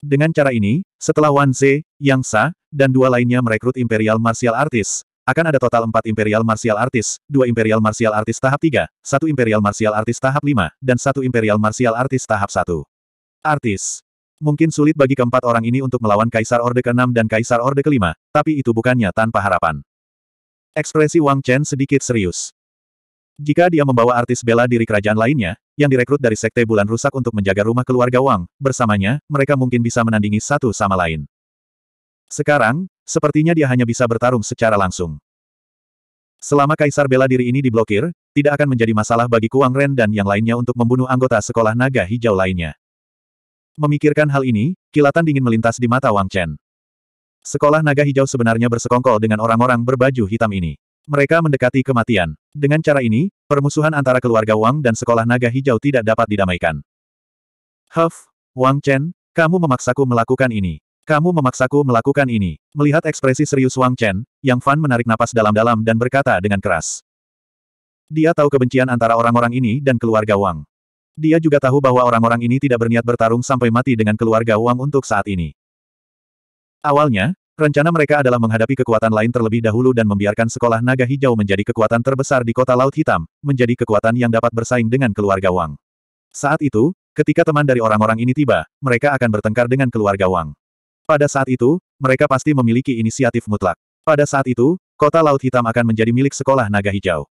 Dengan cara ini, setelah Wan Ze, Yang Sa, dan dua lainnya merekrut Imperial Martial Artist. Akan ada total empat Imperial Martial Artist, dua Imperial Martial Artist tahap tiga, satu Imperial Martial Artist tahap lima, dan satu Imperial Martial Artist tahap satu. Artis. Mungkin sulit bagi keempat orang ini untuk melawan Kaisar Orde ke-6 dan Kaisar Orde ke-5, tapi itu bukannya tanpa harapan. Ekspresi Wang Chen sedikit serius. Jika dia membawa artis bela diri kerajaan lainnya, yang direkrut dari Sekte Bulan Rusak untuk menjaga rumah keluarga Wang, bersamanya, mereka mungkin bisa menandingi satu sama lain. Sekarang, sepertinya dia hanya bisa bertarung secara langsung. Selama kaisar bela diri ini diblokir, tidak akan menjadi masalah bagi Kuang Ren dan yang lainnya untuk membunuh anggota sekolah naga hijau lainnya. Memikirkan hal ini, kilatan dingin melintas di mata Wang Chen. Sekolah naga hijau sebenarnya bersekongkol dengan orang-orang berbaju hitam ini. Mereka mendekati kematian. Dengan cara ini, permusuhan antara keluarga Wang dan sekolah naga hijau tidak dapat didamaikan. Huff, Wang Chen, kamu memaksaku melakukan ini. Kamu memaksaku melakukan ini. Melihat ekspresi serius Wang Chen, Yang Fan menarik napas dalam-dalam dan berkata dengan keras. Dia tahu kebencian antara orang-orang ini dan keluarga Wang. Dia juga tahu bahwa orang-orang ini tidak berniat bertarung sampai mati dengan keluarga Wang untuk saat ini. Awalnya, rencana mereka adalah menghadapi kekuatan lain terlebih dahulu dan membiarkan sekolah naga hijau menjadi kekuatan terbesar di kota Laut Hitam, menjadi kekuatan yang dapat bersaing dengan keluarga Wang. Saat itu, ketika teman dari orang-orang ini tiba, mereka akan bertengkar dengan keluarga Wang. Pada saat itu, mereka pasti memiliki inisiatif mutlak. Pada saat itu, kota Laut Hitam akan menjadi milik sekolah naga hijau.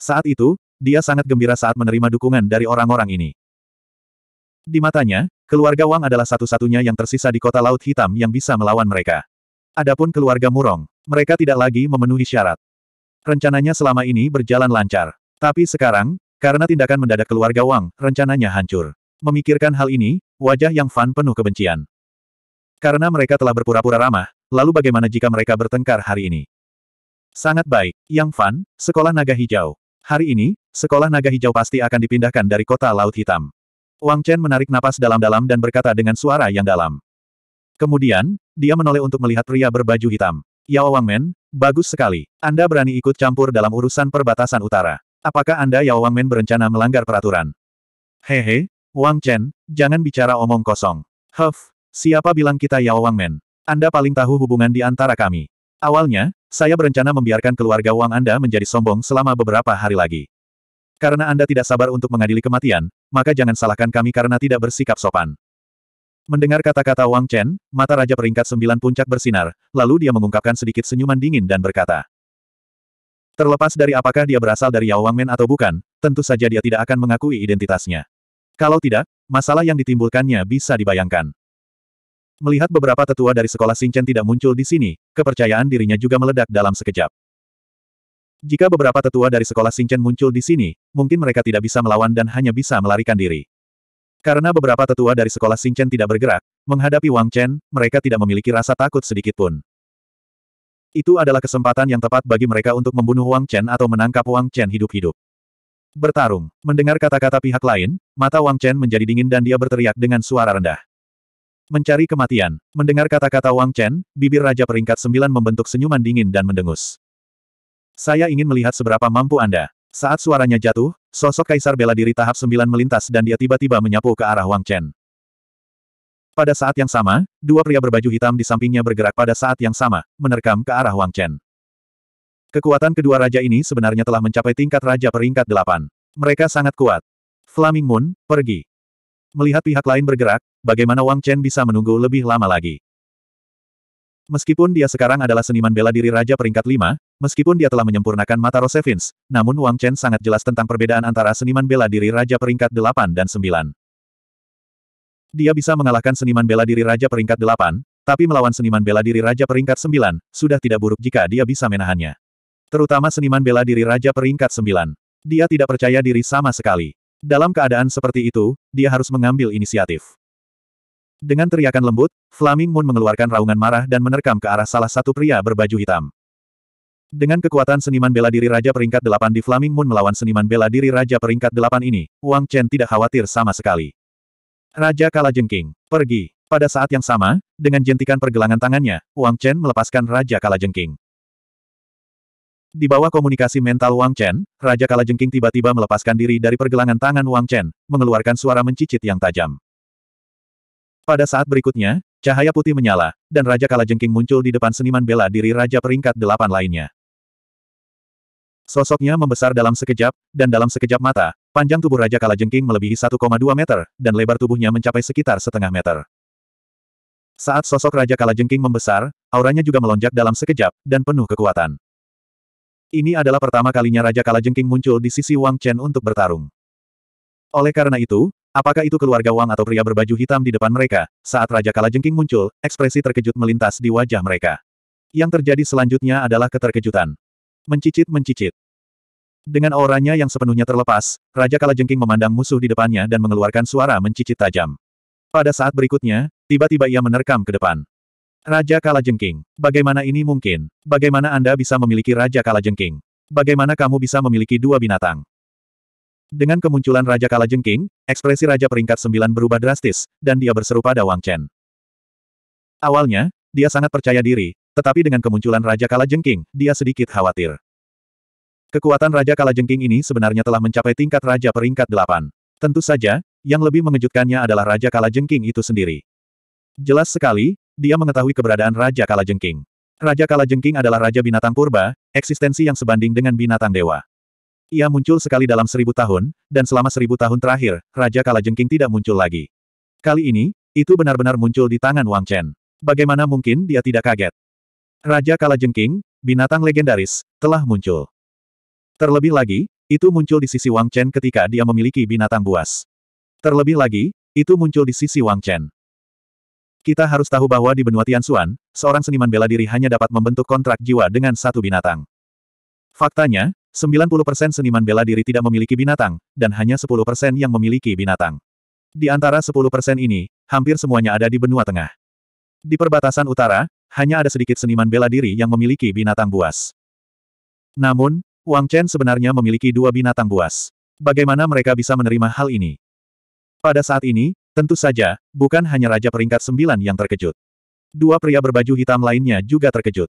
Saat itu, dia sangat gembira saat menerima dukungan dari orang-orang ini. Di matanya, keluarga Wang adalah satu-satunya yang tersisa di kota Laut Hitam yang bisa melawan mereka. Adapun keluarga Murong, mereka tidak lagi memenuhi syarat. Rencananya selama ini berjalan lancar. Tapi sekarang, karena tindakan mendadak keluarga Wang, rencananya hancur. Memikirkan hal ini, wajah Yang Fan penuh kebencian. Karena mereka telah berpura-pura ramah, lalu bagaimana jika mereka bertengkar hari ini? Sangat baik, Yang Fan, Sekolah Naga Hijau. Hari ini, Sekolah Naga Hijau pasti akan dipindahkan dari kota Laut Hitam. Wang Chen menarik napas dalam-dalam dan berkata dengan suara yang dalam. Kemudian, dia menoleh untuk melihat pria berbaju hitam. Yao Wang Men, bagus sekali. Anda berani ikut campur dalam urusan perbatasan utara. Apakah Anda Yao Men, berencana melanggar peraturan? Hehe, Wang Chen, jangan bicara omong kosong. Huff, Siapa bilang kita Yao Wang Men? Anda paling tahu hubungan di antara kami. Awalnya, saya berencana membiarkan keluarga Wang Anda menjadi sombong selama beberapa hari lagi. Karena Anda tidak sabar untuk mengadili kematian, maka jangan salahkan kami karena tidak bersikap sopan. Mendengar kata-kata Wang Chen, mata Raja peringkat sembilan puncak bersinar, lalu dia mengungkapkan sedikit senyuman dingin dan berkata. Terlepas dari apakah dia berasal dari Yao Wang Men atau bukan, tentu saja dia tidak akan mengakui identitasnya. Kalau tidak, masalah yang ditimbulkannya bisa dibayangkan. Melihat beberapa tetua dari sekolah Singchen tidak muncul di sini, kepercayaan dirinya juga meledak dalam sekejap. Jika beberapa tetua dari sekolah Singchen muncul di sini, mungkin mereka tidak bisa melawan dan hanya bisa melarikan diri. Karena beberapa tetua dari sekolah Singchen tidak bergerak, menghadapi Wang Chen, mereka tidak memiliki rasa takut sedikit pun. Itu adalah kesempatan yang tepat bagi mereka untuk membunuh Wang Chen atau menangkap Wang Chen hidup-hidup. Bertarung. Mendengar kata-kata pihak lain, mata Wang Chen menjadi dingin dan dia berteriak dengan suara rendah. Mencari kematian. Mendengar kata-kata Wang Chen, bibir Raja Peringkat Sembilan membentuk senyuman dingin dan mendengus. Saya ingin melihat seberapa mampu Anda. Saat suaranya jatuh, sosok Kaisar bela diri tahap sembilan melintas dan dia tiba-tiba menyapu ke arah Wang Chen. Pada saat yang sama, dua pria berbaju hitam di sampingnya bergerak pada saat yang sama, menerkam ke arah Wang Chen. Kekuatan kedua raja ini sebenarnya telah mencapai tingkat raja peringkat delapan. Mereka sangat kuat. Flaming Moon, pergi. Melihat pihak lain bergerak, bagaimana Wang Chen bisa menunggu lebih lama lagi? Meskipun dia sekarang adalah seniman bela diri Raja peringkat 5, meskipun dia telah menyempurnakan mata Rosevins, namun Wang Chen sangat jelas tentang perbedaan antara seniman bela diri Raja peringkat 8 dan 9. Dia bisa mengalahkan seniman bela diri Raja peringkat 8, tapi melawan seniman bela diri Raja peringkat 9, sudah tidak buruk jika dia bisa menahannya. Terutama seniman bela diri Raja peringkat 9. Dia tidak percaya diri sama sekali. Dalam keadaan seperti itu, dia harus mengambil inisiatif. Dengan teriakan lembut, Flaming Moon mengeluarkan raungan marah dan menerkam ke arah salah satu pria berbaju hitam. Dengan kekuatan seniman bela diri Raja Peringkat 8 di Flaming Moon melawan seniman bela diri Raja Peringkat 8 ini, Wang Chen tidak khawatir sama sekali. Raja Kalajengking, pergi. Pada saat yang sama, dengan jentikan pergelangan tangannya, Wang Chen melepaskan Raja Kalajengking. Di bawah komunikasi mental Wang Chen, Raja Kalajengking tiba-tiba melepaskan diri dari pergelangan tangan Wang Chen, mengeluarkan suara mencicit yang tajam. Pada saat berikutnya, cahaya putih menyala, dan Raja Kalajengking muncul di depan seniman bela diri Raja peringkat delapan lainnya. Sosoknya membesar dalam sekejap, dan dalam sekejap mata, panjang tubuh Raja Kalajengking melebihi 1,2 meter, dan lebar tubuhnya mencapai sekitar setengah meter. Saat sosok Raja Kalajengking membesar, auranya juga melonjak dalam sekejap, dan penuh kekuatan. Ini adalah pertama kalinya Raja Kalajengking muncul di sisi Wang Chen untuk bertarung. Oleh karena itu, apakah itu keluarga Wang atau pria berbaju hitam di depan mereka, saat Raja Kalajengking muncul, ekspresi terkejut melintas di wajah mereka. Yang terjadi selanjutnya adalah keterkejutan. Mencicit-mencicit. Dengan auranya yang sepenuhnya terlepas, Raja Kalajengking memandang musuh di depannya dan mengeluarkan suara mencicit tajam. Pada saat berikutnya, tiba-tiba ia menerkam ke depan. Raja Kalajengking. Bagaimana ini mungkin? Bagaimana Anda bisa memiliki Raja Kalajengking? Bagaimana kamu bisa memiliki dua binatang? Dengan kemunculan Raja Kalajengking, ekspresi Raja peringkat sembilan berubah drastis, dan dia berseru pada Wang Chen. Awalnya, dia sangat percaya diri, tetapi dengan kemunculan Raja Kalajengking, dia sedikit khawatir. Kekuatan Raja Kalajengking ini sebenarnya telah mencapai tingkat Raja peringkat delapan. Tentu saja, yang lebih mengejutkannya adalah Raja Kalajengking itu sendiri. Jelas sekali, dia mengetahui keberadaan Raja Kalajengking. Raja Kalajengking adalah Raja Binatang Purba, eksistensi yang sebanding dengan binatang dewa. Ia muncul sekali dalam seribu tahun, dan selama seribu tahun terakhir, Raja Kalajengking tidak muncul lagi. Kali ini, itu benar-benar muncul di tangan Wang Chen. Bagaimana mungkin dia tidak kaget? Raja Kalajengking, binatang legendaris, telah muncul. Terlebih lagi, itu muncul di sisi Wang Chen ketika dia memiliki binatang buas. Terlebih lagi, itu muncul di sisi Wang Chen. Kita harus tahu bahwa di benua Tianxuan, seorang seniman bela diri hanya dapat membentuk kontrak jiwa dengan satu binatang. Faktanya, 90% seniman bela diri tidak memiliki binatang, dan hanya 10% yang memiliki binatang. Di antara 10% ini, hampir semuanya ada di benua tengah. Di perbatasan utara, hanya ada sedikit seniman bela diri yang memiliki binatang buas. Namun, Wang Chen sebenarnya memiliki dua binatang buas. Bagaimana mereka bisa menerima hal ini? Pada saat ini, Tentu saja, bukan hanya Raja peringkat sembilan yang terkejut. Dua pria berbaju hitam lainnya juga terkejut.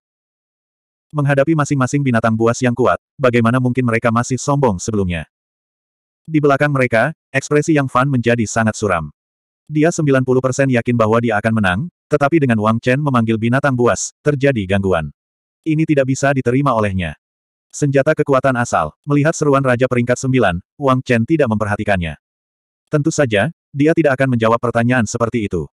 Menghadapi masing-masing binatang buas yang kuat, bagaimana mungkin mereka masih sombong sebelumnya? Di belakang mereka, ekspresi Yang Fan menjadi sangat suram. Dia 90% yakin bahwa dia akan menang, tetapi dengan Wang Chen memanggil binatang buas, terjadi gangguan. Ini tidak bisa diterima olehnya. Senjata kekuatan asal, melihat seruan Raja peringkat Sembilan, Wang Chen tidak memperhatikannya. Tentu saja, dia tidak akan menjawab pertanyaan seperti itu.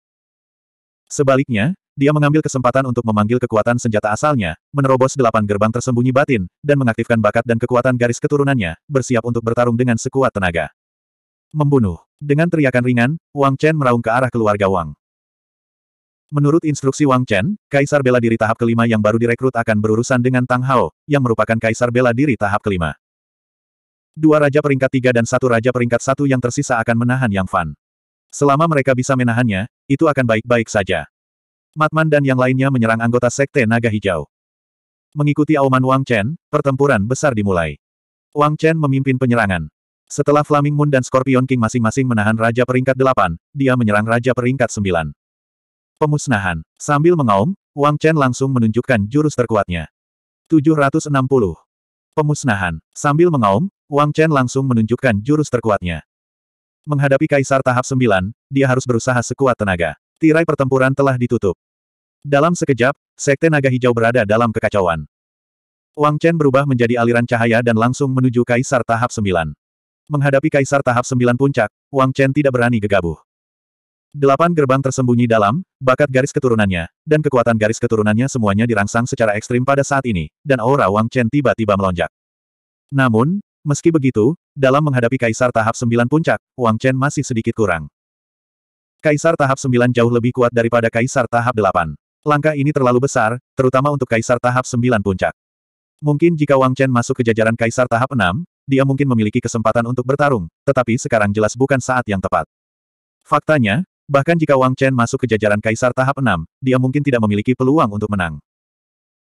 Sebaliknya, dia mengambil kesempatan untuk memanggil kekuatan senjata asalnya, menerobos delapan gerbang tersembunyi batin, dan mengaktifkan bakat dan kekuatan garis keturunannya, bersiap untuk bertarung dengan sekuat tenaga. Membunuh. Dengan teriakan ringan, Wang Chen meraung ke arah keluarga Wang. Menurut instruksi Wang Chen, Kaisar Bela Diri tahap kelima yang baru direkrut akan berurusan dengan Tang Hao, yang merupakan Kaisar Bela Diri tahap kelima. Dua Raja peringkat tiga dan satu Raja peringkat satu yang tersisa akan menahan Yang Fan. Selama mereka bisa menahannya, itu akan baik-baik saja. Matman dan yang lainnya menyerang anggota Sekte Naga Hijau. Mengikuti auman Wang Chen, pertempuran besar dimulai. Wang Chen memimpin penyerangan. Setelah Flaming Moon dan Scorpion King masing-masing menahan Raja Peringkat 8, dia menyerang Raja Peringkat 9. Pemusnahan. Sambil mengaum, Wang Chen langsung menunjukkan jurus terkuatnya. 760. Pemusnahan. Sambil mengaum, Wang Chen langsung menunjukkan jurus terkuatnya. Menghadapi Kaisar tahap 9, dia harus berusaha sekuat tenaga. Tirai pertempuran telah ditutup. Dalam sekejap, Sekte Naga Hijau berada dalam kekacauan. Wang Chen berubah menjadi aliran cahaya dan langsung menuju Kaisar tahap 9. Menghadapi Kaisar tahap 9 puncak, Wang Chen tidak berani gegabah. Delapan gerbang tersembunyi dalam, bakat garis keturunannya, dan kekuatan garis keturunannya semuanya dirangsang secara ekstrim pada saat ini, dan aura Wang Chen tiba-tiba melonjak. Namun, Meski begitu, dalam menghadapi Kaisar tahap Sembilan puncak, Wang Chen masih sedikit kurang. Kaisar tahap Sembilan jauh lebih kuat daripada Kaisar tahap Delapan. Langkah ini terlalu besar, terutama untuk Kaisar tahap Sembilan puncak. Mungkin jika Wang Chen masuk ke jajaran Kaisar tahap Enam, dia mungkin memiliki kesempatan untuk bertarung, tetapi sekarang jelas bukan saat yang tepat. Faktanya, bahkan jika Wang Chen masuk ke jajaran Kaisar tahap Enam, dia mungkin tidak memiliki peluang untuk menang.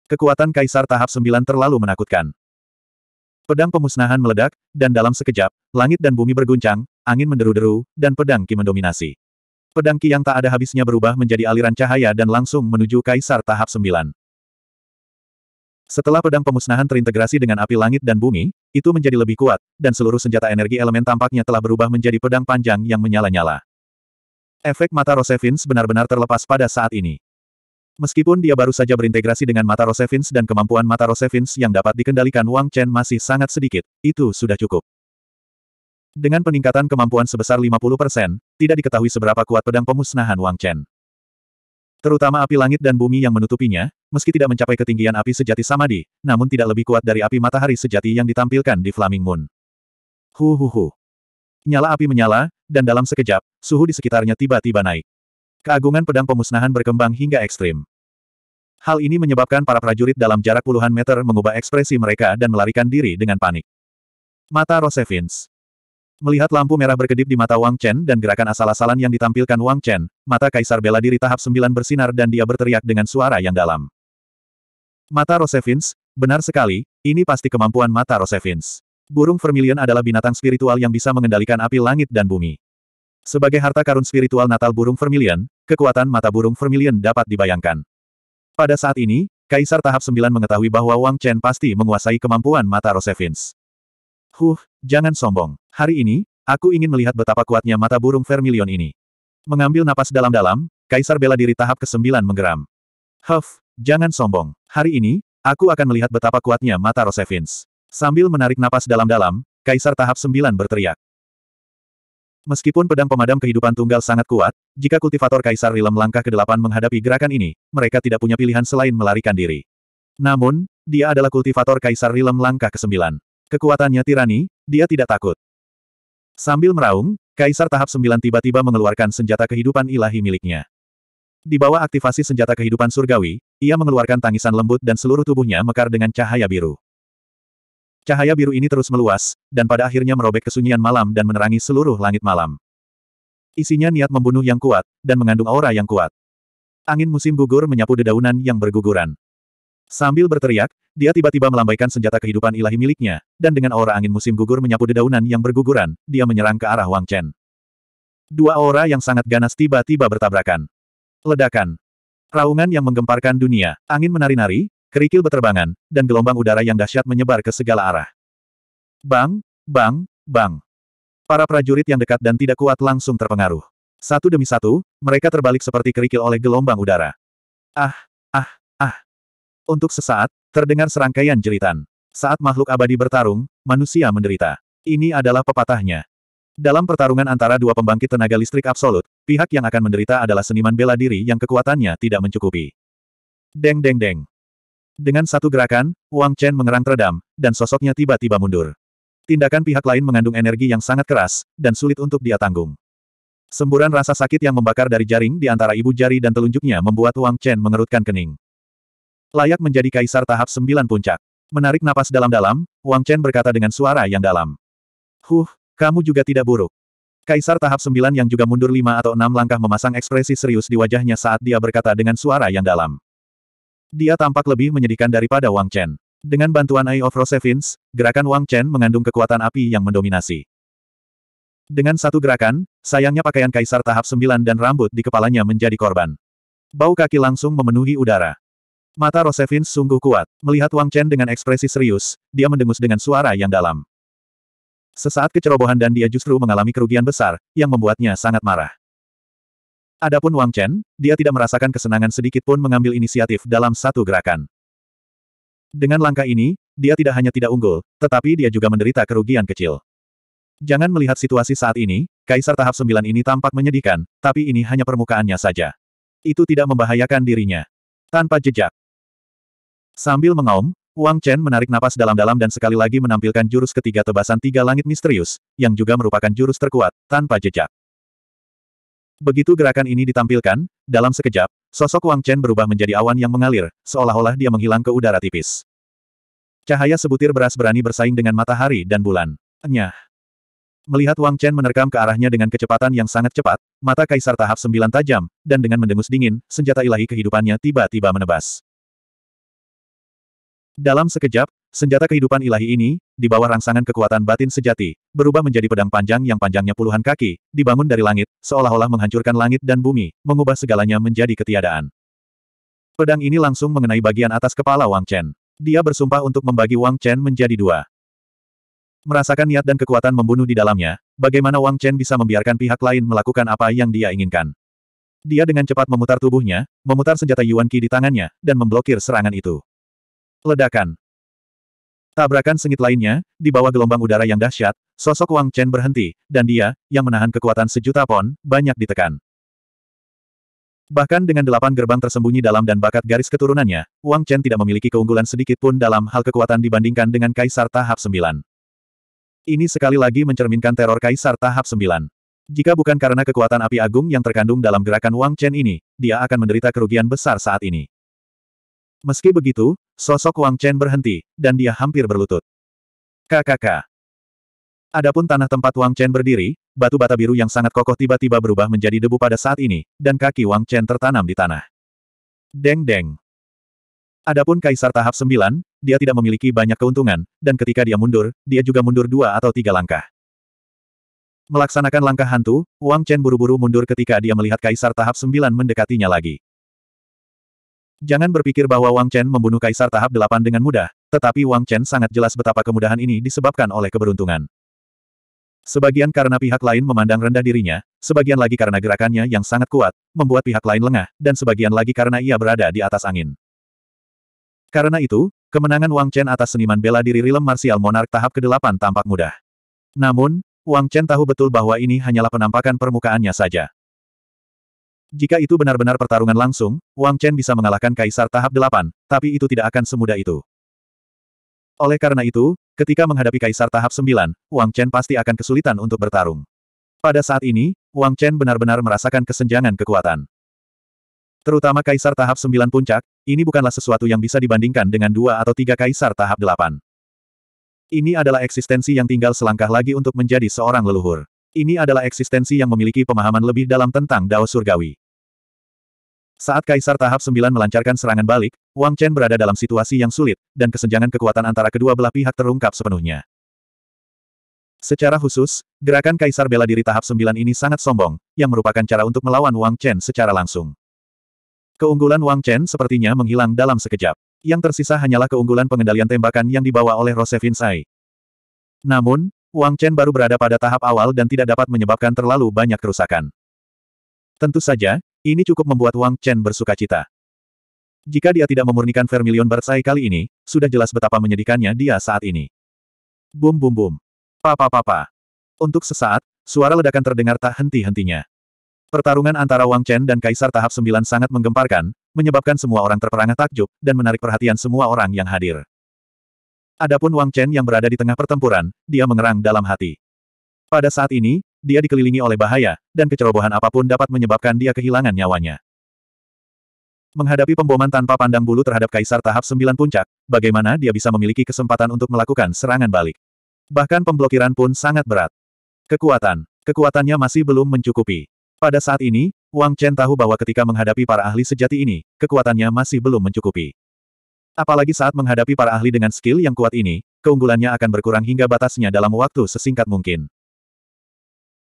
Kekuatan Kaisar tahap Sembilan terlalu menakutkan. Pedang pemusnahan meledak, dan dalam sekejap, langit dan bumi berguncang, angin menderu-deru, dan pedang Ki mendominasi. Pedang Ki yang tak ada habisnya berubah menjadi aliran cahaya dan langsung menuju Kaisar tahap Sembilan. Setelah pedang pemusnahan terintegrasi dengan api langit dan bumi, itu menjadi lebih kuat, dan seluruh senjata energi elemen tampaknya telah berubah menjadi pedang panjang yang menyala-nyala. Efek mata Rosevins benar-benar terlepas pada saat ini. Meskipun dia baru saja berintegrasi dengan mata Rosevins dan kemampuan mata Rosevins yang dapat dikendalikan Wang Chen masih sangat sedikit, itu sudah cukup. Dengan peningkatan kemampuan sebesar 50%, tidak diketahui seberapa kuat pedang pemusnahan Wang Chen. Terutama api langit dan bumi yang menutupinya, meski tidak mencapai ketinggian api sejati Samadi, namun tidak lebih kuat dari api matahari sejati yang ditampilkan di Flaming Moon. Hu hu hu. Nyala api menyala, dan dalam sekejap, suhu di sekitarnya tiba-tiba naik. Keagungan pedang pemusnahan berkembang hingga ekstrim. Hal ini menyebabkan para prajurit dalam jarak puluhan meter mengubah ekspresi mereka dan melarikan diri dengan panik. Mata Rosevins. Melihat lampu merah berkedip di mata Wang Chen dan gerakan asal-asalan yang ditampilkan Wang Chen, mata kaisar bela diri tahap 9 bersinar dan dia berteriak dengan suara yang dalam. Mata Rosevins, benar sekali, ini pasti kemampuan mata Rosevins. Burung vermilion adalah binatang spiritual yang bisa mengendalikan api langit dan bumi. Sebagai harta karun spiritual Natal burung vermilion, kekuatan mata burung vermilion dapat dibayangkan. Pada saat ini, Kaisar tahap 9 mengetahui bahwa Wang Chen pasti menguasai kemampuan mata Rosevins. Huh, jangan sombong. Hari ini, aku ingin melihat betapa kuatnya mata burung vermilion ini. Mengambil napas dalam-dalam, Kaisar bela diri tahap ke-9 menggeram. Huff, jangan sombong. Hari ini, aku akan melihat betapa kuatnya mata Rosevins. Sambil menarik napas dalam-dalam, Kaisar tahap 9 berteriak. Meskipun pedang pemadam kehidupan tunggal sangat kuat, jika kultivator Kaisar Rilem langkah ke-8 menghadapi gerakan ini, mereka tidak punya pilihan selain melarikan diri. Namun, dia adalah kultivator Kaisar Rilem langkah ke-9. Kekuatannya tirani, dia tidak takut. Sambil meraung, Kaisar tahap sembilan tiba-tiba mengeluarkan senjata kehidupan ilahi miliknya. Di bawah aktivasi senjata kehidupan surgawi, ia mengeluarkan tangisan lembut dan seluruh tubuhnya mekar dengan cahaya biru. Cahaya biru ini terus meluas, dan pada akhirnya merobek kesunyian malam dan menerangi seluruh langit malam. Isinya niat membunuh yang kuat, dan mengandung aura yang kuat. Angin musim gugur menyapu dedaunan yang berguguran. Sambil berteriak, dia tiba-tiba melambaikan senjata kehidupan ilahi miliknya, dan dengan aura angin musim gugur menyapu dedaunan yang berguguran, dia menyerang ke arah Wang Chen. Dua aura yang sangat ganas tiba-tiba bertabrakan. Ledakan. Raungan yang menggemparkan dunia, angin menari-nari, kerikil beterbangan, dan gelombang udara yang dahsyat menyebar ke segala arah. Bang, bang, bang. Para prajurit yang dekat dan tidak kuat langsung terpengaruh. Satu demi satu, mereka terbalik seperti kerikil oleh gelombang udara. Ah, ah, ah. Untuk sesaat, terdengar serangkaian jeritan. Saat makhluk abadi bertarung, manusia menderita. Ini adalah pepatahnya. Dalam pertarungan antara dua pembangkit tenaga listrik absolut, pihak yang akan menderita adalah seniman bela diri yang kekuatannya tidak mencukupi. Deng deng deng. Dengan satu gerakan, Wang Chen mengerang teredam, dan sosoknya tiba-tiba mundur. Tindakan pihak lain mengandung energi yang sangat keras, dan sulit untuk dia tanggung. Semburan rasa sakit yang membakar dari jaring di antara ibu jari dan telunjuknya membuat Wang Chen mengerutkan kening. Layak menjadi kaisar tahap sembilan puncak. Menarik napas dalam-dalam, Wang Chen berkata dengan suara yang dalam. Huh, kamu juga tidak buruk. Kaisar tahap sembilan yang juga mundur lima atau enam langkah memasang ekspresi serius di wajahnya saat dia berkata dengan suara yang dalam. Dia tampak lebih menyedihkan daripada Wang Chen. Dengan bantuan Eye of Rosevins, gerakan Wang Chen mengandung kekuatan api yang mendominasi. Dengan satu gerakan, sayangnya pakaian kaisar tahap 9 dan rambut di kepalanya menjadi korban. Bau kaki langsung memenuhi udara. Mata Rosevins sungguh kuat. Melihat Wang Chen dengan ekspresi serius, dia mendengus dengan suara yang dalam. Sesaat kecerobohan dan dia justru mengalami kerugian besar, yang membuatnya sangat marah. Adapun Wang Chen, dia tidak merasakan kesenangan sedikit pun mengambil inisiatif dalam satu gerakan. Dengan langkah ini, dia tidak hanya tidak unggul, tetapi dia juga menderita kerugian kecil. Jangan melihat situasi saat ini, Kaisar tahap 9 ini tampak menyedihkan, tapi ini hanya permukaannya saja. Itu tidak membahayakan dirinya. Tanpa jejak. Sambil mengaum, Wang Chen menarik napas dalam-dalam dan sekali lagi menampilkan jurus ketiga tebasan tiga langit misterius, yang juga merupakan jurus terkuat, tanpa jejak. Begitu gerakan ini ditampilkan, dalam sekejap, sosok Wang Chen berubah menjadi awan yang mengalir, seolah-olah dia menghilang ke udara tipis. Cahaya sebutir beras berani bersaing dengan matahari dan bulan. Enyah. Melihat Wang Chen menerkam ke arahnya dengan kecepatan yang sangat cepat, mata kaisar tahap sembilan tajam, dan dengan mendengus dingin, senjata ilahi kehidupannya tiba-tiba menebas. Dalam sekejap, senjata kehidupan ilahi ini, di bawah rangsangan kekuatan batin sejati, berubah menjadi pedang panjang yang panjangnya puluhan kaki, dibangun dari langit, seolah-olah menghancurkan langit dan bumi, mengubah segalanya menjadi ketiadaan. Pedang ini langsung mengenai bagian atas kepala Wang Chen. Dia bersumpah untuk membagi Wang Chen menjadi dua. Merasakan niat dan kekuatan membunuh di dalamnya, bagaimana Wang Chen bisa membiarkan pihak lain melakukan apa yang dia inginkan. Dia dengan cepat memutar tubuhnya, memutar senjata Yuan Qi di tangannya, dan memblokir serangan itu. Ledakan. Tabrakan sengit lainnya, di bawah gelombang udara yang dahsyat, sosok Wang Chen berhenti, dan dia, yang menahan kekuatan sejuta pon, banyak ditekan. Bahkan dengan delapan gerbang tersembunyi dalam dan bakat garis keturunannya, Wang Chen tidak memiliki keunggulan sedikit pun dalam hal kekuatan dibandingkan dengan Kaisar tahap 9. Ini sekali lagi mencerminkan teror Kaisar tahap 9. Jika bukan karena kekuatan api agung yang terkandung dalam gerakan Wang Chen ini, dia akan menderita kerugian besar saat ini. Meski begitu, Sosok Wang Chen berhenti, dan dia hampir berlutut. KKK. Adapun tanah tempat Wang Chen berdiri, batu bata biru yang sangat kokoh tiba-tiba berubah menjadi debu pada saat ini, dan kaki Wang Chen tertanam di tanah. Deng-deng. Adapun Kaisar tahap Sembilan, dia tidak memiliki banyak keuntungan, dan ketika dia mundur, dia juga mundur dua atau tiga langkah. Melaksanakan langkah hantu, Wang Chen buru-buru mundur ketika dia melihat Kaisar tahap Sembilan mendekatinya lagi. Jangan berpikir bahwa Wang Chen membunuh Kaisar tahap delapan dengan mudah, tetapi Wang Chen sangat jelas betapa kemudahan ini disebabkan oleh keberuntungan. Sebagian karena pihak lain memandang rendah dirinya, sebagian lagi karena gerakannya yang sangat kuat, membuat pihak lain lengah, dan sebagian lagi karena ia berada di atas angin. Karena itu, kemenangan Wang Chen atas seniman bela diri Rilem Martial Monark tahap ke-8 tampak mudah. Namun, Wang Chen tahu betul bahwa ini hanyalah penampakan permukaannya saja. Jika itu benar-benar pertarungan langsung, Wang Chen bisa mengalahkan Kaisar tahap 8, tapi itu tidak akan semudah itu. Oleh karena itu, ketika menghadapi Kaisar tahap 9, Wang Chen pasti akan kesulitan untuk bertarung. Pada saat ini, Wang Chen benar-benar merasakan kesenjangan kekuatan. Terutama Kaisar tahap 9 puncak, ini bukanlah sesuatu yang bisa dibandingkan dengan dua atau tiga Kaisar tahap 8. Ini adalah eksistensi yang tinggal selangkah lagi untuk menjadi seorang leluhur. Ini adalah eksistensi yang memiliki pemahaman lebih dalam tentang Dao Surgawi. Saat Kaisar tahap 9 melancarkan serangan balik, Wang Chen berada dalam situasi yang sulit, dan kesenjangan kekuatan antara kedua belah pihak terungkap sepenuhnya. Secara khusus, gerakan Kaisar bela diri tahap 9 ini sangat sombong, yang merupakan cara untuk melawan Wang Chen secara langsung. Keunggulan Wang Chen sepertinya menghilang dalam sekejap. Yang tersisa hanyalah keunggulan pengendalian tembakan yang dibawa oleh Rosevin Sai. Namun, Wang Chen baru berada pada tahap awal dan tidak dapat menyebabkan terlalu banyak kerusakan. Tentu saja, ini cukup membuat Wang Chen bersuka cita. Jika dia tidak memurnikan Vermilion Bersai kali ini, sudah jelas betapa menyedihkannya dia saat ini. Bum bum bum. papa papa. Untuk sesaat, suara ledakan terdengar tak henti-hentinya. Pertarungan antara Wang Chen dan Kaisar tahap sembilan sangat menggemparkan, menyebabkan semua orang terperangah takjub, dan menarik perhatian semua orang yang hadir. Adapun Wang Chen yang berada di tengah pertempuran, dia mengerang dalam hati. Pada saat ini, dia dikelilingi oleh bahaya, dan kecerobohan apapun dapat menyebabkan dia kehilangan nyawanya. Menghadapi pemboman tanpa pandang bulu terhadap Kaisar tahap sembilan puncak, bagaimana dia bisa memiliki kesempatan untuk melakukan serangan balik. Bahkan pemblokiran pun sangat berat. Kekuatan. Kekuatannya masih belum mencukupi. Pada saat ini, Wang Chen tahu bahwa ketika menghadapi para ahli sejati ini, kekuatannya masih belum mencukupi. Apalagi saat menghadapi para ahli dengan skill yang kuat ini, keunggulannya akan berkurang hingga batasnya dalam waktu sesingkat mungkin.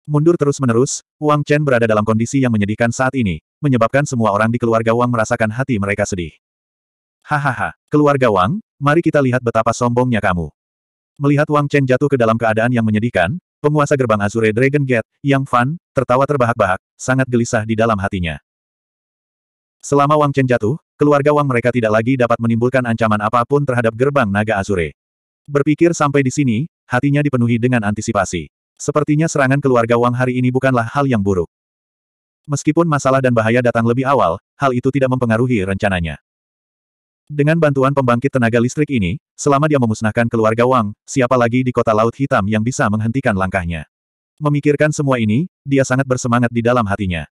Mundur terus-menerus, Wang Chen berada dalam kondisi yang menyedihkan saat ini, menyebabkan semua orang di keluarga Wang merasakan hati mereka sedih. Hahaha, keluarga Wang, mari kita lihat betapa sombongnya kamu. Melihat Wang Chen jatuh ke dalam keadaan yang menyedihkan, penguasa gerbang Azure Dragon Gate, Yang Fan, tertawa terbahak-bahak, sangat gelisah di dalam hatinya. Selama Wang Chen jatuh, keluarga Wang mereka tidak lagi dapat menimbulkan ancaman apapun terhadap gerbang naga Azure. Berpikir sampai di sini, hatinya dipenuhi dengan antisipasi. Sepertinya serangan keluarga Wang hari ini bukanlah hal yang buruk. Meskipun masalah dan bahaya datang lebih awal, hal itu tidak mempengaruhi rencananya. Dengan bantuan pembangkit tenaga listrik ini, selama dia memusnahkan keluarga Wang, siapa lagi di kota Laut Hitam yang bisa menghentikan langkahnya. Memikirkan semua ini, dia sangat bersemangat di dalam hatinya.